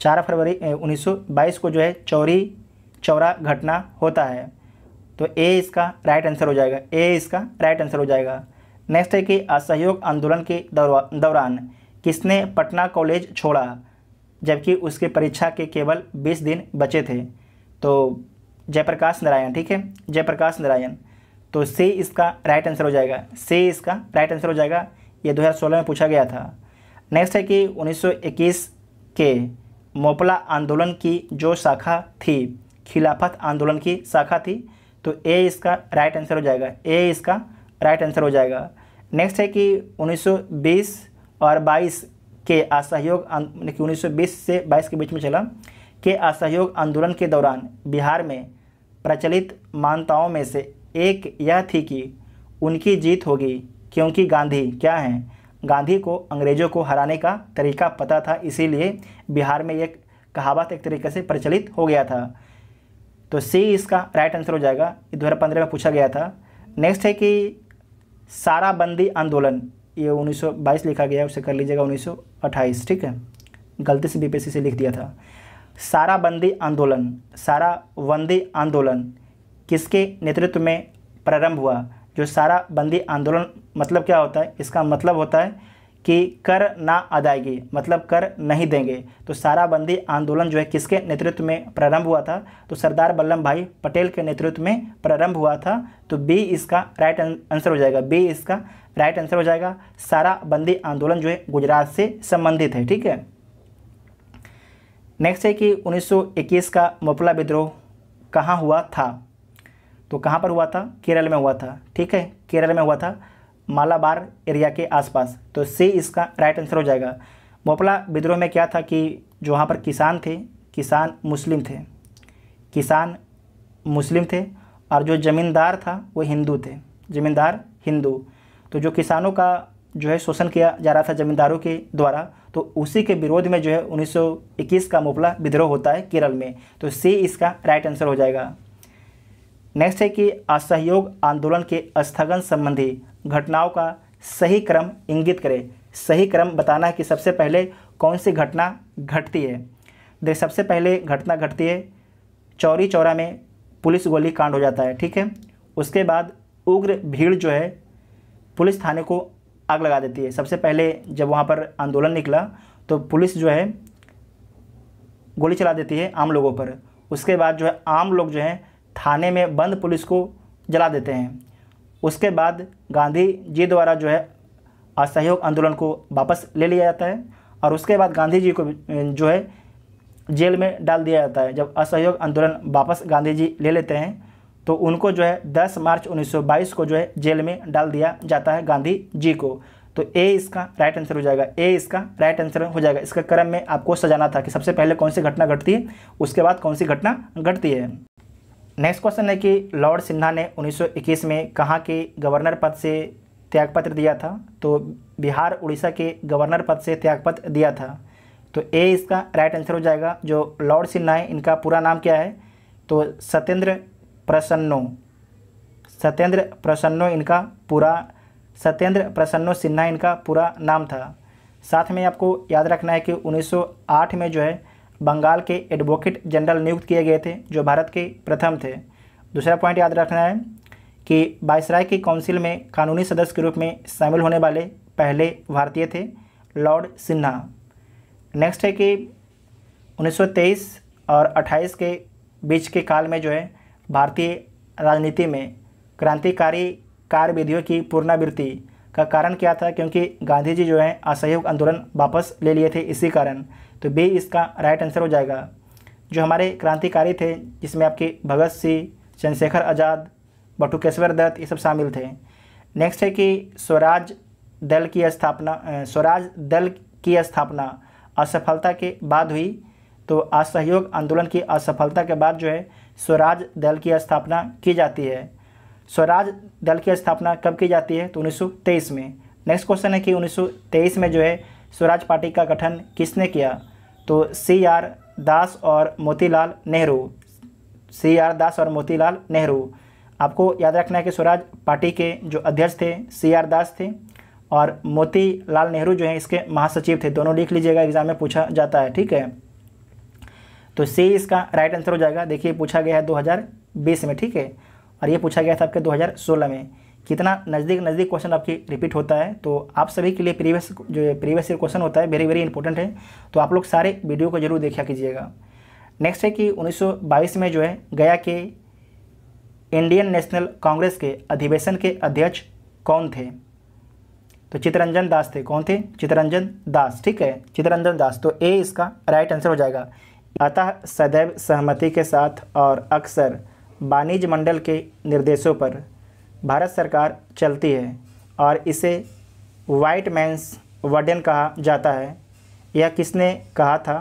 चार फरवरी 1922 को जो है चौरी चौरा घटना होता है तो ए इसका राइट आंसर हो जाएगा ए इसका राइट आंसर हो जाएगा नेक्स्ट है कि असहयोग आंदोलन के दौरान किसने पटना कॉलेज छोड़ा जबकि उसके परीक्षा के केवल 20 दिन बचे थे तो जयप्रकाश नारायण ठीक है जयप्रकाश नारायण तो सी इसका राइट आंसर हो जाएगा सी इसका राइट आंसर हो जाएगा ये 2016 में पूछा गया था नेक्स्ट है कि 1921 के मोपला आंदोलन की जो शाखा थी खिलाफत आंदोलन की शाखा थी तो ए इसका राइट आंसर हो जाएगा ए इसका राइट आंसर हो जाएगा नेक्स्ट है कि 1920 और 22 के असहयोग कि 1920 से 22 के बीच में चला के असहयोग आंदोलन के दौरान बिहार में प्रचलित मान्यताओं में से एक यह थी कि उनकी जीत होगी क्योंकि गांधी क्या हैं गांधी को अंग्रेज़ों को हराने का तरीका पता था इसीलिए बिहार में एक कहावत एक तरीके से प्रचलित हो गया था तो सी इसका राइट आंसर हो जाएगा ये दो में पूछा गया था नेक्स्ट है कि सारा बंदी आंदोलन ये 1922 लिखा गया उसे कर लीजिएगा 1928 ठीक है गलती से बीपीएससी से लिख दिया था सारा बंदी आंदोलन सारा बंदी आंदोलन किसके नेतृत्व में प्रारंभ हुआ जो सारा बंदी आंदोलन मतलब क्या होता है इसका मतलब होता है कि कर ना अदायगी मतलब कर नहीं देंगे तो सारा बंदी आंदोलन जो है किसके नेतृत्व में प्रारंभ हुआ था तो सरदार वल्लभ भाई पटेल के नेतृत्व में प्रारंभ हुआ था तो बी इसका राइट अं-, आंसर हो जाएगा बी इसका राइट आंसर हो जाएगा सारा बंदी आंदोलन जो है गुजरात से संबंधित है ठीक है नेक्स्ट है कि 1921 का मोपला विद्रोह कहाँ हुआ था तो कहाँ पर हुआ था केरल में हुआ था ठीक है केरल में हुआ था मालाबार एरिया के आसपास तो सी इसका राइट आंसर हो जाएगा मोपला विद्रोह में क्या था कि जो वहाँ पर किसान थे किसान मुस्लिम थे किसान मुस्लिम थे और जो ज़मींदार था वो हिंदू थे ज़मींदार हिंदू तो जो किसानों का जो है शोषण किया जा रहा था ज़मींदारों के द्वारा तो उसी के विरोध में जो है 1921 का मोपला विद्रोह होता है केरल में तो सी इसका राइट आंसर हो जाएगा नेक्स्ट है कि असहयोग आंदोलन के स्थगन संबंधी घटनाओं का सही क्रम इंगित करें सही क्रम बताना है कि सबसे पहले कौन सी घटना घटती है देखिए सबसे पहले घटना घटती है चौरी चौरा में पुलिस गोली कांड हो जाता है ठीक है उसके बाद उग्र भीड़ जो है पुलिस थाने को आग लगा देती है सबसे पहले जब वहाँ पर आंदोलन निकला तो पुलिस जो है गोली चला देती है आम लोगों पर उसके बाद जो है आम लोग जो हैं थाने में बंद पुलिस को जला देते हैं उसके बाद गांधी जी द्वारा जो है असहयोग आंदोलन को वापस ले लिया जाता है और उसके बाद गांधी जी को जो है जेल में डाल दिया जाता है जब असहयोग आंदोलन वापस गांधी जी ले लेते हैं तो उनको जो है 10 मार्च 1922 को जो है जेल में डाल दिया जाता है गांधी जी को तो ए इसका राइट आंसर हो जाएगा ए इसका राइट आंसर हो जाएगा इसका क्रम में आपको सजाना था कि सबसे पहले कौन सी घटना घटती है उसके बाद कौन सी घटना घटती है नेक्स्ट क्वेश्चन है कि लॉर्ड सिन्हा ने 1921 में कहाँ के गवर्नर पद से त्यागपत्र दिया था तो बिहार उड़ीसा के गवर्नर पद से त्यागपत्र दिया था तो ए इसका राइट आंसर हो जाएगा जो लॉर्ड सिन्हा है इनका पूरा नाम क्या है तो सत्येंद्र प्रसन्नो सत्येंद्र प्रसन्नो इनका पूरा सत्येंद्र प्रसन्नो सिन्हा इनका पूरा नाम था साथ में आपको याद रखना है कि 1908 में जो है बंगाल के एडवोकेट जनरल नियुक्त किए गए थे जो भारत के प्रथम थे दूसरा पॉइंट याद रखना है कि वायसराय की काउंसिल में कानूनी सदस्य के रूप में शामिल होने वाले पहले भारतीय थे लॉर्ड सिन्हा नेक्स्ट है कि 1923 और 28 के बीच के काल में जो है भारतीय राजनीति में क्रांतिकारी कार्य विधियों की पूर्णावृत्ति का कारण क्या था क्योंकि गांधी जी जो है असहयोग आंदोलन वापस ले लिए थे इसी कारण तो बी इसका राइट आंसर हो जाएगा जो हमारे क्रांतिकारी थे जिसमें आपके भगत सिंह चंद्रशेखर आज़ाद बटुकेश्वर दत्त ये सब शामिल थे नेक्स्ट है कि स्वराज दल की स्थापना स्वराज दल की स्थापना असफलता के बाद हुई तो असहयोग आंदोलन की असफलता के बाद जो है स्वराज दल की स्थापना की जाती है स्वराज दल की स्थापना कब की जाती है तो 1923 में नेक्स्ट क्वेश्चन है कि 1923 में जो है स्वराज पार्टी का गठन किसने किया तो सी आर दास और मोतीलाल नेहरू सी आर दास और मोतीलाल नेहरू आपको याद रखना है कि स्वराज पार्टी के जो अध्यक्ष थे सी आर दास थे और मोतीलाल नेहरू जो है इसके महासचिव थे दोनों लिख लीजिएगा एग्जाम में पूछा जाता है ठीक है तो सी इसका राइट आंसर हो जाएगा देखिए पूछा गया है 2020 में ठीक है और ये पूछा गया था आपके 2016 में कितना नज़दीक नज़दीक क्वेश्चन आपकी रिपीट होता है तो आप सभी के लिए प्रीवियस जो प्रीवियस ईयर क्वेश्चन होता है वेरी वेरी इंपॉर्टेंट है तो आप लोग सारे वीडियो को जरूर देखा कीजिएगा नेक्स्ट है कि 1922 में जो है गया के इंडियन नेशनल कांग्रेस के अधिवेशन के अध्यक्ष कौन थे तो चितरंजन दास थे कौन थे चितरंजन दास ठीक है चितरंजन दास तो ए इसका राइट आंसर हो जाएगा अतः सदैव सहमति के साथ और अक्सर वाणिज्य मंडल के निर्देशों पर भारत सरकार चलती है और इसे वाइट मैंस वर्डन कहा जाता है यह किसने कहा था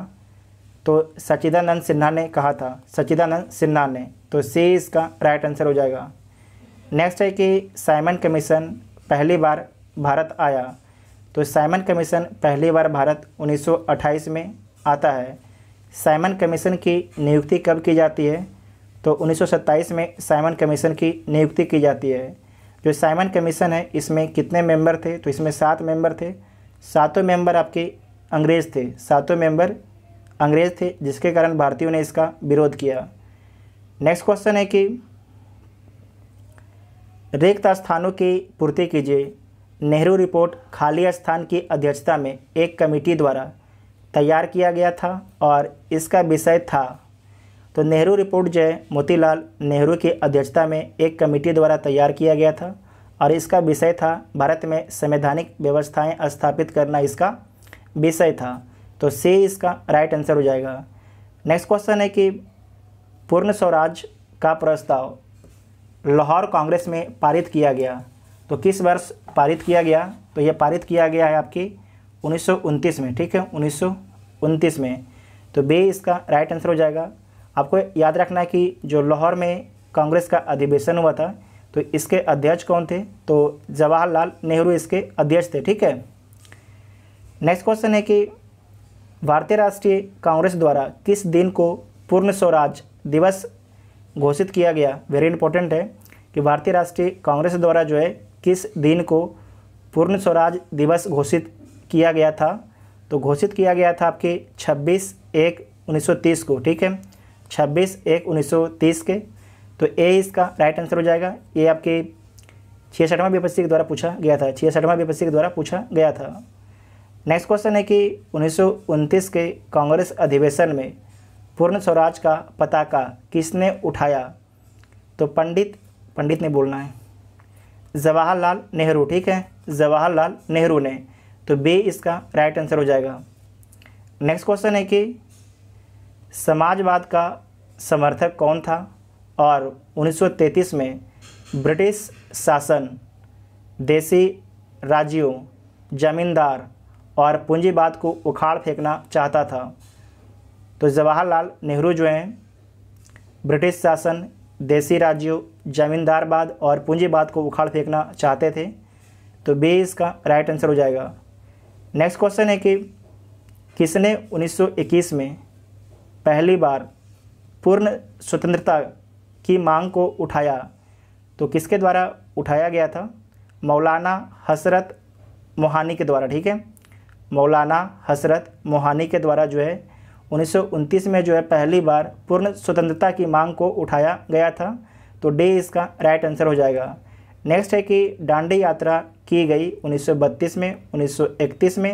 तो सचिदानंद सिन्हा ने कहा था सचिदानंद सिन्हा ने तो सी इसका राइट आंसर हो जाएगा नेक्स्ट है कि साइमन कमीशन पहली बार भारत आया तो साइमन कमीशन पहली बार भारत 1928 में आता है साइमन कमीशन की नियुक्ति कब की जाती है तो 1927 में साइमन कमीशन की नियुक्ति की जाती है जो साइमन कमीशन है इसमें कितने मेंबर थे तो इसमें सात मेंबर थे सातों मेंबर आपके अंग्रेज़ थे सातों मेंबर अंग्रेज़ थे जिसके कारण भारतीयों ने इसका विरोध किया नेक्स्ट क्वेश्चन है कि रिक्त स्थानों की पूर्ति कीजिए नेहरू रिपोर्ट खाली स्थान की अध्यक्षता में एक कमेटी द्वारा तैयार किया गया था और इसका विषय था तो नेहरू रिपोर्ट जो है मोतीलाल नेहरू की अध्यक्षता में एक कमेटी द्वारा तैयार किया गया था और इसका विषय था भारत में संवैधानिक व्यवस्थाएं स्थापित करना इसका विषय था तो सी इसका राइट आंसर हो जाएगा नेक्स्ट क्वेश्चन है कि पूर्ण स्वराज का प्रस्ताव लाहौर कांग्रेस में पारित किया गया तो किस वर्ष पारित किया गया तो यह पारित किया गया है आपकी उन्नीस में ठीक है उन्नीस में तो बे इसका राइट आंसर हो जाएगा आपको याद रखना है कि जो लाहौर में कांग्रेस का अधिवेशन हुआ था तो इसके अध्यक्ष कौन थे तो जवाहरलाल नेहरू इसके अध्यक्ष थे ठीक है नेक्स्ट क्वेश्चन है कि भारतीय राष्ट्रीय कांग्रेस द्वारा किस दिन को पूर्ण स्वराज दिवस घोषित किया गया वेरी इंपॉर्टेंट है कि भारतीय राष्ट्रीय कांग्रेस द्वारा जो है किस दिन को पूर्ण स्वराज दिवस घोषित किया गया था तो घोषित किया गया था आपके 26 एक 1930 को ठीक है छब्बीस एक उन्नीस सौ तीस के तो ए इसका राइट आंसर हो जाएगा ये आपके छियासठवां बीपस्सी के द्वारा पूछा गया था छियासठवां बीपस्सी के द्वारा पूछा गया था नेक्स्ट क्वेश्चन है कि उन्नीस के कांग्रेस अधिवेशन में पूर्ण स्वराज का पताका किसने उठाया तो पंडित पंडित ने बोलना है जवाहरलाल नेहरू ठीक है जवाहरलाल नेहरू ने तो बी इसका राइट आंसर हो जाएगा नेक्स्ट क्वेश्चन है कि समाजवाद का समर्थक कौन था और 1933 में ब्रिटिश शासन देसी राज्यों जमींदार और पूंजीवाद को उखाड़ फेंकना चाहता था तो जवाहरलाल नेहरू जो हैं ब्रिटिश शासन देसी राज्यों जमींदारवाद और पूंजीवाद को उखाड़ फेंकना चाहते थे तो बी इसका राइट आंसर हो जाएगा नेक्स्ट क्वेश्चन है कि किसने 1921 में पहली बार पूर्ण स्वतंत्रता की मांग को उठाया तो किसके द्वारा उठाया गया था मौलाना हसरत मोहानी के द्वारा ठीक है मौलाना हसरत मोहानी के द्वारा जो है उन्नीस में जो है पहली बार पूर्ण स्वतंत्रता की मांग को उठाया गया था तो डे इसका राइट आंसर हो जाएगा नेक्स्ट है कि डांडी यात्रा की गई 1932 में 1931 में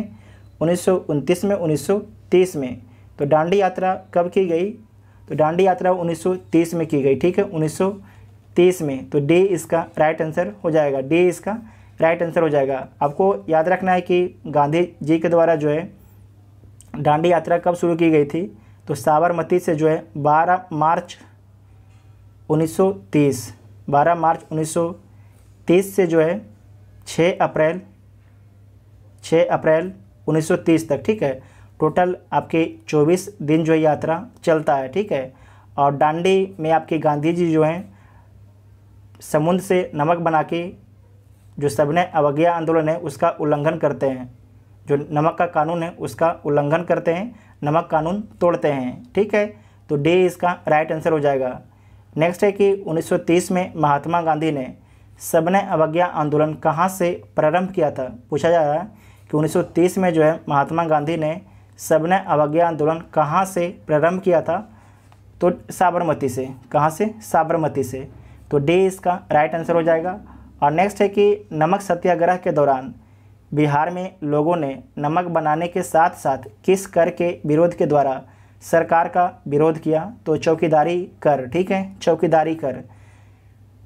1929 में 1930 में तो डांडी यात्रा कब की गई तो डांडी यात्रा 1930 में की गई ठीक है 1930 में तो डी इसका राइट आंसर हो जाएगा डी इसका राइट आंसर हो जाएगा आपको याद रखना है कि गांधी जी के द्वारा जो है डांडी यात्रा कब शुरू की गई थी तो साबरमती से जो है 12 मार्च 1930 12 मार्च 1930 से जो है 6 अप्रैल 6 अप्रैल 1930 तक ठीक है टोटल आपके 24 दिन जो है यात्रा चलता है ठीक है और डांडी में आपके गांधी जी जो हैं समुद्र से नमक बना के जो सबने अवज्ञा आंदोलन है उसका उल्लंघन करते हैं जो नमक का कानून है उसका उल्लंघन करते हैं नमक कानून तोड़ते हैं ठीक है तो डी इसका राइट आंसर हो जाएगा नेक्स्ट है कि 1930 में महात्मा गांधी ने सबने अवज्ञा आंदोलन कहाँ से प्रारंभ किया था पूछा जा रहा है कि 1930 में जो है महात्मा गांधी ने सबने अवज्ञा आंदोलन कहाँ से प्रारंभ किया था तो साबरमती से कहाँ से साबरमती से तो डी इसका राइट आंसर हो जाएगा और नेक्स्ट है कि नमक सत्याग्रह के दौरान बिहार में लोगों ने नमक बनाने के साथ साथ किस कर के विरोध के द्वारा सरकार का विरोध किया तो चौकीदारी कर ठीक है चौकीदारी कर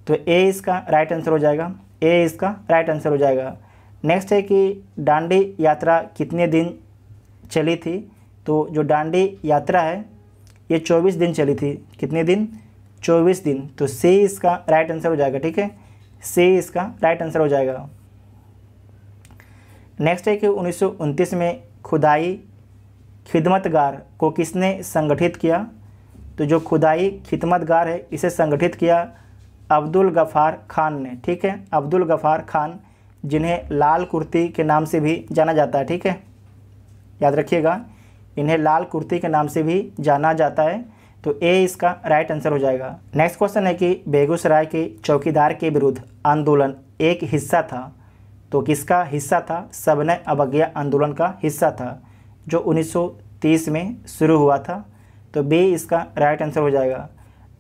तो ए इसका राइट आंसर हो जाएगा ए इसका राइट आंसर हो जाएगा नेक्स्ट है कि डांडी यात्रा कितने दिन चली थी तो जो डांडी यात्रा है ये चौबीस दिन चली थी कितने दिन चौबीस दिन तो से इसका राइट आंसर हो जाएगा ठीक है से इसका राइट आंसर हो जाएगा नेक्स्ट है कि उन्नीस में खुदाई खिदमतगार को किसने संगठित किया तो जो खुदाई खिदमतगार है इसे संगठित किया अब्दुल गफ़ार खान ने ठीक है अब्दुल गफ़ार खान जिन्हें लाल कुर्ती के नाम से भी जाना जाता है ठीक है याद रखिएगा इन्हें लाल कुर्ती के नाम से भी जाना जाता है तो ए इसका राइट आंसर हो जाएगा नेक्स्ट क्वेश्चन है कि बेगूसराय के चौकीदार के विरुद्ध आंदोलन एक हिस्सा था तो किसका हिस्सा था सबने अवज्ञा आंदोलन का हिस्सा था जो 1930 में शुरू हुआ था तो बी इसका राइट आंसर हो जाएगा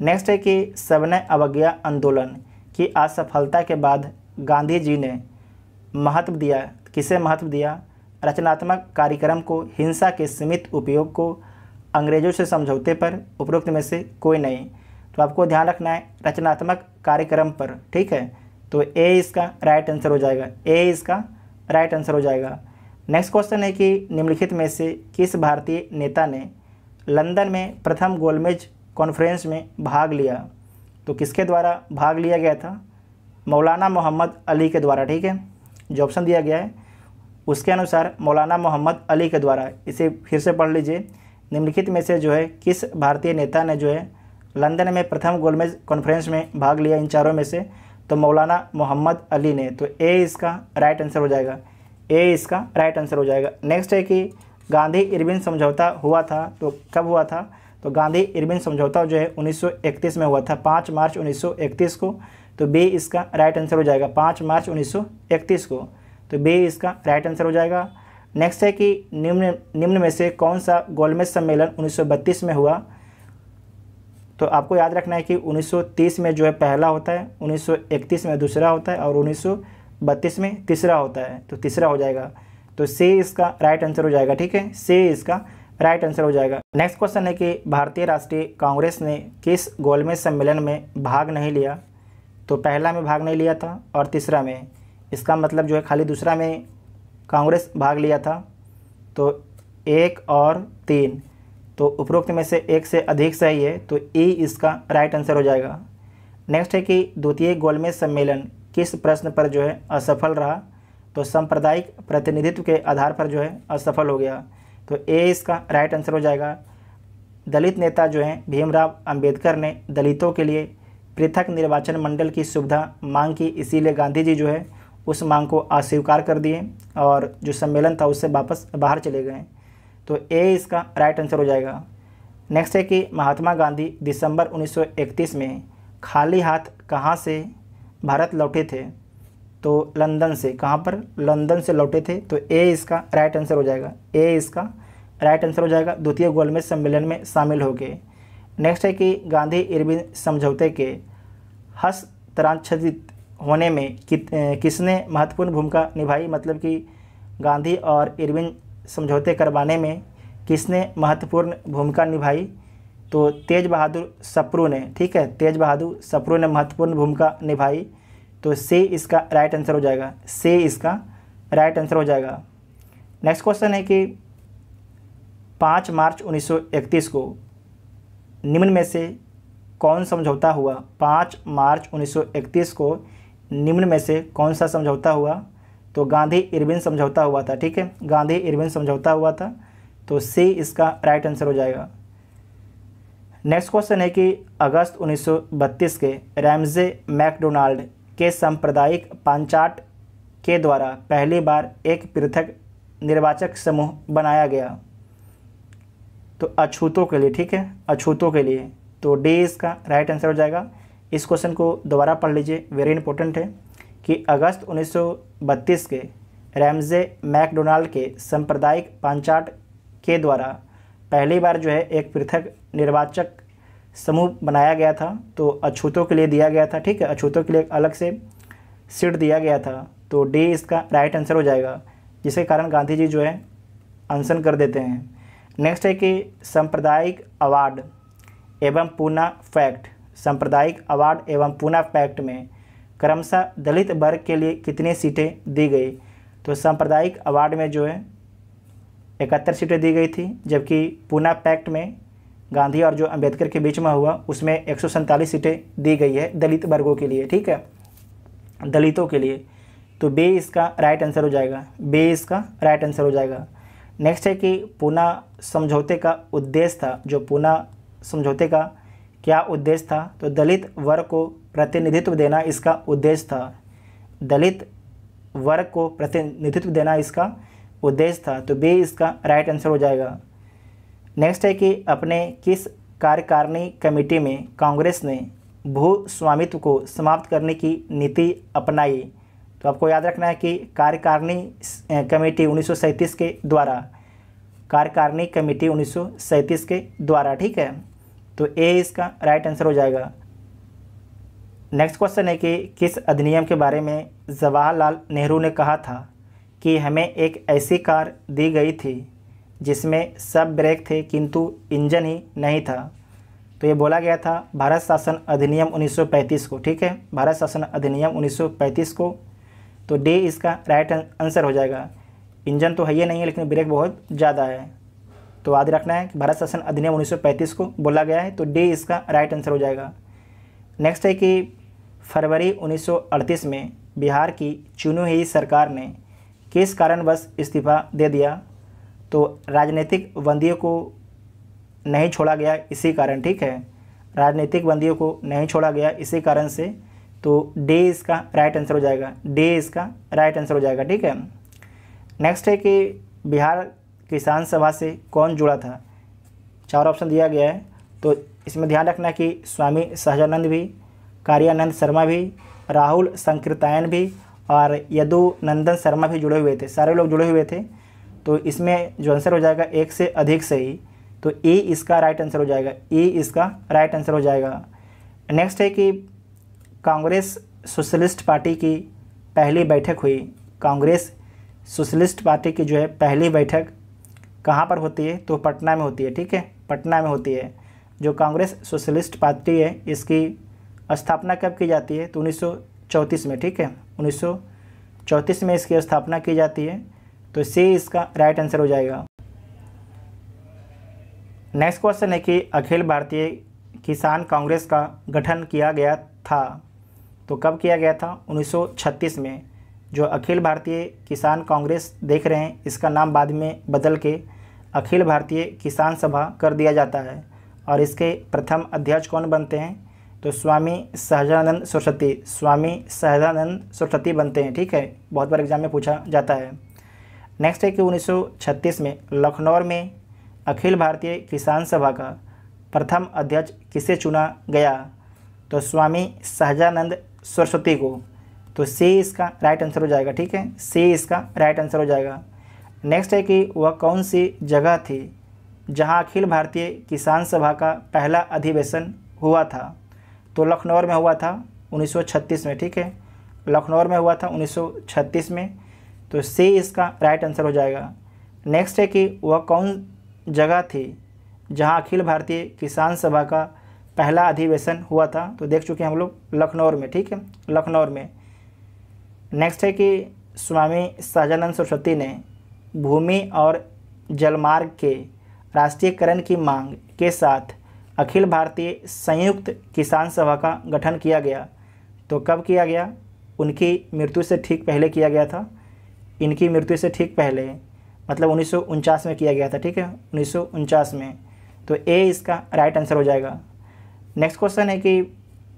नेक्स्ट है कि सबने अवज्ञा आंदोलन की असफलता के बाद गांधी जी ने महत्व दिया किसे महत्व दिया रचनात्मक कार्यक्रम को हिंसा के सीमित उपयोग को अंग्रेजों से समझौते पर उपरोक्त में से कोई नहीं तो आपको ध्यान रखना है रचनात्मक कार्यक्रम पर ठीक है तो ए इसका राइट आंसर हो जाएगा ए इसका राइट आंसर हो जाएगा नेक्स्ट क्वेश्चन है कि निम्नलिखित में से किस भारतीय नेता ने लंदन में प्रथम गोलमेज कॉन्फ्रेंस में भाग लिया तो किसके द्वारा भाग लिया गया था मौलाना मोहम्मद अली के द्वारा ठीक है जो ऑप्शन दिया गया है उसके अनुसार मौलाना मोहम्मद अली के द्वारा इसे फिर से पढ़ लीजिए निम्नलिखित में से जो है किस भारतीय नेता ने जो है लंदन में प्रथम गोलमेज कॉन्फ्रेंस में भाग लिया इन चारों में से तो मौलाना मोहम्मद अली ने तो ए इसका राइट आंसर हो जाएगा ए इसका राइट आंसर हो जाएगा नेक्स्ट है कि गांधी इरविन समझौता हुआ था तो कब हुआ था तो गांधी इरविन समझौता जो है 1931 में हुआ था 5 मार्च 1931 को तो बी इसका राइट आंसर हो जाएगा 5 मार्च 1931 को तो बे इसका राइट आंसर हो जाएगा नेक्स्ट है कि निम्न निम्न में से कौन सा गोलमेज सम्मेलन उन्नीस में हुआ तो आपको याद रखना है कि 1930 में जो है पहला होता है 1931 में दूसरा होता है और 1932 में तीसरा होता है तो तीसरा हो जाएगा तो से इसका राइट आंसर हो जाएगा ठीक है से इसका राइट आंसर हो जाएगा नेक्स्ट क्वेश्चन है कि भारतीय राष्ट्रीय कांग्रेस ने किस गोलमेज सम्मेलन में भाग नहीं लिया तो पहला में भाग नहीं लिया था और तीसरा में इसका मतलब जो है खाली दूसरा में कांग्रेस भाग लिया था तो एक और तीन तो उपरोक्त में से एक से अधिक सही है तो ई इसका राइट आंसर हो जाएगा नेक्स्ट है कि द्वितीय गोलमेज सम्मेलन किस प्रश्न पर जो है असफल रहा तो सांप्रदायिक प्रतिनिधित्व के आधार पर जो है असफल हो गया तो ए इसका राइट आंसर हो जाएगा दलित नेता जो हैं भीमराव अंबेडकर ने दलितों के लिए पृथक निर्वाचन मंडल की सुविधा मांग की इसीलिए गांधी जी जो है उस मांग को अस्वीकार कर दिए और जो सम्मेलन था उससे वापस बाहर चले गए तो ए इसका राइट आंसर हो जाएगा नेक्स्ट है कि महात्मा गांधी दिसंबर 1931 में खाली हाथ कहाँ से भारत लौटे थे तो लंदन से कहाँ पर लंदन से लौटे थे तो ए इसका राइट आंसर हो जाएगा ए इसका राइट आंसर हो जाएगा द्वितीय गोलमेज सम्मेलन में शामिल हो गए नेक्स्ट है कि गांधी इरविन समझौते के हस्तरांचित होने में कि, किसने महत्वपूर्ण भूमिका निभाई मतलब कि गांधी और इरविन समझौते करवाने में किसने महत्वपूर्ण भूमिका निभाई तो तेज बहादुर सप्रू ने ठीक है तेज बहादुर सप्रू ने महत्वपूर्ण भूमिका निभाई तो से इसका राइट आंसर हो जाएगा से इसका राइट आंसर हो जाएगा नेक्स्ट क्वेश्चन है कि पाँच मार्च 1931 को निम्न में से कौन समझौता हुआ पाँच मार्च 1931 को निम्न में से कौन सा समझौता हुआ तो गांधी इरविन समझौता हुआ था ठीक है गांधी इरविन समझौता हुआ था तो सी इसका राइट आंसर हो जाएगा नेक्स्ट क्वेश्चन है कि अगस्त 1932 के रैमजे मैकडोनाल्ड के सांप्रदायिक पांचाट के द्वारा पहली बार एक पृथक निर्वाचक समूह बनाया गया तो अछूतों के लिए ठीक है अछूतों के लिए तो डी इसका राइट आंसर हो जाएगा इस क्वेश्चन को दोबारा पढ़ लीजिए वेरी इंपॉर्टेंट है कि अगस्त 1932 के रैमजे मैकडोनाल्ड के सांप्रदायिक पांचाट के द्वारा पहली बार जो है एक पृथक निर्वाचक समूह बनाया गया था तो अछूतों के लिए दिया गया था ठीक है अछूतों के लिए अलग से सीट दिया गया था तो डी इसका राइट आंसर हो जाएगा जिसके कारण गांधी जी जो है आंसर कर देते हैं नेक्स्ट है कि सांप्रदायिक अवार्ड एवं पूना फैक्ट सांप्रदायिक अवार्ड एवं पूना पैक्ट में क्रमशः दलित वर्ग के लिए कितनी सीटें दी गई तो सांप्रदायिक अवार्ड में जो है इकहत्तर सीटें दी गई थी जबकि पूना पैक्ट में गांधी और जो अंबेडकर के बीच में हुआ उसमें एक सीटें दी गई है दलित वर्गों के लिए ठीक है दलितों के लिए तो बे इसका राइट आंसर हो जाएगा बे इसका राइट आंसर हो जाएगा नेक्स्ट है कि पूना समझौते का उद्देश्य था जो पूना समझौते का क्या उद्देश्य था तो दलित वर्ग को प्रतिनिधित्व देना इसका उद्देश्य था दलित वर्ग को प्रतिनिधित्व देना इसका उद्देश्य था तो बी इसका राइट आंसर हो जाएगा नेक्स्ट है कि अपने किस कार्यकारिणी कमेटी में कांग्रेस ने भू स्वामित्व को समाप्त करने की नीति अपनाई तो आपको याद रखना है कि कार्यकारिणी कमेटी उन्नीस के द्वारा कार्यकारिणी कमेटी उन्नीस के द्वारा ठीक है तो ए इसका राइट आंसर हो जाएगा नेक्स्ट क्वेश्चन है कि किस अधिनियम के बारे में जवाहरलाल नेहरू ने कहा था कि हमें एक ऐसी कार दी गई थी जिसमें सब ब्रेक थे किंतु इंजन ही नहीं था तो ये बोला गया था भारत शासन अधिनियम 1935 को ठीक है भारत शासन अधिनियम 1935 को तो डी इसका राइट आंसर हो जाएगा इंजन तो है ही नहीं है लेकिन ब्रेक बहुत ज़्यादा है तो याद रखना है कि भारत शासन अधिनियम 1935 को बोला गया है तो डी इसका राइट आंसर हो जाएगा नेक्स्ट है कि फरवरी 1938 में बिहार की चुनी हुई सरकार ने किस कारणवश इस्तीफा दे दिया तो राजनीतिक बंदियों को नहीं छोड़ा गया इसी कारण ठीक है राजनीतिक बंदियों को नहीं छोड़ा गया इसी कारण से तो डे इसका राइट आंसर हो जाएगा डे इसका राइट आंसर हो जाएगा ठीक है नेक्स्ट है कि बिहार किसान सभा से कौन जुड़ा था चार ऑप्शन दिया गया है तो इसमें ध्यान रखना कि स्वामी सहजानंद भी कार्यानंद शर्मा भी राहुल संकीर्तायन भी और यदु नंदन शर्मा भी जुड़े हुए थे सारे लोग जुड़े हुए थे तो इसमें जो आंसर हो जाएगा एक से अधिक से ही तो ए e इसका राइट आंसर हो जाएगा ए e इसका राइट आंसर हो जाएगा नेक्स्ट है कि कांग्रेस सोशलिस्ट पार्टी की पहली बैठक हुई कांग्रेस सोशलिस्ट पार्टी की जो है पहली बैठक कहाँ पर होती है तो पटना में होती है ठीक है पटना में होती है जो कांग्रेस सोशलिस्ट पार्टी है इसकी स्थापना कब की जाती है तो उन्नीस में ठीक है उन्नीस में इसकी स्थापना की जाती है तो सी इसका राइट आंसर हो जाएगा नेक्स्ट क्वेश्चन है कि अखिल भारतीय किसान कांग्रेस का गठन किया गया था तो कब किया गया था 1936 में जो अखिल भारतीय किसान कांग्रेस देख रहे हैं इसका नाम बाद में बदल के अखिल भारतीय किसान सभा कर दिया जाता है और इसके प्रथम अध्यक्ष कौन बनते हैं तो स्वामी सहजानंद सरस्वती स्वामी सहजानंद सरस्वती बनते हैं ठीक है बहुत बार एग्जाम में पूछा जाता है नेक्स्ट है कि 1936 में लखनऊ में अखिल भारतीय किसान सभा का प्रथम अध्यक्ष किसे चुना गया तो स्वामी सहजानंद सरस्वती को तो सी इसका राइट आंसर हो जाएगा ठीक है सी इसका राइट आंसर हो जाएगा नेक्स्ट है कि वह कौन सी जगह थी जहां अखिल भारतीय किसान सभा का पहला अधिवेशन हुआ था तो लखनऊ में हुआ था 1936 में ठीक है लखनऊ में हुआ था 1936 में तो सी इसका राइट आंसर हो जाएगा नेक्स्ट है कि वह कौन जगह थी जहां अखिल भारतीय किसान सभा का पहला अधिवेशन हुआ था तो देख चुके हैं हम लोग लखनऊ में ठीक है लखनऊ में नेक्स्ट है कि स्वामी साजानंद सरस्वती ने भूमि और जलमार्ग के राष्ट्रीयकरण की मांग के साथ अखिल भारतीय संयुक्त किसान सभा का गठन किया गया तो कब किया गया उनकी मृत्यु से ठीक पहले किया गया था इनकी मृत्यु से ठीक पहले मतलब उन्नीस में किया गया था ठीक है उन्नीस में तो ए इसका राइट आंसर हो जाएगा नेक्स्ट क्वेश्चन है कि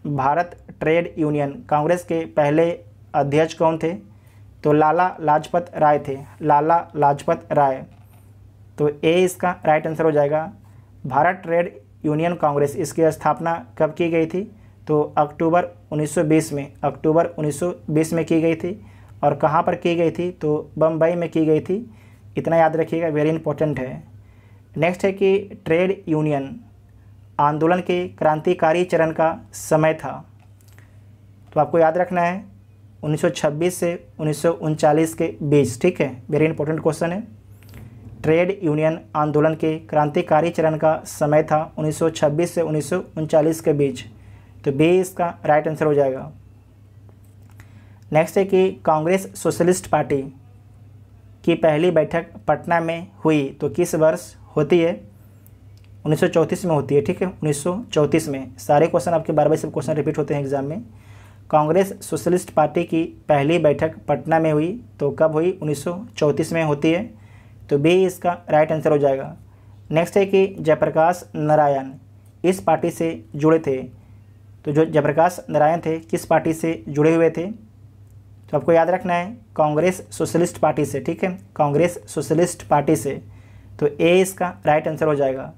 भारत ट्रेड यूनियन कांग्रेस के पहले अध्यक्ष कौन थे तो लाला लाजपत राय थे लाला लाजपत राय तो ए इसका राइट आंसर हो जाएगा भारत ट्रेड यूनियन कांग्रेस इसकी स्थापना कब की गई थी तो अक्टूबर 1920 में अक्टूबर 1920 में की गई थी और कहाँ पर की गई थी तो बम्बई में की गई थी इतना याद रखिएगा वेरी इंपॉर्टेंट है नेक्स्ट है कि ट्रेड यूनियन आंदोलन के क्रांतिकारी चरण का समय था तो आपको याद रखना है 1926 से उन्नीस के बीच ठीक है वेरी इंपॉर्टेंट क्वेश्चन है ट्रेड यूनियन आंदोलन के क्रांतिकारी चरण का समय था 1926 से उन्नीस के बीच तो बी इसका राइट आंसर हो जाएगा नेक्स्ट है कि कांग्रेस सोशलिस्ट पार्टी की पहली बैठक पटना में हुई तो किस वर्ष होती है 1934 में होती है ठीक है 1934 में सारे क्वेश्चन आपके बार बार सब क्वेश्चन रिपीट होते हैं एग्जाम में कांग्रेस सोशलिस्ट पार्टी की पहली बैठक पटना में हुई तो कब हुई उन्नीस में होती है तो बी इसका राइट आंसर हो जाएगा नेक्स्ट है कि जयप्रकाश नारायण इस पार्टी से जुड़े थे तो जो जयप्रकाश नारायण थे किस पार्टी से जुड़े हुए थे तो आपको याद रखना है कांग्रेस सोशलिस्ट पार्टी से ठीक है कांग्रेस सोशलिस्ट पार्टी से तो ए इसका राइट आंसर हो जाएगा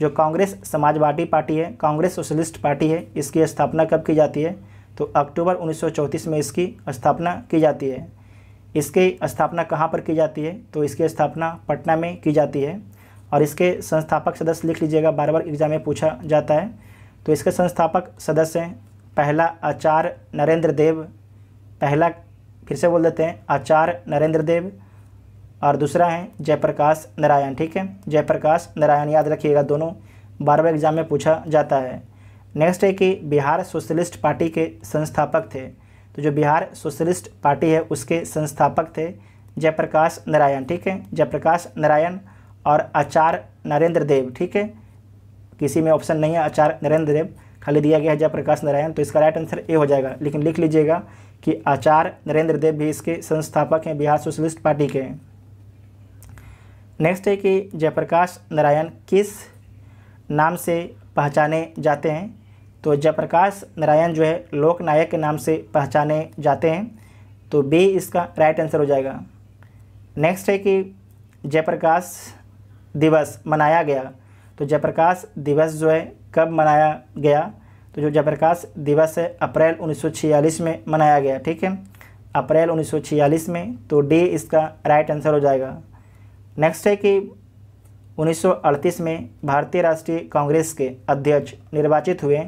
जो कांग्रेस समाजवादी पार्टी है कांग्रेस सोशलिस्ट पार्टी है इसकी स्थापना कब की जाती है तो अक्टूबर 1934 में इसकी स्थापना की जाती है इसकी स्थापना कहाँ पर की जाती है तो इसकी स्थापना पटना में की जाती है और इसके संस्थापक सदस्य लिख लीजिएगा बार बार एग्जाम में पूछा जाता है तो इसके संस्थापक सदस्य हैं पहला आचार्य नरेंद्र देव पहला फिर से बोल देते हैं आचार्य नरेंद्र देव और दूसरा है जयप्रकाश नारायण ठीक है जयप्रकाश नारायण याद रखिएगा दोनों बार बार एग्जाम में पूछा जाता है नेक्स्ट है कि बिहार सोशलिस्ट पार्टी के संस्थापक थे तो जो बिहार सोशलिस्ट पार्टी है उसके संस्थापक थे जयप्रकाश नारायण ठीक है जयप्रकाश नारायण और आचार्य नरेंद्र देव ठीक है किसी में ऑप्शन नहीं है आचार्य नरेंद्र देव खाली दिया गया है जयप्रकाश नारायण तो इसका राइट आंसर ए हो जाएगा लेकिन लिख लीजिएगा कि आचार्य नरेंद्र देव भी इसके संस्थापक हैं बिहार सोशलिस्ट पार्टी के नेक्स्ट है कि जयप्रकाश नारायण किस नाम से पहचाने जाते हैं तो जयप्रकाश नारायण जो है लोक नायक के नाम से पहचाने जाते हैं तो बी इसका राइट आंसर हो जाएगा नेक्स्ट है कि जयप्रकाश दिवस मनाया गया तो जयप्रकाश दिवस जो है कब मनाया गया तो जो जयप्रकाश दिवस है अप्रैल 1946 में मनाया गया ठीक है अप्रैल 1946 में तो डी इसका राइट आंसर हो जाएगा नेक्स्ट है कि 1938 में भारतीय राष्ट्रीय कांग्रेस के अध्यक्ष निर्वाचित हुए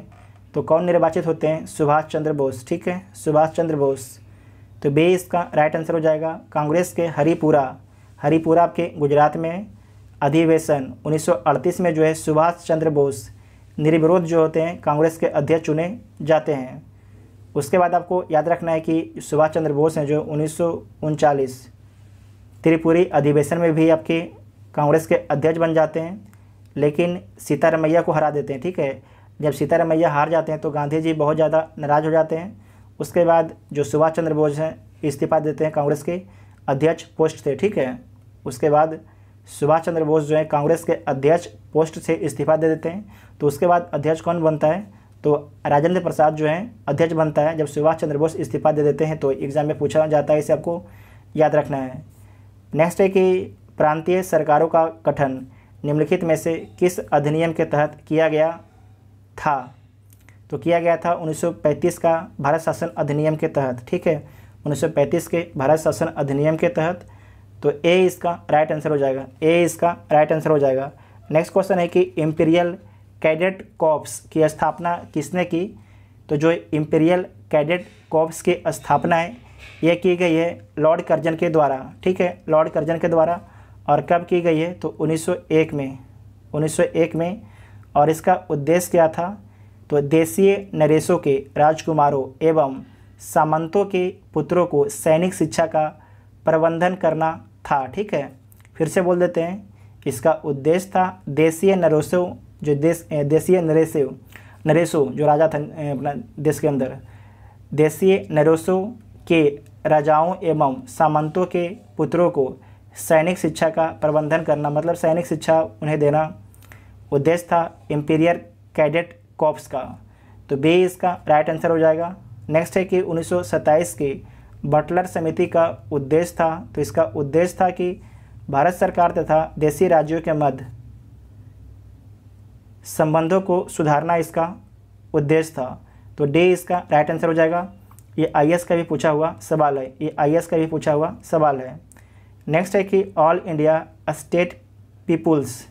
तो कौन निर्वाचित होते हैं सुभाष चंद्र बोस ठीक है सुभाष चंद्र बोस तो बे इसका राइट आंसर हो जाएगा कांग्रेस के हरिपुरा हरिपुरा आपके गुजरात में अधिवेशन 1938 में जो है सुभाष चंद्र बोस निर्विरोध जो होते हैं कांग्रेस के अध्यक्ष चुने जाते हैं उसके बाद आपको याद रखना है कि सुभाष चंद्र बोस हैं जो उन्नीस त्रिपुरी अधिवेशन में भी आपके कांग्रेस के अध्यक्ष बन जाते हैं लेकिन सीतारमैया को हरा देते हैं ठीक है जब सीतारामैया हार जाते हैं तो गांधी जी बहुत ज़्यादा नाराज़ हो जाते हैं उसके बाद जो सुभाष चंद्र बोस हैं इस्तीफा देते हैं कांग्रेस के अध्यक्ष पोस्ट से ठीक है उसके बाद सुभाष चंद्र बोस जो है कांग्रेस के अध्यक्ष पोस्ट से इस्तीफा दे देते हैं तो उसके बाद अध्यक्ष कौन बनता है तो राजेंद्र प्रसाद जो है अध्यक्ष बनता है जब सुभाष चंद्र बोस इस्तीफा दे देते हैं तो एग्ज़ाम में पूछा जाता है इसे आपको याद रखना है नेक्स्ट है कि प्रांतीय सरकारों का गठन निम्नलिखित में से किस अधिनियम के तहत किया गया था तो किया गया था 1935 का भारत शासन अधिनियम के तहत ठीक है 1935 के भारत शासन अधिनियम के तहत तो ए इसका राइट आंसर हो जाएगा ए इसका राइट आंसर हो जाएगा नेक्स्ट क्वेश्चन है कि इम्पीरियल कैडेट कॉप्स की स्थापना किसने की तो जो इम्पीरियल कैडेट कॉप्स की स्थापना है यह की गई है लॉर्ड कर्जन के द्वारा ठीक है लॉर्ड कर्जन के द्वारा और कब की गई है तो 1901 में 1901 में और इसका उद्देश्य क्या था तो देशीय नरेशों के राजकुमारों एवं सामंतों के पुत्रों को सैनिक शिक्षा का प्रबंधन करना था ठीक है फिर से बोल देते हैं इसका उद्देश्य था देशीय नरेशों जो देश देशीय नरेश नरेशो जो राजा था अपना देश के अंदर देशीय नरेशों के राजाओं एवं सामंतों के पुत्रों को सैनिक शिक्षा का प्रबंधन करना मतलब सैनिक शिक्षा उन्हें देना उद्देश्य था इम्पीरियर कैडेट कॉप्स का तो बी इसका राइट आंसर हो जाएगा नेक्स्ट है कि उन्नीस के बटलर समिति का उद्देश्य था तो इसका उद्देश्य था कि भारत सरकार तथा देसी राज्यों के मध्य संबंधों को सुधारना इसका उद्देश्य था तो डी इसका राइट आंसर हो जाएगा ये आई का भी पूछा हुआ सवाल है ये आई का भी पूछा हुआ सवाल है नेक्स्ट है कि all India state people's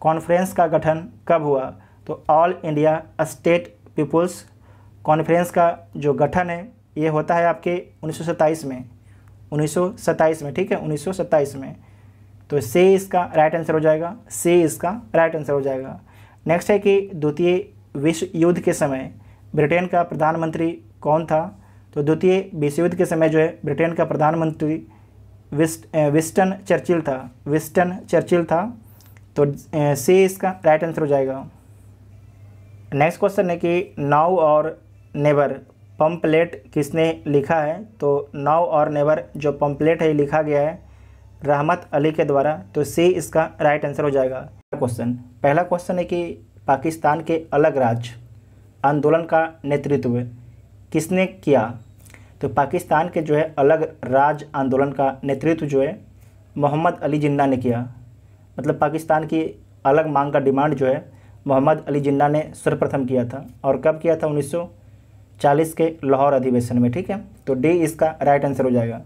conference का गठन कब हुआ तो all India state people's conference का जो गठन है ये होता है आपके उन्नीस में उन्नीस में ठीक है उन्नीस में तो से इसका राइट आंसर हो जाएगा से इसका राइट आंसर हो जाएगा नेक्स्ट है कि द्वितीय विश्व युद्ध के समय ब्रिटेन का प्रधानमंत्री कौन था तो द्वितीय विश्व युद्ध के समय जो है ब्रिटेन का प्रधानमंत्री विस्ट विस्टन चर्चिल था विस्टन चर्चिल था तो से इसका राइट आंसर हो जाएगा नेक्स्ट क्वेश्चन है कि नाव और नेबर पम्पलेट किसने लिखा है तो नाव और नेवर जो पम्पलेट है लिखा गया है रहमत अली के द्वारा तो सी इसका राइट आंसर हो जाएगा क्वेश्चन पहला क्वेश्चन है कि पाकिस्तान के अलग राज आंदोलन का नेतृत्व किसने किया तो पाकिस्तान के जो है अलग राज आंदोलन का नेतृत्व जो है मोहम्मद अली जिन्ना ने किया मतलब पाकिस्तान की अलग मांग का डिमांड जो है मोहम्मद अली जिन्ना ने सर्वप्रथम किया था और कब किया था 1940 के लाहौर अधिवेशन में ठीक है तो डी इसका राइट आंसर हो जाएगा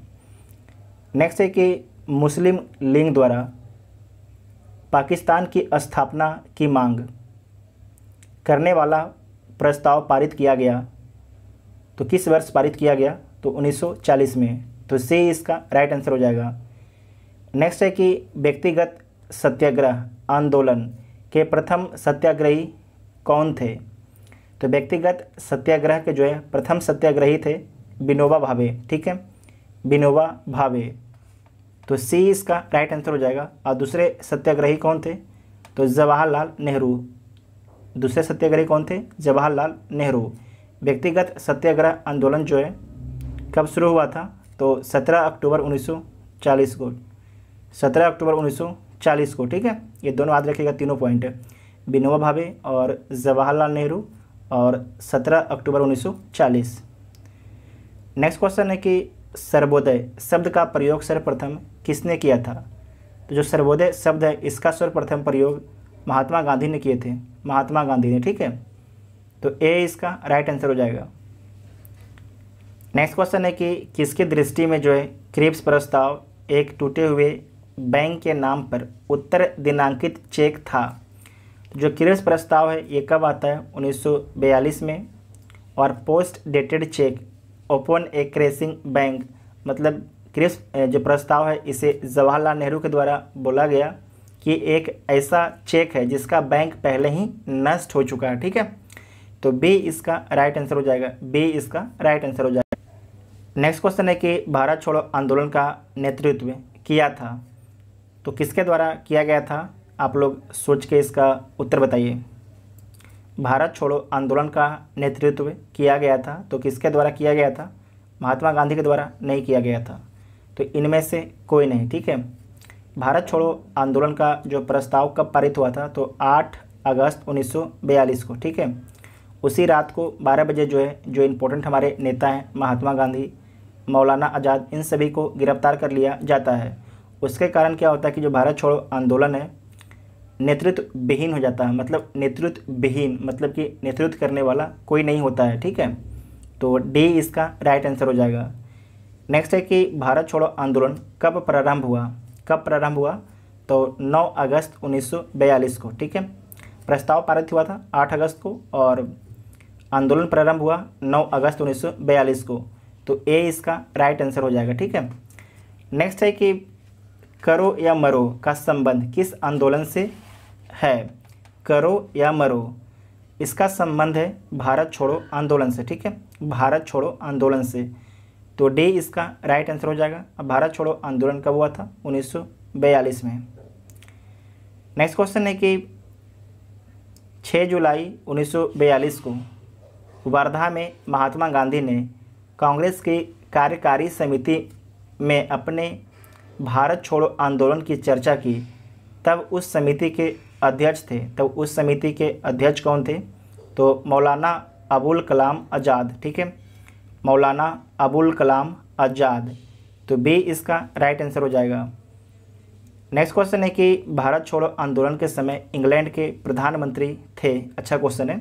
नेक्स्ट है कि मुस्लिम लीग द्वारा पाकिस्तान की स्थापना की मांग करने वाला प्रस्ताव पारित किया गया तो किस वर्ष पारित किया गया तो 1940 में तो सी इसका राइट आंसर हो जाएगा नेक्स्ट है कि व्यक्तिगत सत्याग्रह आंदोलन के प्रथम सत्याग्रही कौन थे तो व्यक्तिगत सत्याग्रह के जो है प्रथम सत्याग्रही थे विनोबा भावे ठीक है विनोबा भावे तो सी इसका राइट आंसर हो जाएगा और दूसरे सत्याग्रही कौन थे तो जवाहरलाल नेहरू दूसरे सत्याग्रही कौन थे जवाहरलाल नेहरू व्यक्तिगत सत्याग्रह आंदोलन जो है कब शुरू हुआ था तो 17 अक्टूबर 1940 को 17 अक्टूबर 1940 चालीस को ठीक है ये दोनों याद रखिएगा तीनों पॉइंट है विनोबा भावे और जवाहरलाल नेहरू और सत्रह अक्टूबर उन्नीस नेक्स्ट क्वेश्चन है कि सर्वोदय शब्द का प्रयोग सर्वप्रथम किसने किया था तो जो सर्वोदय शब्द है इसका सर्वप्रथम प्रयोग महात्मा गांधी ने किए थे महात्मा गांधी ने ठीक है तो ए इसका राइट आंसर हो जाएगा नेक्स्ट क्वेश्चन है कि किसके दृष्टि में जो है क्रिप्स प्रस्ताव एक टूटे हुए बैंक के नाम पर उत्तर दिनांकित चेक था जो किरस प्रस्ताव है ये कब आता है 1942 में और post dated cheque open a crashing bank मतलब क्रिस जो प्रस्ताव है इसे जवाहरलाल नेहरू के द्वारा बोला गया कि एक ऐसा चेक है जिसका बैंक पहले ही नष्ट हो चुका है ठीक है तो बी इसका राइट आंसर हो जाएगा बी इसका राइट आंसर हो जाएगा नेक्स्ट क्वेश्चन है कि भारत छोड़ो आंदोलन का नेतृत्व किया था तो किसके द्वारा किया गया था आप लोग सोच के इसका उत्तर बताइए भारत छोड़ो आंदोलन का नेतृत्व किया गया था तो किसके द्वारा किया गया था महात्मा गांधी के द्वारा नहीं किया गया था तो इनमें से कोई नहीं ठीक है भारत छोड़ो आंदोलन का जो प्रस्ताव कब पारित हुआ था तो 8 अगस्त 1942 को ठीक है उसी रात को 12 बजे जो है जो इम्पोर्टेंट हमारे नेता हैं महात्मा गांधी मौलाना आज़ाद इन सभी को गिरफ्तार कर लिया जाता है उसके कारण क्या होता है कि जो भारत छोड़ो आंदोलन है नेतृत्व विहीन हो जाता है मतलब नेतृत्व विहीन मतलब कि नेतृत्व करने वाला कोई नहीं होता है ठीक है तो डी इसका राइट आंसर हो जाएगा नेक्स्ट है कि भारत छोड़ो आंदोलन कब प्रारंभ हुआ कब प्रारंभ हुआ तो 9 अगस्त 1942 को ठीक है प्रस्ताव पारित हुआ था 8 अगस्त को और आंदोलन प्रारंभ हुआ 9 अगस्त 1942 को तो ए इसका राइट आंसर हो जाएगा ठीक है नेक्स्ट है कि करो या मरो का संबंध किस आंदोलन से है करो या मरो इसका संबंध है भारत छोड़ो आंदोलन से ठीक है भारत छोड़ो आंदोलन से तो डे इसका राइट आंसर हो जाएगा अब भारत छोड़ो आंदोलन कब हुआ था 1942 में नेक्स्ट क्वेश्चन है कि 6 जुलाई 1942 को वर्धा में महात्मा गांधी ने कांग्रेस की कार्यकारी समिति में अपने भारत छोड़ो आंदोलन की चर्चा की तब उस समिति के अध्यक्ष थे तब उस समिति के अध्यक्ष कौन थे तो मौलाना अबुल कलाम आज़ाद ठीक है मौलाना अबुल कलाम आज़ाद तो बी इसका राइट आंसर हो जाएगा नेक्स्ट क्वेश्चन है कि भारत छोड़ो आंदोलन के समय इंग्लैंड के प्रधानमंत्री थे अच्छा क्वेश्चन है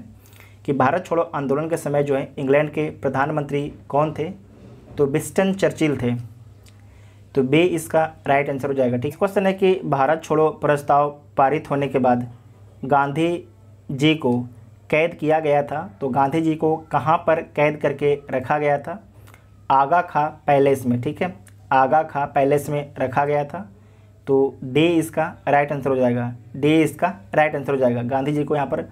कि भारत छोड़ो आंदोलन के समय जो है इंग्लैंड के प्रधानमंत्री कौन थे तो बिस्टन चर्चिल थे तो बे इसका राइट आंसर हो जाएगा ठीक है क्वेश्चन है कि भारत छोड़ो प्रस्ताव पारित होने के बाद गांधी जी को कैद किया गया था तो गांधी जी को कहाँ पर कैद करके रखा गया था आगा खा पैलेस में ठीक है आगा खा पैलेस में रखा गया था तो डे इसका राइट आंसर हो जाएगा डे इसका राइट आंसर हो जाएगा गांधी जी को यहाँ पर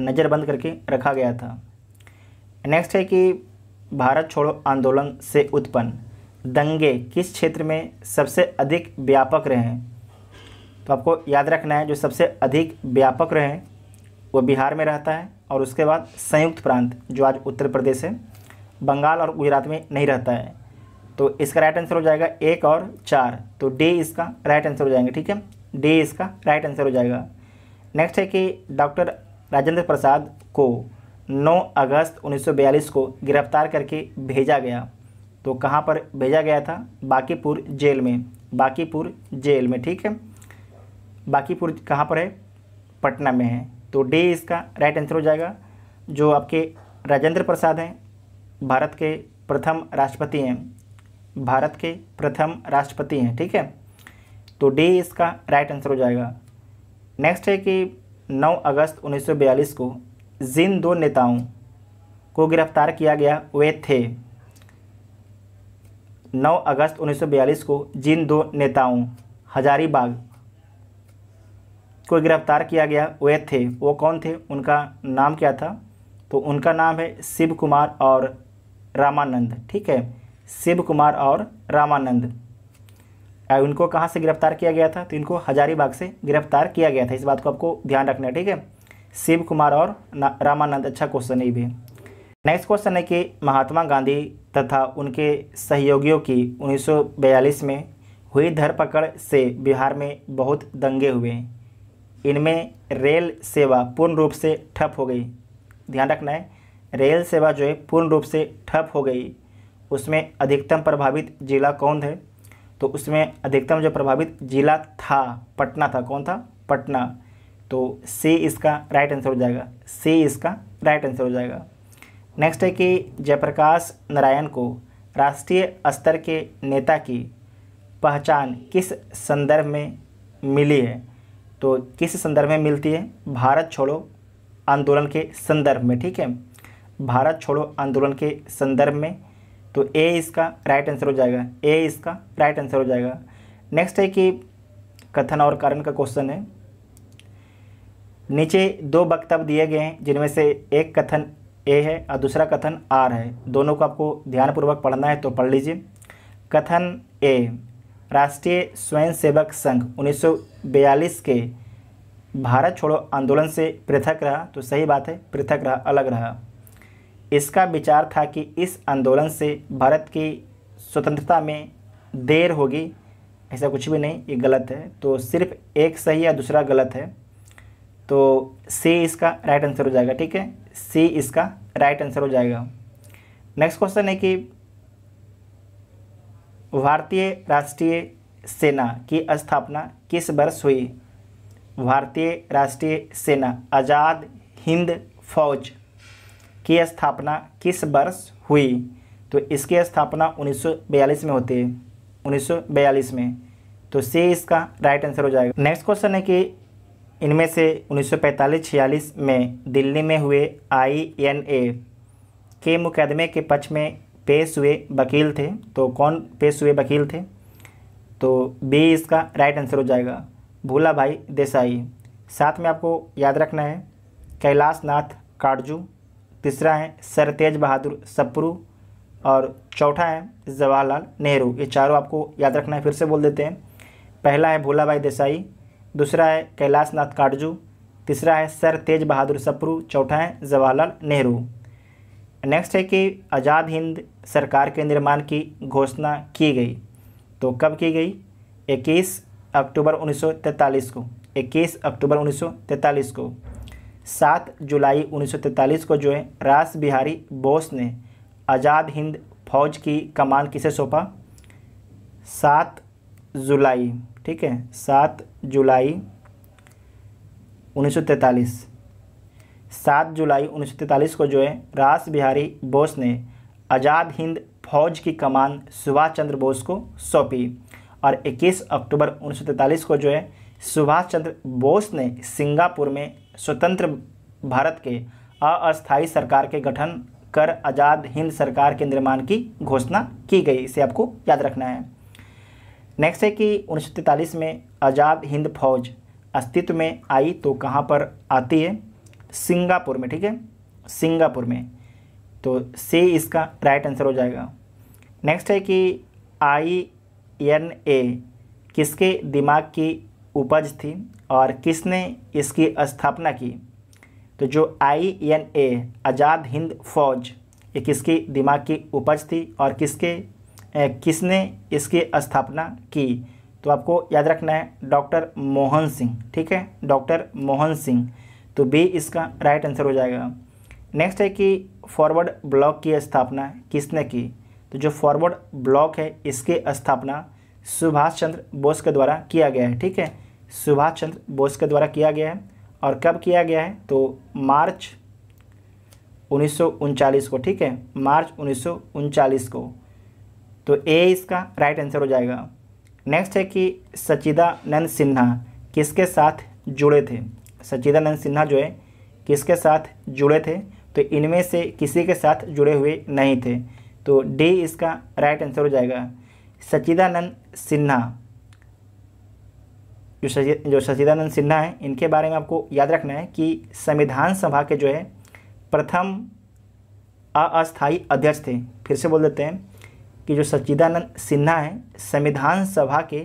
नज़रबंद करके रखा गया था नेक्स्ट है कि भारत छोड़ो आंदोलन से उत्पन्न दंगे किस क्षेत्र में सबसे अधिक व्यापक रहे हैं तो आपको याद रखना है जो सबसे अधिक व्यापक रहे हैं वो बिहार में रहता है और उसके बाद संयुक्त प्रांत जो आज उत्तर प्रदेश है बंगाल और गुजरात में नहीं रहता है तो इसका राइट आंसर हो जाएगा एक और चार तो डी इसका राइट आंसर हो जाएंगे ठीक है डी इसका राइट आंसर हो जाएगा नेक्स्ट है कि डॉक्टर राजेंद्र प्रसाद को 9 अगस्त 1942 को गिरफ्तार करके भेजा गया तो कहाँ पर भेजा गया था बाकीपुर जेल में बाकीपुर जेल में ठीक है बाकीपुर कहाँ पर है पटना में है तो डी इसका राइट आंसर हो जाएगा जो आपके राजेंद्र प्रसाद हैं भारत के प्रथम राष्ट्रपति हैं भारत के प्रथम राष्ट्रपति हैं ठीक है तो डी इसका राइट आंसर हो जाएगा नेक्स्ट है कि 9 अगस्त 1942 को जिन दो नेताओं को गिरफ्तार किया गया वे थे 9 अगस्त 1942 को जिन दो नेताओं हजारीबाग को गिरफ्तार किया गया वे थे वो कौन थे उनका नाम क्या था तो उनका नाम है शिव कुमार और रामानंद ठीक है शिव कुमार और रामानंद इनको कहाँ से गिरफ्तार किया गया था तो इनको हजारीबाग से गिरफ्तार किया गया था इस बात को आपको ध्यान रखना है ठीक है शिव कुमार और रामानंद अच्छा क्वेश्चन है ये भी नेक्स्ट क्वेश्चन है कि महात्मा गांधी तथा उनके सहयोगियों की 1942 में हुई धरपकड़ से बिहार में बहुत दंगे हुए इनमें रेल सेवा पूर्ण रूप से ठप हो गई ध्यान रखना है रेल सेवा जो है पूर्ण रूप से ठप हो गई उसमें अधिकतम प्रभावित जिला कौन थे तो उसमें अधिकतम जो प्रभावित जिला था पटना था कौन था पटना तो सी इसका राइट आंसर हो जाएगा सी इसका राइट आंसर हो जाएगा नेक्स्ट है कि जयप्रकाश नारायण को राष्ट्रीय स्तर के नेता की पहचान किस संदर्भ में मिली है तो किस संदर्भ में मिलती है भारत छोड़ो आंदोलन के संदर्भ में ठीक है भारत छोड़ो आंदोलन के संदर्भ में तो ए इसका राइट आंसर हो जाएगा ए इसका राइट आंसर हो जाएगा नेक्स्ट है कि कथन और कारण का क्वेश्चन है नीचे दो वक्तव्य दिए गए हैं जिनमें से एक कथन ए है और दूसरा कथन आर है दोनों को आपको ध्यानपूर्वक पढ़ना है तो पढ़ लीजिए कथन ए राष्ट्रीय स्वयंसेवक संघ 1942 के भारत छोड़ो आंदोलन से पृथक रहा तो सही बात है पृथक रहा अलग रहा इसका विचार था कि इस आंदोलन से भारत की स्वतंत्रता में देर होगी ऐसा कुछ भी नहीं ये गलत है तो सिर्फ एक सही या दूसरा गलत है तो सी इसका राइट आंसर हो जाएगा ठीक है सी इसका राइट आंसर हो जाएगा नेक्स्ट क्वेश्चन है कि भारतीय राष्ट्रीय सेना की स्थापना किस वर्ष हुई भारतीय राष्ट्रीय सेना आज़ाद हिंद फौज की स्थापना किस वर्ष हुई तो इसकी स्थापना 1942 में होती है 1942 में तो सी इसका राइट आंसर हो जाएगा नेक्स्ट क्वेश्चन है कि इनमें से 1945-46 में दिल्ली में हुए आईएनए के मुकदमे के पक्ष में पेश हुए वकील थे तो कौन पेश हुए वकील थे तो बी इसका राइट आंसर हो जाएगा भूला भाई देसाई साथ में आपको याद रखना है कैलाश नाथ काटजू तीसरा है सर तेज बहादुर सप्रू और चौथा है जवाहरलाल नेहरू ये चारों आपको याद रखना है फिर से बोल देते हैं पहला है भोला भाई देसाई दूसरा है कैलाश नाथ काटजू तीसरा है सर तेज बहादुर सप्रू चौथा है जवाहरलाल नेहरू नेक्स्ट है कि आज़ाद हिंद सरकार के निर्माण की घोषणा की गई तो कब की गई 21 अक्टूबर 1943 को 21 अक्टूबर 1943 को 7 जुलाई 1943 को जो है रास बिहारी बोस ने आज़ाद हिंद फौज की कमान किसे सौंपा 7 जुलाई ठीक है सात जुलाई 1943 सात जुलाई उन्नीस को जो है रास बिहारी बोस ने आज़ाद हिंद फौज की कमान सुभाष चंद्र बोस को सौंपी और 21 अक्टूबर उन्नीस को जो है सुभाष चंद्र बोस ने सिंगापुर में स्वतंत्र भारत के अस्थायी सरकार के गठन कर आज़ाद हिंद सरकार के निर्माण की घोषणा की गई इसे आपको याद रखना है नेक्स्ट है कि उन्नीस में आज़ाद हिंद फौज अस्तित्व में आई तो कहाँ पर आती है सिंगापुर में ठीक है सिंगापुर में तो सी इसका राइट आंसर हो जाएगा नेक्स्ट है कि आई एन ए किसके दिमाग की उपज थी और किसने इसकी स्थापना की तो जो आई एन ए आज़ाद हिंद फौज ये किसकी दिमाग की उपज थी और किसके किसने इसकी स्थापना की तो आपको याद रखना है डॉक्टर मोहन सिंह ठीक है डॉक्टर मोहन सिंह तो बी इसका राइट आंसर हो जाएगा नेक्स्ट है कि फॉरवर्ड ब्लॉक की स्थापना किसने की तो जो फॉरवर्ड ब्लॉक है इसकी स्थापना सुभाष चंद्र बोस के द्वारा किया गया है ठीक है सुभाष चंद्र बोस के द्वारा किया गया है और कब किया गया है तो मार्च उन्नीस को ठीक है मार्च उन्नीस को तो ए इसका राइट आंसर हो जाएगा नेक्स्ट है कि सचिदानंद सिन्हा किसके साथ जुड़े थे सचिदानंद सिन्हा जो है किसके साथ जुड़े थे तो इनमें से किसी के साथ जुड़े हुए नहीं थे तो डी इसका राइट आंसर हो जाएगा सचिदानंद सिन्हा जो सचि जो सचिदानंद सिन्हा है इनके बारे में आपको याद रखना है कि संविधान सभा के जो है प्रथम अस्थाई अध्यक्ष थे फिर से बोल देते हैं कि जो सच्चिदानंद सिन्हा हैं संविधान सभा के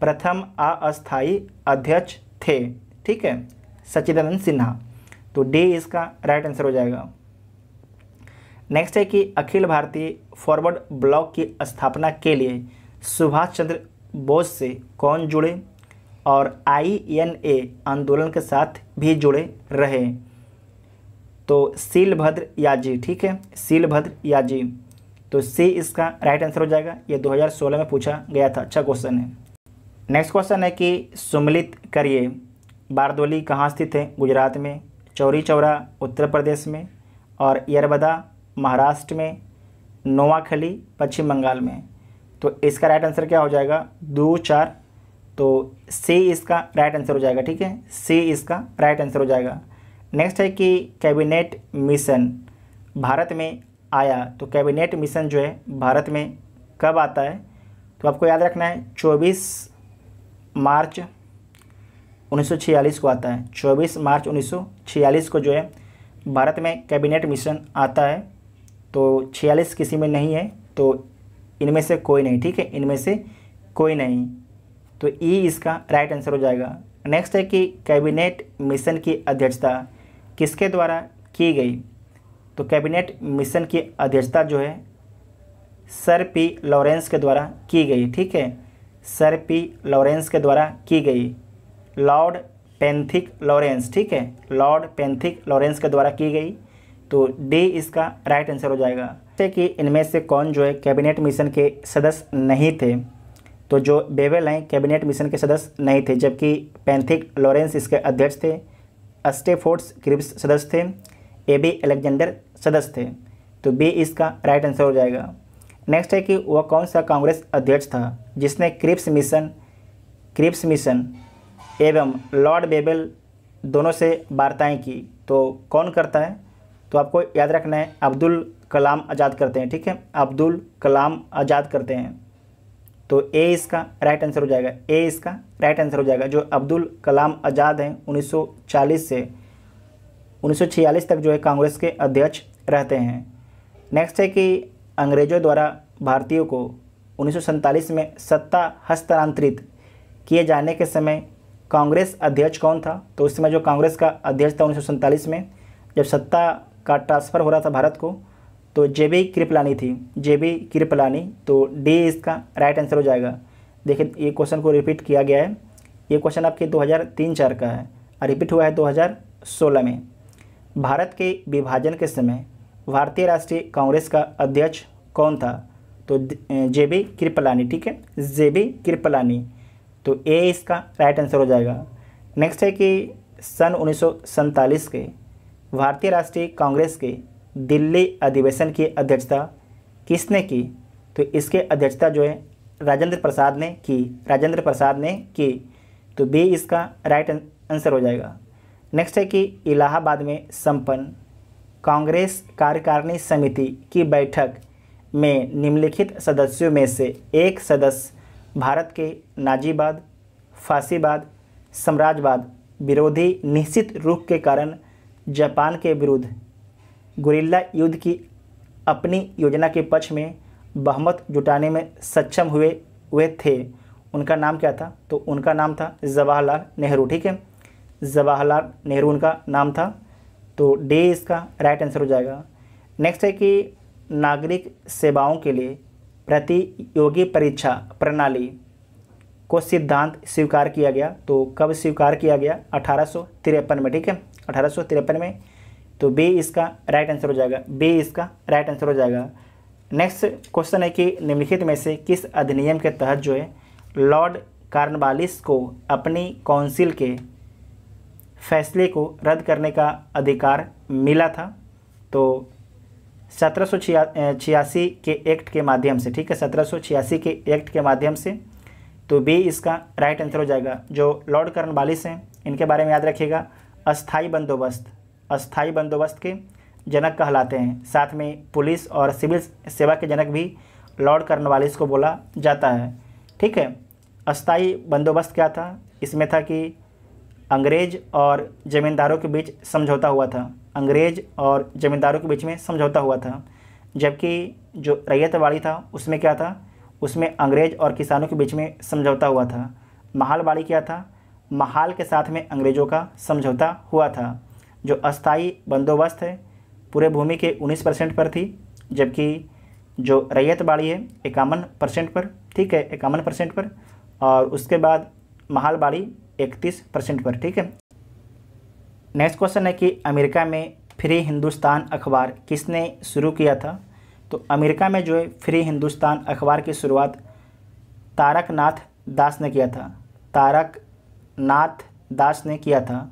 प्रथम अस्थाई अध्यक्ष थे ठीक है सच्चिदानंद सिन्हा तो डी इसका राइट आंसर हो जाएगा नेक्स्ट है कि अखिल भारतीय फॉरवर्ड ब्लॉक की स्थापना के लिए सुभाष चंद्र बोस से कौन जुड़े और आईएनए आंदोलन के साथ भी जुड़े रहे तो सीलभद्र याजी ठीक है सीलभद्र याजी तो सी इसका राइट आंसर हो जाएगा ये 2016 में पूछा गया था अच्छा क्वेश्चन है नेक्स्ट क्वेश्चन है कि सुमिलित करिए बारदोली कहाँ स्थित है गुजरात में चौरी चौरा उत्तर प्रदेश में और यरबदा महाराष्ट्र में नोवाखली पश्चिम बंगाल में तो इसका राइट आंसर क्या हो जाएगा दो चार तो सी इसका राइट आंसर हो जाएगा ठीक है सी इसका राइट आंसर हो जाएगा नेक्स्ट है कि कैबिनेट मिशन भारत में आया तो कैबिनेट मिशन जो है भारत में कब आता है तो आपको याद रखना है 24 मार्च 1946 को आता है 24 मार्च 1946 को जो है भारत में कैबिनेट मिशन आता है तो 46 किसी में नहीं है तो इनमें से कोई नहीं ठीक है इनमें से कोई नहीं तो ई इसका राइट आंसर हो जाएगा नेक्स्ट है कि कैबिनेट मिशन की अध्यक्षता किसके द्वारा की गई तो कैबिनेट मिशन की अध्यक्षता जो है सर पी लॉरेंस के द्वारा की गई ठीक है सर पी लॉरेंस के द्वारा की गई लॉर्ड पेंथिक लॉरेंस ठीक है लॉर्ड पेंथिक लॉरेंस के द्वारा की गई तो डी इसका राइट आंसर हो जाएगा जैसे कि इनमें से कौन जो है कैबिनेट मिशन के सदस्य नहीं थे तो जो बेवेल हैं कैबिनेट मिशन के सदस्य नहीं थे जबकि पेंथिक लॉरेंस इसके अध्यक्ष थे अस्टेफोर्ड्स क्रिप्स सदस्य थे ए बी एलेक्जेंडर सदस्य थे तो बी इसका राइट आंसर हो जाएगा नेक्स्ट है कि वह कौन सा कांग्रेस अध्यक्ष था जिसने क्रिप्स मिशन क्रिप्स मिशन एवं लॉर्ड बेबल दोनों से वार्ताएँ की तो कौन करता है तो आपको याद रखना है अब्दुल कलाम आज़ाद करते हैं ठीक है अब्दुल कलाम आज़ाद करते हैं तो ए इसका राइट आंसर हो जाएगा ए इसका राइट आंसर हो जाएगा जो अब्दुल कलाम आज़ाद हैं 1940 से 1946 तक जो है कांग्रेस के अध्यक्ष रहते हैं नेक्स्ट है कि अंग्रेज़ों द्वारा भारतीयों को उन्नीस में सत्ता हस्तांतरित किए जाने के समय कांग्रेस अध्यक्ष कौन था तो उस समय जो कांग्रेस का अध्यक्ष था उन्नीस में जब सत्ता का ट्रांसफ़र हो रहा था भारत को तो जे बी कृपलानी थी जे बी कृपलानी तो डी इसका राइट आंसर हो जाएगा देखिए ये क्वेश्चन को रिपीट किया गया है ये क्वेश्चन आपके 2003 चार का है और रिपीट हुआ है 2016 में भारत के विभाजन के समय भारतीय राष्ट्रीय कांग्रेस का अध्यक्ष कौन था तो जे बी कृपलानी ठीक है जे बी कृपलानी तो ए इसका राइट आंसर हो जाएगा नेक्स्ट है कि सन उन्नीस के भारतीय राष्ट्रीय कांग्रेस के दिल्ली अधिवेशन की अध्यक्षता किसने की तो इसके अध्यक्षता जो है राजेंद्र प्रसाद ने की राजेंद्र प्रसाद ने की तो बी इसका राइट आंसर हो जाएगा नेक्स्ट है कि इलाहाबाद में संपन्न कांग्रेस कार्यकारिणी समिति की बैठक में निम्नलिखित सदस्यों में से एक सदस्य भारत के नाजीबाद फांसीबाद साम्राज्यवाद विरोधी निश्चित रुख के कारण जापान के विरुद्ध गुरिल्ला युद्ध की अपनी योजना के पक्ष में बहुमत जुटाने में सक्षम हुए हुए थे उनका नाम क्या था तो उनका नाम था जवाहरलाल नेहरू ठीक है जवाहरलाल नेहरू उनका नाम था तो डे इसका राइट आंसर हो जाएगा नेक्स्ट है कि नागरिक सेवाओं के लिए प्रतियोगी परीक्षा प्रणाली को सिद्धांत स्वीकार किया गया तो कब स्वीकार किया गया अठारह में ठीक है अठारह में तो बी इसका राइट आंसर हो जाएगा बी इसका राइट आंसर हो जाएगा नेक्स्ट क्वेश्चन है कि निम्नलिखित में से किस अधिनियम के तहत जो है लॉर्ड कार्नवालिस को अपनी काउंसिल के फैसले को रद्द करने का अधिकार मिला था तो सत्रह सौ छियासी के एक्ट के माध्यम से ठीक है सत्रह सौ छियासी के एक्ट के माध्यम से तो बी इसका राइट आंसर हो जाएगा जो लॉर्ड कर्नवालिस हैं इनके बारे में याद रखिएगा अस्थाई बंदोबस्त अस्थाई बंदोबस्त के जनक कहलाते हैं साथ में पुलिस और सिविल सेवा के जनक भी लॉर्ड कर्नवालिस को बोला जाता है ठीक है अस्थाई बंदोबस्त क्या था इसमें था कि अंग्रेज और ज़मींदारों के बीच समझौता हुआ था अंग्रेज और ज़मींदारों के बीच में समझौता हुआ था जबकि जो रैयतवाड़ी था उसमें क्या था उसमें अंग्रेज और किसानों के बीच में समझौता हुआ था महालवाड़ी क्या था महाल के साथ में अंग्रेज़ों का समझौता हुआ था जो अस्थाई बंदोबस्त है पूरे भूमि के 19 परसेंट पर थी जबकि जो रैयत बाड़ी है इक्यावन परसेंट पर ठीक है इक्यावन परसेंट पर और उसके बाद महाल बाड़ी इकतीस परसेंट पर ठीक है नेक्स्ट क्वेश्चन है कि अमेरिका में फ्री हिंदुस्तान अखबार किसने शुरू किया था तो अमेरिका में जो है फ्री हिंदुस्तान अखबार की शुरुआत तारकनाथ दास ने किया था तारक नाथ दास ने किया था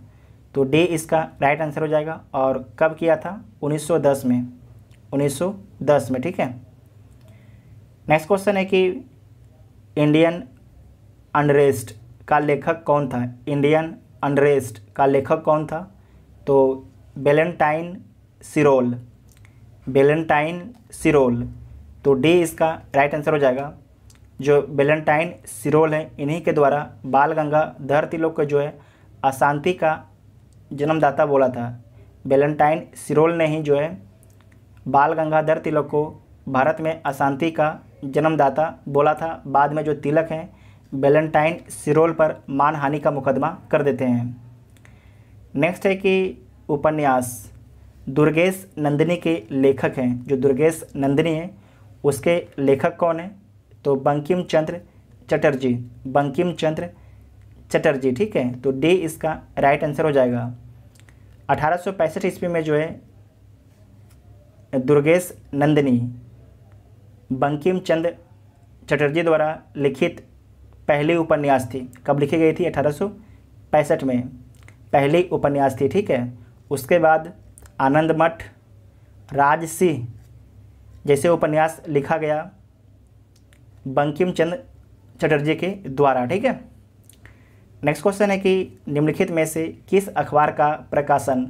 तो डे इसका राइट आंसर हो जाएगा और कब किया था 1910 में 1910 में ठीक है नेक्स्ट क्वेश्चन है कि इंडियन अनरेस्ट का लेखक कौन था इंडियन अनरेस्ट का लेखक कौन था तो वेलेंटाइन सिरोल वेलेंटाइन सिरोल तो डी इसका राइट आंसर हो जाएगा जो वेलेंटाइन सिरोल है इन्हीं के द्वारा बाल गंगाधर तिलोक को जो है अशांति का जन्मदाता बोला था वेलेंटाइन सिरोल ने ही जो है बाल गंगाधर तिलक को भारत में अशांति का जन्मदाता बोला था बाद में जो तिलक हैं वेलेंटाइन सिरोल पर मानहानि का मुकदमा कर देते हैं नेक्स्ट है कि उपन्यास दुर्गेश नंदिनी के लेखक हैं जो दुर्गेश नंदिनी हैं उसके लेखक कौन हैं तो बंकिम चंद्र चटर्जी बंकिम चंद्र चटर्जी ठीक है तो डी इसका राइट आंसर हो जाएगा अठारह सौ पैंसठ ईस्वी में जो है दुर्गेश नंदिनी बंकिम चंद्र चटर्जी द्वारा लिखित पहली उपन्यास थी कब लिखी गई थी अठारह में पहली उपन्यास थी ठीक है उसके बाद आनंद मठ राज सिंह जैसे उपन्यास लिखा गया बंकिम चंद चटर्जी के द्वारा ठीक है नेक्स्ट क्वेश्चन है कि निम्नलिखित में से किस अखबार का प्रकाशन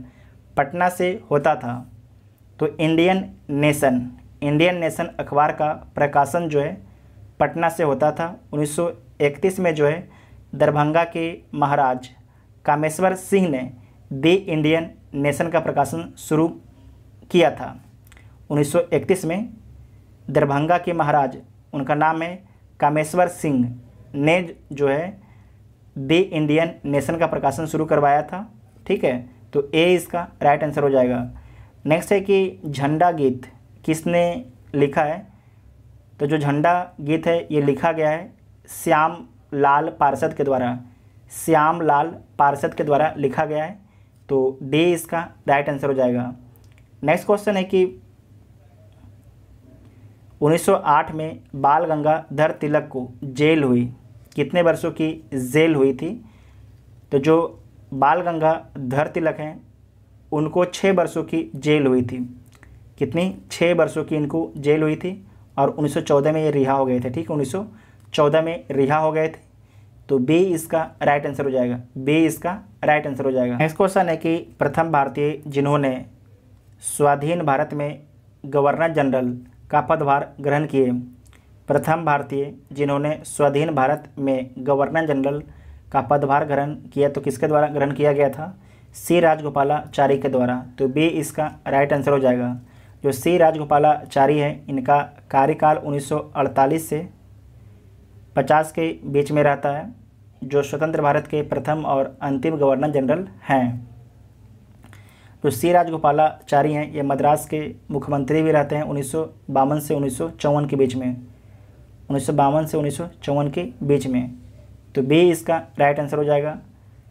पटना से होता था तो इंडियन नेशन इंडियन नेशन अखबार का प्रकाशन जो है पटना से होता था उन्नीस 1931 में जो है दरभंगा के महाराज कामेश्वर सिंह ने द इंडियन नेशन का प्रकाशन शुरू किया था 1931 में दरभंगा के महाराज उनका नाम है कामेश्वर सिंह ने जो है द इंडियन नेशन का प्रकाशन शुरू करवाया था ठीक है तो ए इसका राइट आंसर हो जाएगा नेक्स्ट है कि झंडा गीत किसने लिखा है तो जो झंडा गीत है ये लिखा गया है श्याम लाल पार्षद के द्वारा श्याम लाल पार्षद के द्वारा लिखा गया है तो डे इसका राइट आंसर हो जाएगा नेक्स्ट क्वेश्चन है कि 1908 में बाल गंगाधर तिलक को जेल हुई कितने वर्षों की जेल हुई थी तो जो बाल गंगाधर तिलक हैं उनको छः वर्षों की जेल हुई थी कितनी छः वर्षों की इनको जेल हुई थी और 1914 में ये रिहा हो गए थे ठीक है 1914 चौदह में रिहा हो गए थे तो बी इसका राइट आंसर हो जाएगा बी इसका राइट आंसर हो जाएगा नेक्स्ट क्वेश्चन है कि प्रथम भारतीय जिन्होंने स्वाधीन भारत में गवर्नर जनरल का पदभार ग्रहण किए प्रथम भारतीय जिन्होंने स्वाधीन भारत में गवर्नर जनरल का पदभार ग्रहण किया तो किसके द्वारा ग्रहण किया गया था सी राजगोपालाचारी के द्वारा तो बी इसका राइट आंसर हो जाएगा जो सी राजगोपालाचारी है इनका कार्यकाल 1948 से पचास के बीच में रहता है जो स्वतंत्र भारत के प्रथम और अंतिम गवर्नर जनरल हैं तो सी राजगोपालाचारी हैं ये मद्रास के मुख्यमंत्री भी रहते हैं उन्नीस से उन्नीस के बीच में उन्नीस से उन्नीस के बीच में तो बी इसका राइट आंसर हो जाएगा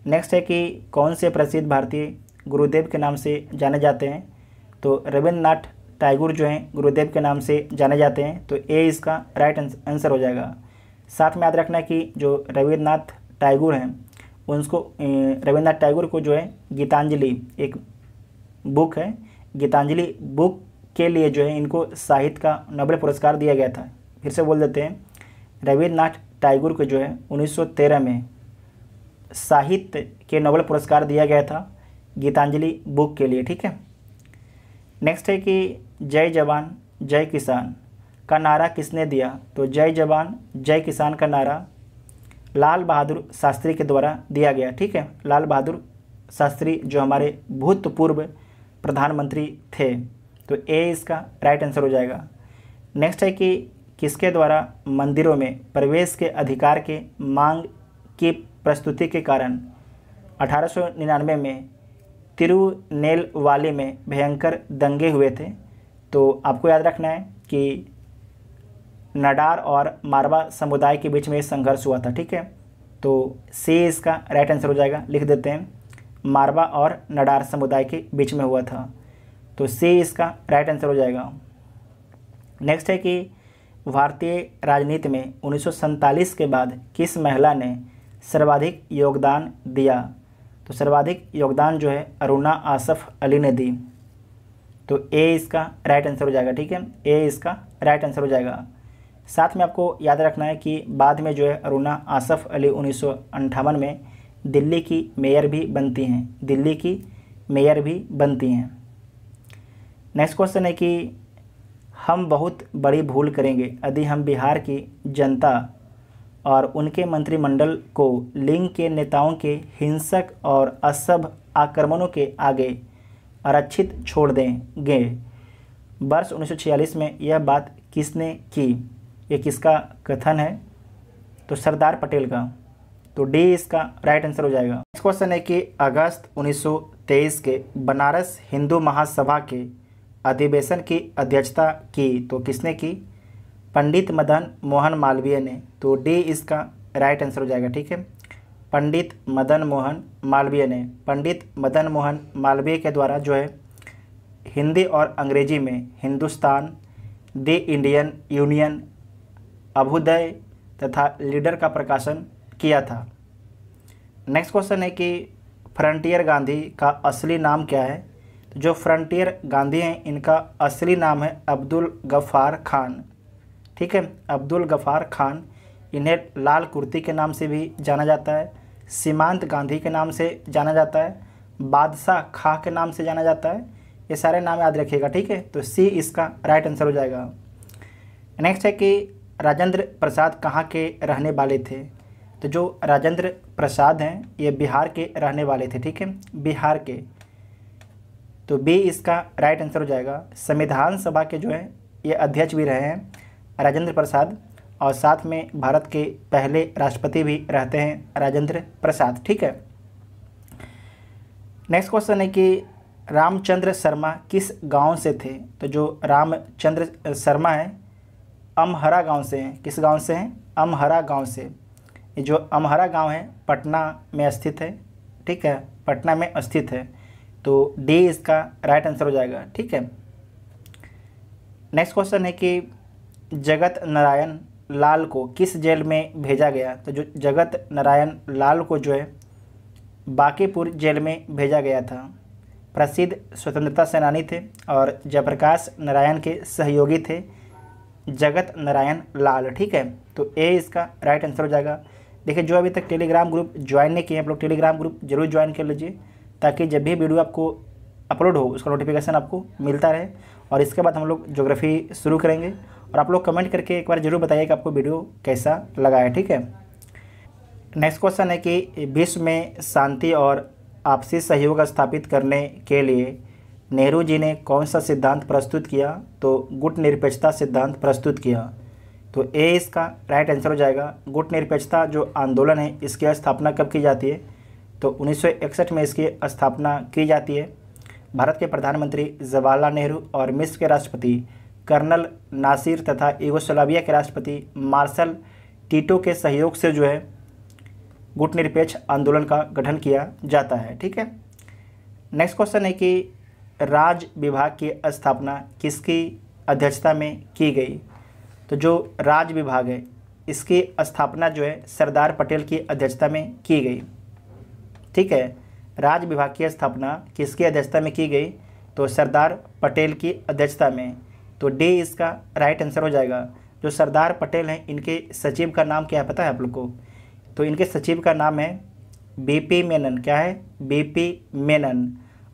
नेक्स्ट है कि कौन से प्रसिद्ध भारतीय गुरुदेव के नाम से जाने जाते हैं तो रविन्द्रनाथ टैगोर जो हैं गुरुदेव के नाम से जाने जाते हैं तो ए इसका राइट आंसर हो जाएगा साथ में याद रखना है कि जो रविन्द्रनाथ टैगोर हैं उनको रविन्द्रनाथ टैगोर को जो है गीतांजलि एक बुक है गीतांजलि बुक के लिए जो है इनको साहित्य का नोबेल पुरस्कार दिया गया था फिर से बोल देते हैं रविन्द्रनाथ टैगोर को जो है 1913 में साहित्य के नोबेल पुरस्कार दिया गया था गीतांजलि बुक के लिए ठीक है नेक्स्ट है कि जय जवान जय किसान का नारा किसने दिया तो जय जवान जय किसान का नारा लाल बहादुर शास्त्री के द्वारा दिया गया ठीक है लाल बहादुर शास्त्री जो हमारे भूतपूर्व प्रधानमंत्री थे तो ए इसका राइट आंसर हो जाएगा नेक्स्ट है कि किसके द्वारा मंदिरों में प्रवेश के अधिकार के मांग की प्रस्तुति के कारण 1899 में तिरुनेल वाली में भयंकर दंगे हुए थे तो आपको याद रखना है कि नडार और मारवा समुदाय के बीच में संघर्ष हुआ था ठीक है तो सी इसका राइट आंसर हो जाएगा लिख देते हैं मारवा और नडार समुदाय के बीच में हुआ था तो सी इसका राइट आंसर हो जाएगा नेक्स्ट है कि भारतीय राजनीति में उन्नीस के बाद किस महिला ने सर्वाधिक योगदान दिया तो सर्वाधिक योगदान जो है अरुणा आसफ अली ने दी तो ए इसका राइट आंसर हो जाएगा ठीक है ए इसका राइट आंसर हो जाएगा साथ में आपको याद रखना है कि बाद में जो है अरुणा आसफ़ अली उन्नीस में दिल्ली की मेयर भी बनती हैं दिल्ली की मेयर भी बनती हैं नेक्स्ट क्वेश्चन है कि हम बहुत बड़ी भूल करेंगे यदि हम बिहार की जनता और उनके मंत्रिमंडल को लिंग के नेताओं के हिंसक और असभ आक्रमणों के आगे आरक्षित छोड़ देंगे वर्ष 1946 में यह बात किसने की ये किसका कथन है तो सरदार पटेल का तो डी इसका राइट आंसर हो जाएगा नेक्स्ट क्वेश्चन है कि अगस्त 1923 के बनारस हिंदू महासभा के अधिवेशन की अध्यक्षता की तो किसने की पंडित मदन मोहन मालवीय ने तो डी इसका राइट आंसर हो जाएगा ठीक है पंडित मदन मोहन मालवीय ने पंडित मदन मोहन मालवीय के द्वारा जो है हिंदी और अंग्रेजी में Hindustan the Indian union Abhyudaya तथा लीडर का प्रकाशन किया था नेक्स्ट क्वेश्चन है कि फ्रंटियर गांधी का असली नाम क्या है तो जो फ्रंटियर गांधी हैं इनका असली नाम है अब्दुल गफ़ार खान ठीक है अब्दुल गफ़ार खान इन्हें लाल कुर्ती के नाम से भी जाना जाता है सीमांत गांधी के नाम से जाना जाता है बादशाह खा के नाम से जाना जाता है ये सारे नाम याद रखिएगा ठीक है तो सी इसका राइट आंसर हो जाएगा नेक्स्ट है कि राजेंद्र प्रसाद कहाँ के रहने वाले थे तो जो राजेंद्र प्रसाद हैं ये बिहार के रहने वाले थे ठीक है बिहार के तो बी इसका राइट आंसर हो जाएगा संविधान सभा के जो हैं ये अध्यक्ष भी रहे हैं राजेंद्र प्रसाद और साथ में भारत के पहले राष्ट्रपति भी रहते हैं राजेंद्र प्रसाद ठीक है नेक्स्ट क्वेश्चन है कि रामचंद्र शर्मा किस गांव से थे तो जो रामचंद्र शर्मा हैं अमहरा गांव से हैं किस गांव से हैं अमहरा गांव से ये जो अमहरा गांव है पटना में स्थित है ठीक है पटना में स्थित है तो डी इसका राइट आंसर हो जाएगा ठीक है नेक्स्ट क्वेश्चन है कि जगत नारायण लाल को किस जेल में भेजा गया तो जो जगत नारायण लाल को जो है बाकीपुर जेल में भेजा गया था प्रसिद्ध स्वतंत्रता सेनानी थे और जयप्रकाश नारायण के सहयोगी थे जगत नारायण लाल ठीक है तो ए इसका राइट आंसर हो जाएगा देखिए जो अभी तक टेलीग्राम ग्रुप ज्वाइन नहीं किए आप लोग टेलीग्राम ग्रुप जरूर ज्वाइन कर लीजिए ताकि जब भी वीडियो आपको अपलोड हो उसका नोटिफिकेशन आपको मिलता रहे और इसके बाद हम लोग जोग्राफ़ी शुरू करेंगे और आप लोग कमेंट करके एक बार ज़रूर बताइए कि आपको वीडियो कैसा लगा है ठीक है नेक्स्ट क्वेश्चन है कि विश्व में शांति और आपसी सहयोग स्थापित करने के लिए नेहरू जी ने कौन सा सिद्धांत प्रस्तुत किया तो गुट निरपेक्षता सिद्धांत प्रस्तुत किया तो ए इसका राइट आंसर हो जाएगा गुट निरपेक्षता जो आंदोलन है इसकी स्थापना कब की जाती है तो उन्नीस में इसकी स्थापना की जाती है भारत के प्रधानमंत्री जवाहरलाल नेहरू और मिस्र के राष्ट्रपति कर्नल नासिर तथा यूगोस्लाविया के राष्ट्रपति मार्शल टीटो के सहयोग से जो है गुट निरपेक्ष आंदोलन का गठन किया जाता है ठीक है नेक्स्ट क्वेश्चन है कि राज विभाग की स्थापना किसकी अध्यक्षता में की गई तो जो राज विभाग है इसकी स्थापना जो है सरदार पटेल की अध्यक्षता में की गई ठीक है राज विभाग की स्थापना किसकी अध्यक्षता में की गई तो सरदार पटेल की अध्यक्षता में तो डी इसका राइट आंसर हो जाएगा जो सरदार पटेल हैं इनके सचिव का नाम क्या है पता है आप लोग को तो इनके सचिव का नाम है बीपी मेनन क्या है बीपी मेनन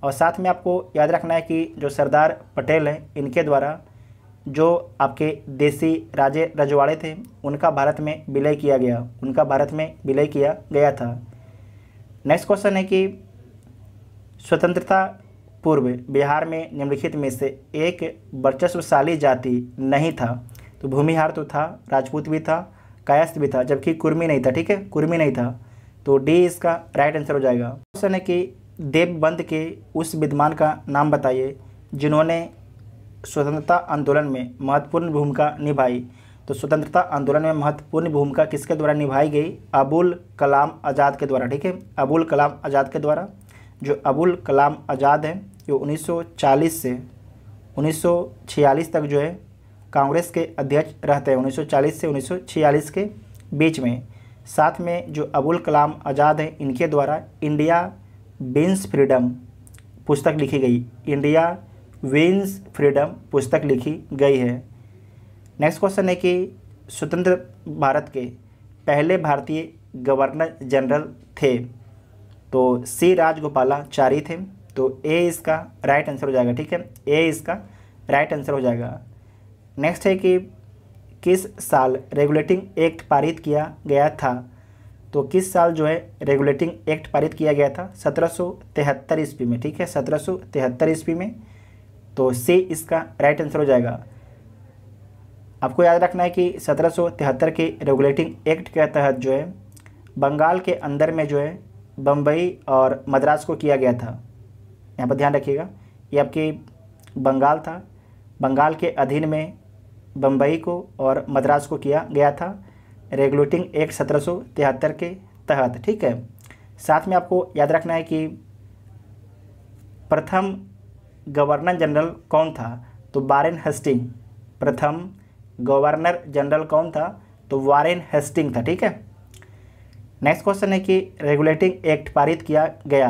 और साथ में आपको याद रखना है कि जो सरदार पटेल हैं इनके द्वारा जो आपके देसी राजे रजवाड़े थे उनका भारत में विलय किया गया उनका भारत में विलय किया गया था नेक्स्ट क्वेश्चन है कि स्वतंत्रता पूर्व बिहार में निम्नलिखित में से एक वर्चस्वशाली जाति नहीं था तो भूमिहार तो था राजपूत भी था कायस्थ भी था जबकि कुर्मी नहीं था ठीक है कुर्मी नहीं था तो डी इसका राइट आंसर हो जाएगा क्वेश्चन है कि देवबंद के उस विद्वान का नाम बताइए जिन्होंने स्वतंत्रता आंदोलन में महत्वपूर्ण भूमिका निभाई तो स्वतंत्रता आंदोलन में महत्वपूर्ण भूमिका किसके द्वारा निभाई गई अबुल कलाम आज़ाद के द्वारा ठीक है अबुल कलाम आज़ाद के द्वारा जो अबुल कलाम आज़ाद हैं जो 1940 से 1946 तक जो है कांग्रेस के अध्यक्ष रहते हैं 1940 से 1946 के बीच में साथ में जो अबुल कलाम आज़ाद हैं इनके द्वारा इंडिया विंस फ्रीडम पुस्तक लिखी गई इंडिया विंस फ्रीडम पुस्तक लिखी गई है नेक्स्ट क्वेश्चन है कि स्वतंत्र भारत के पहले भारतीय गवर्नर जनरल थे तो सी राजगोपालाचारी थे तो ए इसका राइट आंसर हो जाएगा ठीक है ए इसका राइट आंसर हो जाएगा नेक्स्ट है कि किस साल रेगुलेटिंग एक्ट पारित किया गया था तो किस साल जो है रेगुलेटिंग एक्ट पारित किया गया था सत्रह सौ तिहत्तर ईस्वी में ठीक है सत्रह सौ तिहत्तर ईस्वी में तो से इसका राइट आंसर हो जाएगा आपको याद रखना है कि सत्रह सौ तिहत्तर के रेगुलेटिंग एक्ट के तहत जो है बंगाल के अंदर में जो है बम्बई और मद्रास को किया गया था यहाँ पर ध्यान रखिएगा ये आपके बंगाल था बंगाल के अधीन में बम्बई को और मद्रास को किया गया था रेगुलेटिंग एक्ट सत्रह के तहत ठीक है साथ में आपको याद रखना है कि प्रथम गवर्नर जनरल कौन था तो वारेन हेस्टिंग प्रथम गवर्नर जनरल कौन था तो वारेन हेस्टिंग था ठीक है नेक्स्ट क्वेश्चन है कि रेगुलेटिंग एक्ट पारित किया गया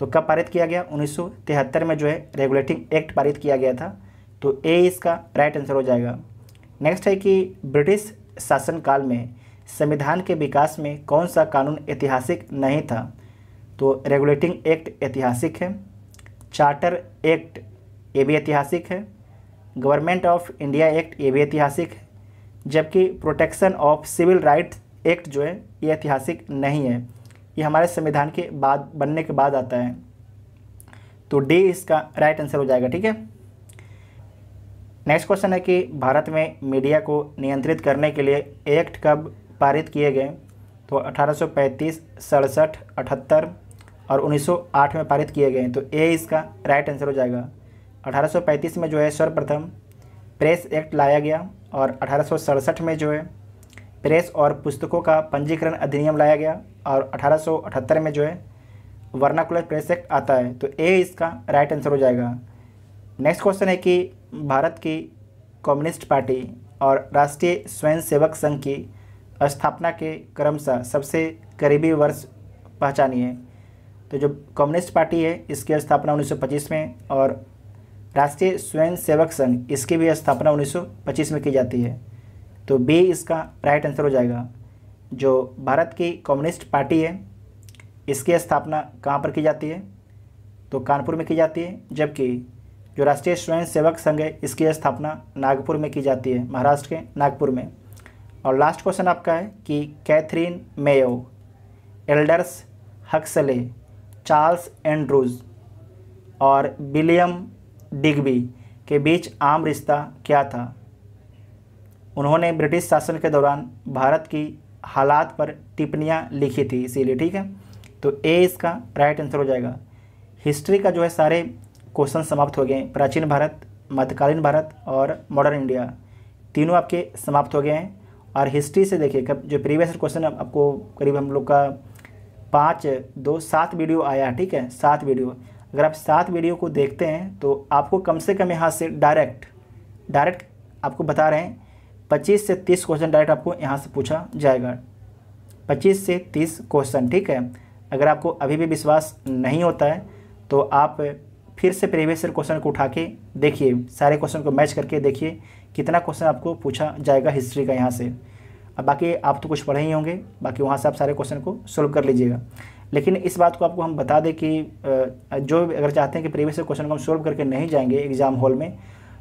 तो कब पारित किया गया 1973 में जो है रेगुलेटिंग एक्ट पारित किया गया था तो ए इसका राइट आंसर हो जाएगा नेक्स्ट है कि ब्रिटिश शासनकाल में संविधान के विकास में कौन सा कानून ऐतिहासिक नहीं था तो रेगुलेटिंग एक्ट ऐतिहासिक है चार्टर एक्ट ये भी ऐतिहासिक है गवर्नमेंट ऑफ इंडिया एक्ट ये भी ऐतिहासिक है जबकि protection of civil right act जो है ये ऐतिहासिक नहीं है ये हमारे संविधान के बाद बनने के बाद आता है तो डी इसका राइट आंसर हो जाएगा ठीक है नेक्स्ट क्वेश्चन है कि भारत में मीडिया को नियंत्रित करने के लिए एक्ट कब पारित किए गए तो 1835, सड़सठ अठहत्तर और 1908 में पारित किए गए तो ए इसका राइट आंसर हो जाएगा 1835 में जो है सर्वप्रथम प्रेस एक्ट लाया गया और अठारह में जो है प्रेस और पुस्तकों का पंजीकरण अधिनियम लाया गया और अठारह में जो है वर्नाकुलर प्रेस एक्ट आता है तो ए इसका राइट आंसर हो जाएगा नेक्स्ट क्वेश्चन है कि भारत की कम्युनिस्ट पार्टी और राष्ट्रीय स्वयंसेवक संघ की स्थापना के से सबसे करीबी वर्ष पहचानी है तो जो कम्युनिस्ट पार्टी है इसकी स्थापना 1925 में और राष्ट्रीय स्वयंसेवक संघ इसकी भी स्थापना 1925 में की जाती है तो बी इसका राइट आंसर हो जाएगा जो भारत की कम्युनिस्ट पार्टी है इसकी स्थापना कहाँ पर की जाती है तो कानपुर में की जाती है जबकि जो राष्ट्रीय स्वयं सेवक संघ है इसकी स्थापना नागपुर में की जाती है महाराष्ट्र के नागपुर में और लास्ट क्वेश्चन आपका है कि Katherine Mayo Aldous Huxley Charles Andrews और विलियम डिग्बी के बीच आम रिश्ता क्या था उन्होंने ब्रिटिश शासन के दौरान भारत की हालात पर टिप्पणियाँ लिखी थी इसीलिए ठीक है तो ए इसका राइट आंसर हो जाएगा हिस्ट्री का जो है सारे क्वेश्चन समाप्त हो गए प्राचीन भारत मध्यकालीन भारत और मॉडर्न इंडिया तीनों आपके समाप्त हो गए हैं और हिस्ट्री से देखिए कब जो प्रीवियस क्वेश्चन आपको करीब हम लोग का पाँच दो सात वीडियो आया ठीक है सात वीडियो अगर आप सात वीडियो को देखते हैं तो आपको कम से कम यहाँ से डायरेक्ट डायरेक्ट आपको बता रहे हैं पच्चीस से तीस क्वेश्चन डायरेक्ट आपको यहाँ से पूछा जाएगा पच्चीस से तीस क्वेश्चन ठीक है अगर आपको अभी भी विश्वास नहीं होता है तो आप फिर से प्रीवियस ईयर क्वेश्चन को उठा के देखिए सारे क्वेश्चन को मैच करके देखिए कितना क्वेश्चन आपको पूछा जाएगा हिस्ट्री का यहाँ से अब बाकी आप तो कुछ पढ़े ही होंगे बाकी वहाँ से आप सारे क्वेश्चन को सोल्व कर लीजिएगा लेकिन इस बात को आपको हम बता दें कि जो अगर चाहते हैं कि प्रीवियस क्वेश्चन को हम सोल्व करके नहीं जाएंगे एग्ज़ाम हॉल में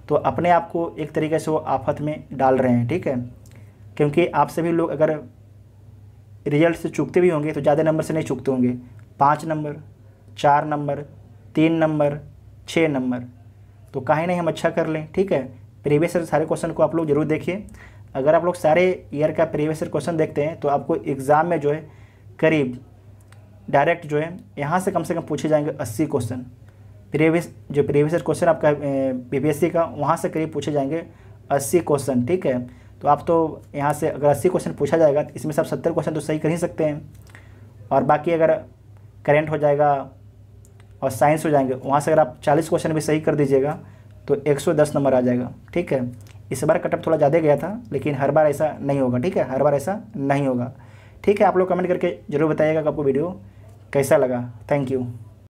तो अपने आप को एक तरीके से वो आफत में डाल रहे हैं ठीक है क्योंकि आप सभी लोग अगर रिजल्ट से चुकते भी होंगे तो ज़्यादा नंबर से नहीं चुकते होंगे पाँच नंबर चार नंबर तीन नंबर छः नंबर तो काहे नहीं हम अच्छा कर लें ठीक है प्रीवियस ईयर सारे क्वेश्चन को आप लोग जरूर देखिए अगर आप लोग सारे ईयर का प्रीवियस ईयर क्वेश्चन देखते हैं तो आपको एग्ज़ाम में जो है करीब डायरेक्ट जो है यहाँ से कम से कम पूछे जाएंगे अस्सी क्वेश्चन प्रीवियस जो प्रीवियस ईयर क्वेश्चन आपका बी का वहाँ से करीब पूछे जाएंगे अस्सी क्वेश्चन ठीक है तो आप तो यहाँ से अगर अस्सी क्वेश्चन पूछा जाएगा तो इसमें से आप सत्तर क्वेश्चन तो सही कर ही सकते हैं और बाकी अगर करेंट हो जाएगा और साइंस हो जाएंगे वहाँ से अगर आप चालीस क्वेश्चन भी सही कर दीजिएगा तो एक सौ दस नंबर आ जाएगा ठीक है इस बार कटअप थोड़ा ज़्यादा गया था लेकिन हर बार ऐसा नहीं होगा ठीक है हर बार ऐसा नहीं होगा ठीक है आप लोग कमेंट करके ज़रूर बताइएगा कि आपको वीडियो कैसा लगा थैंक यू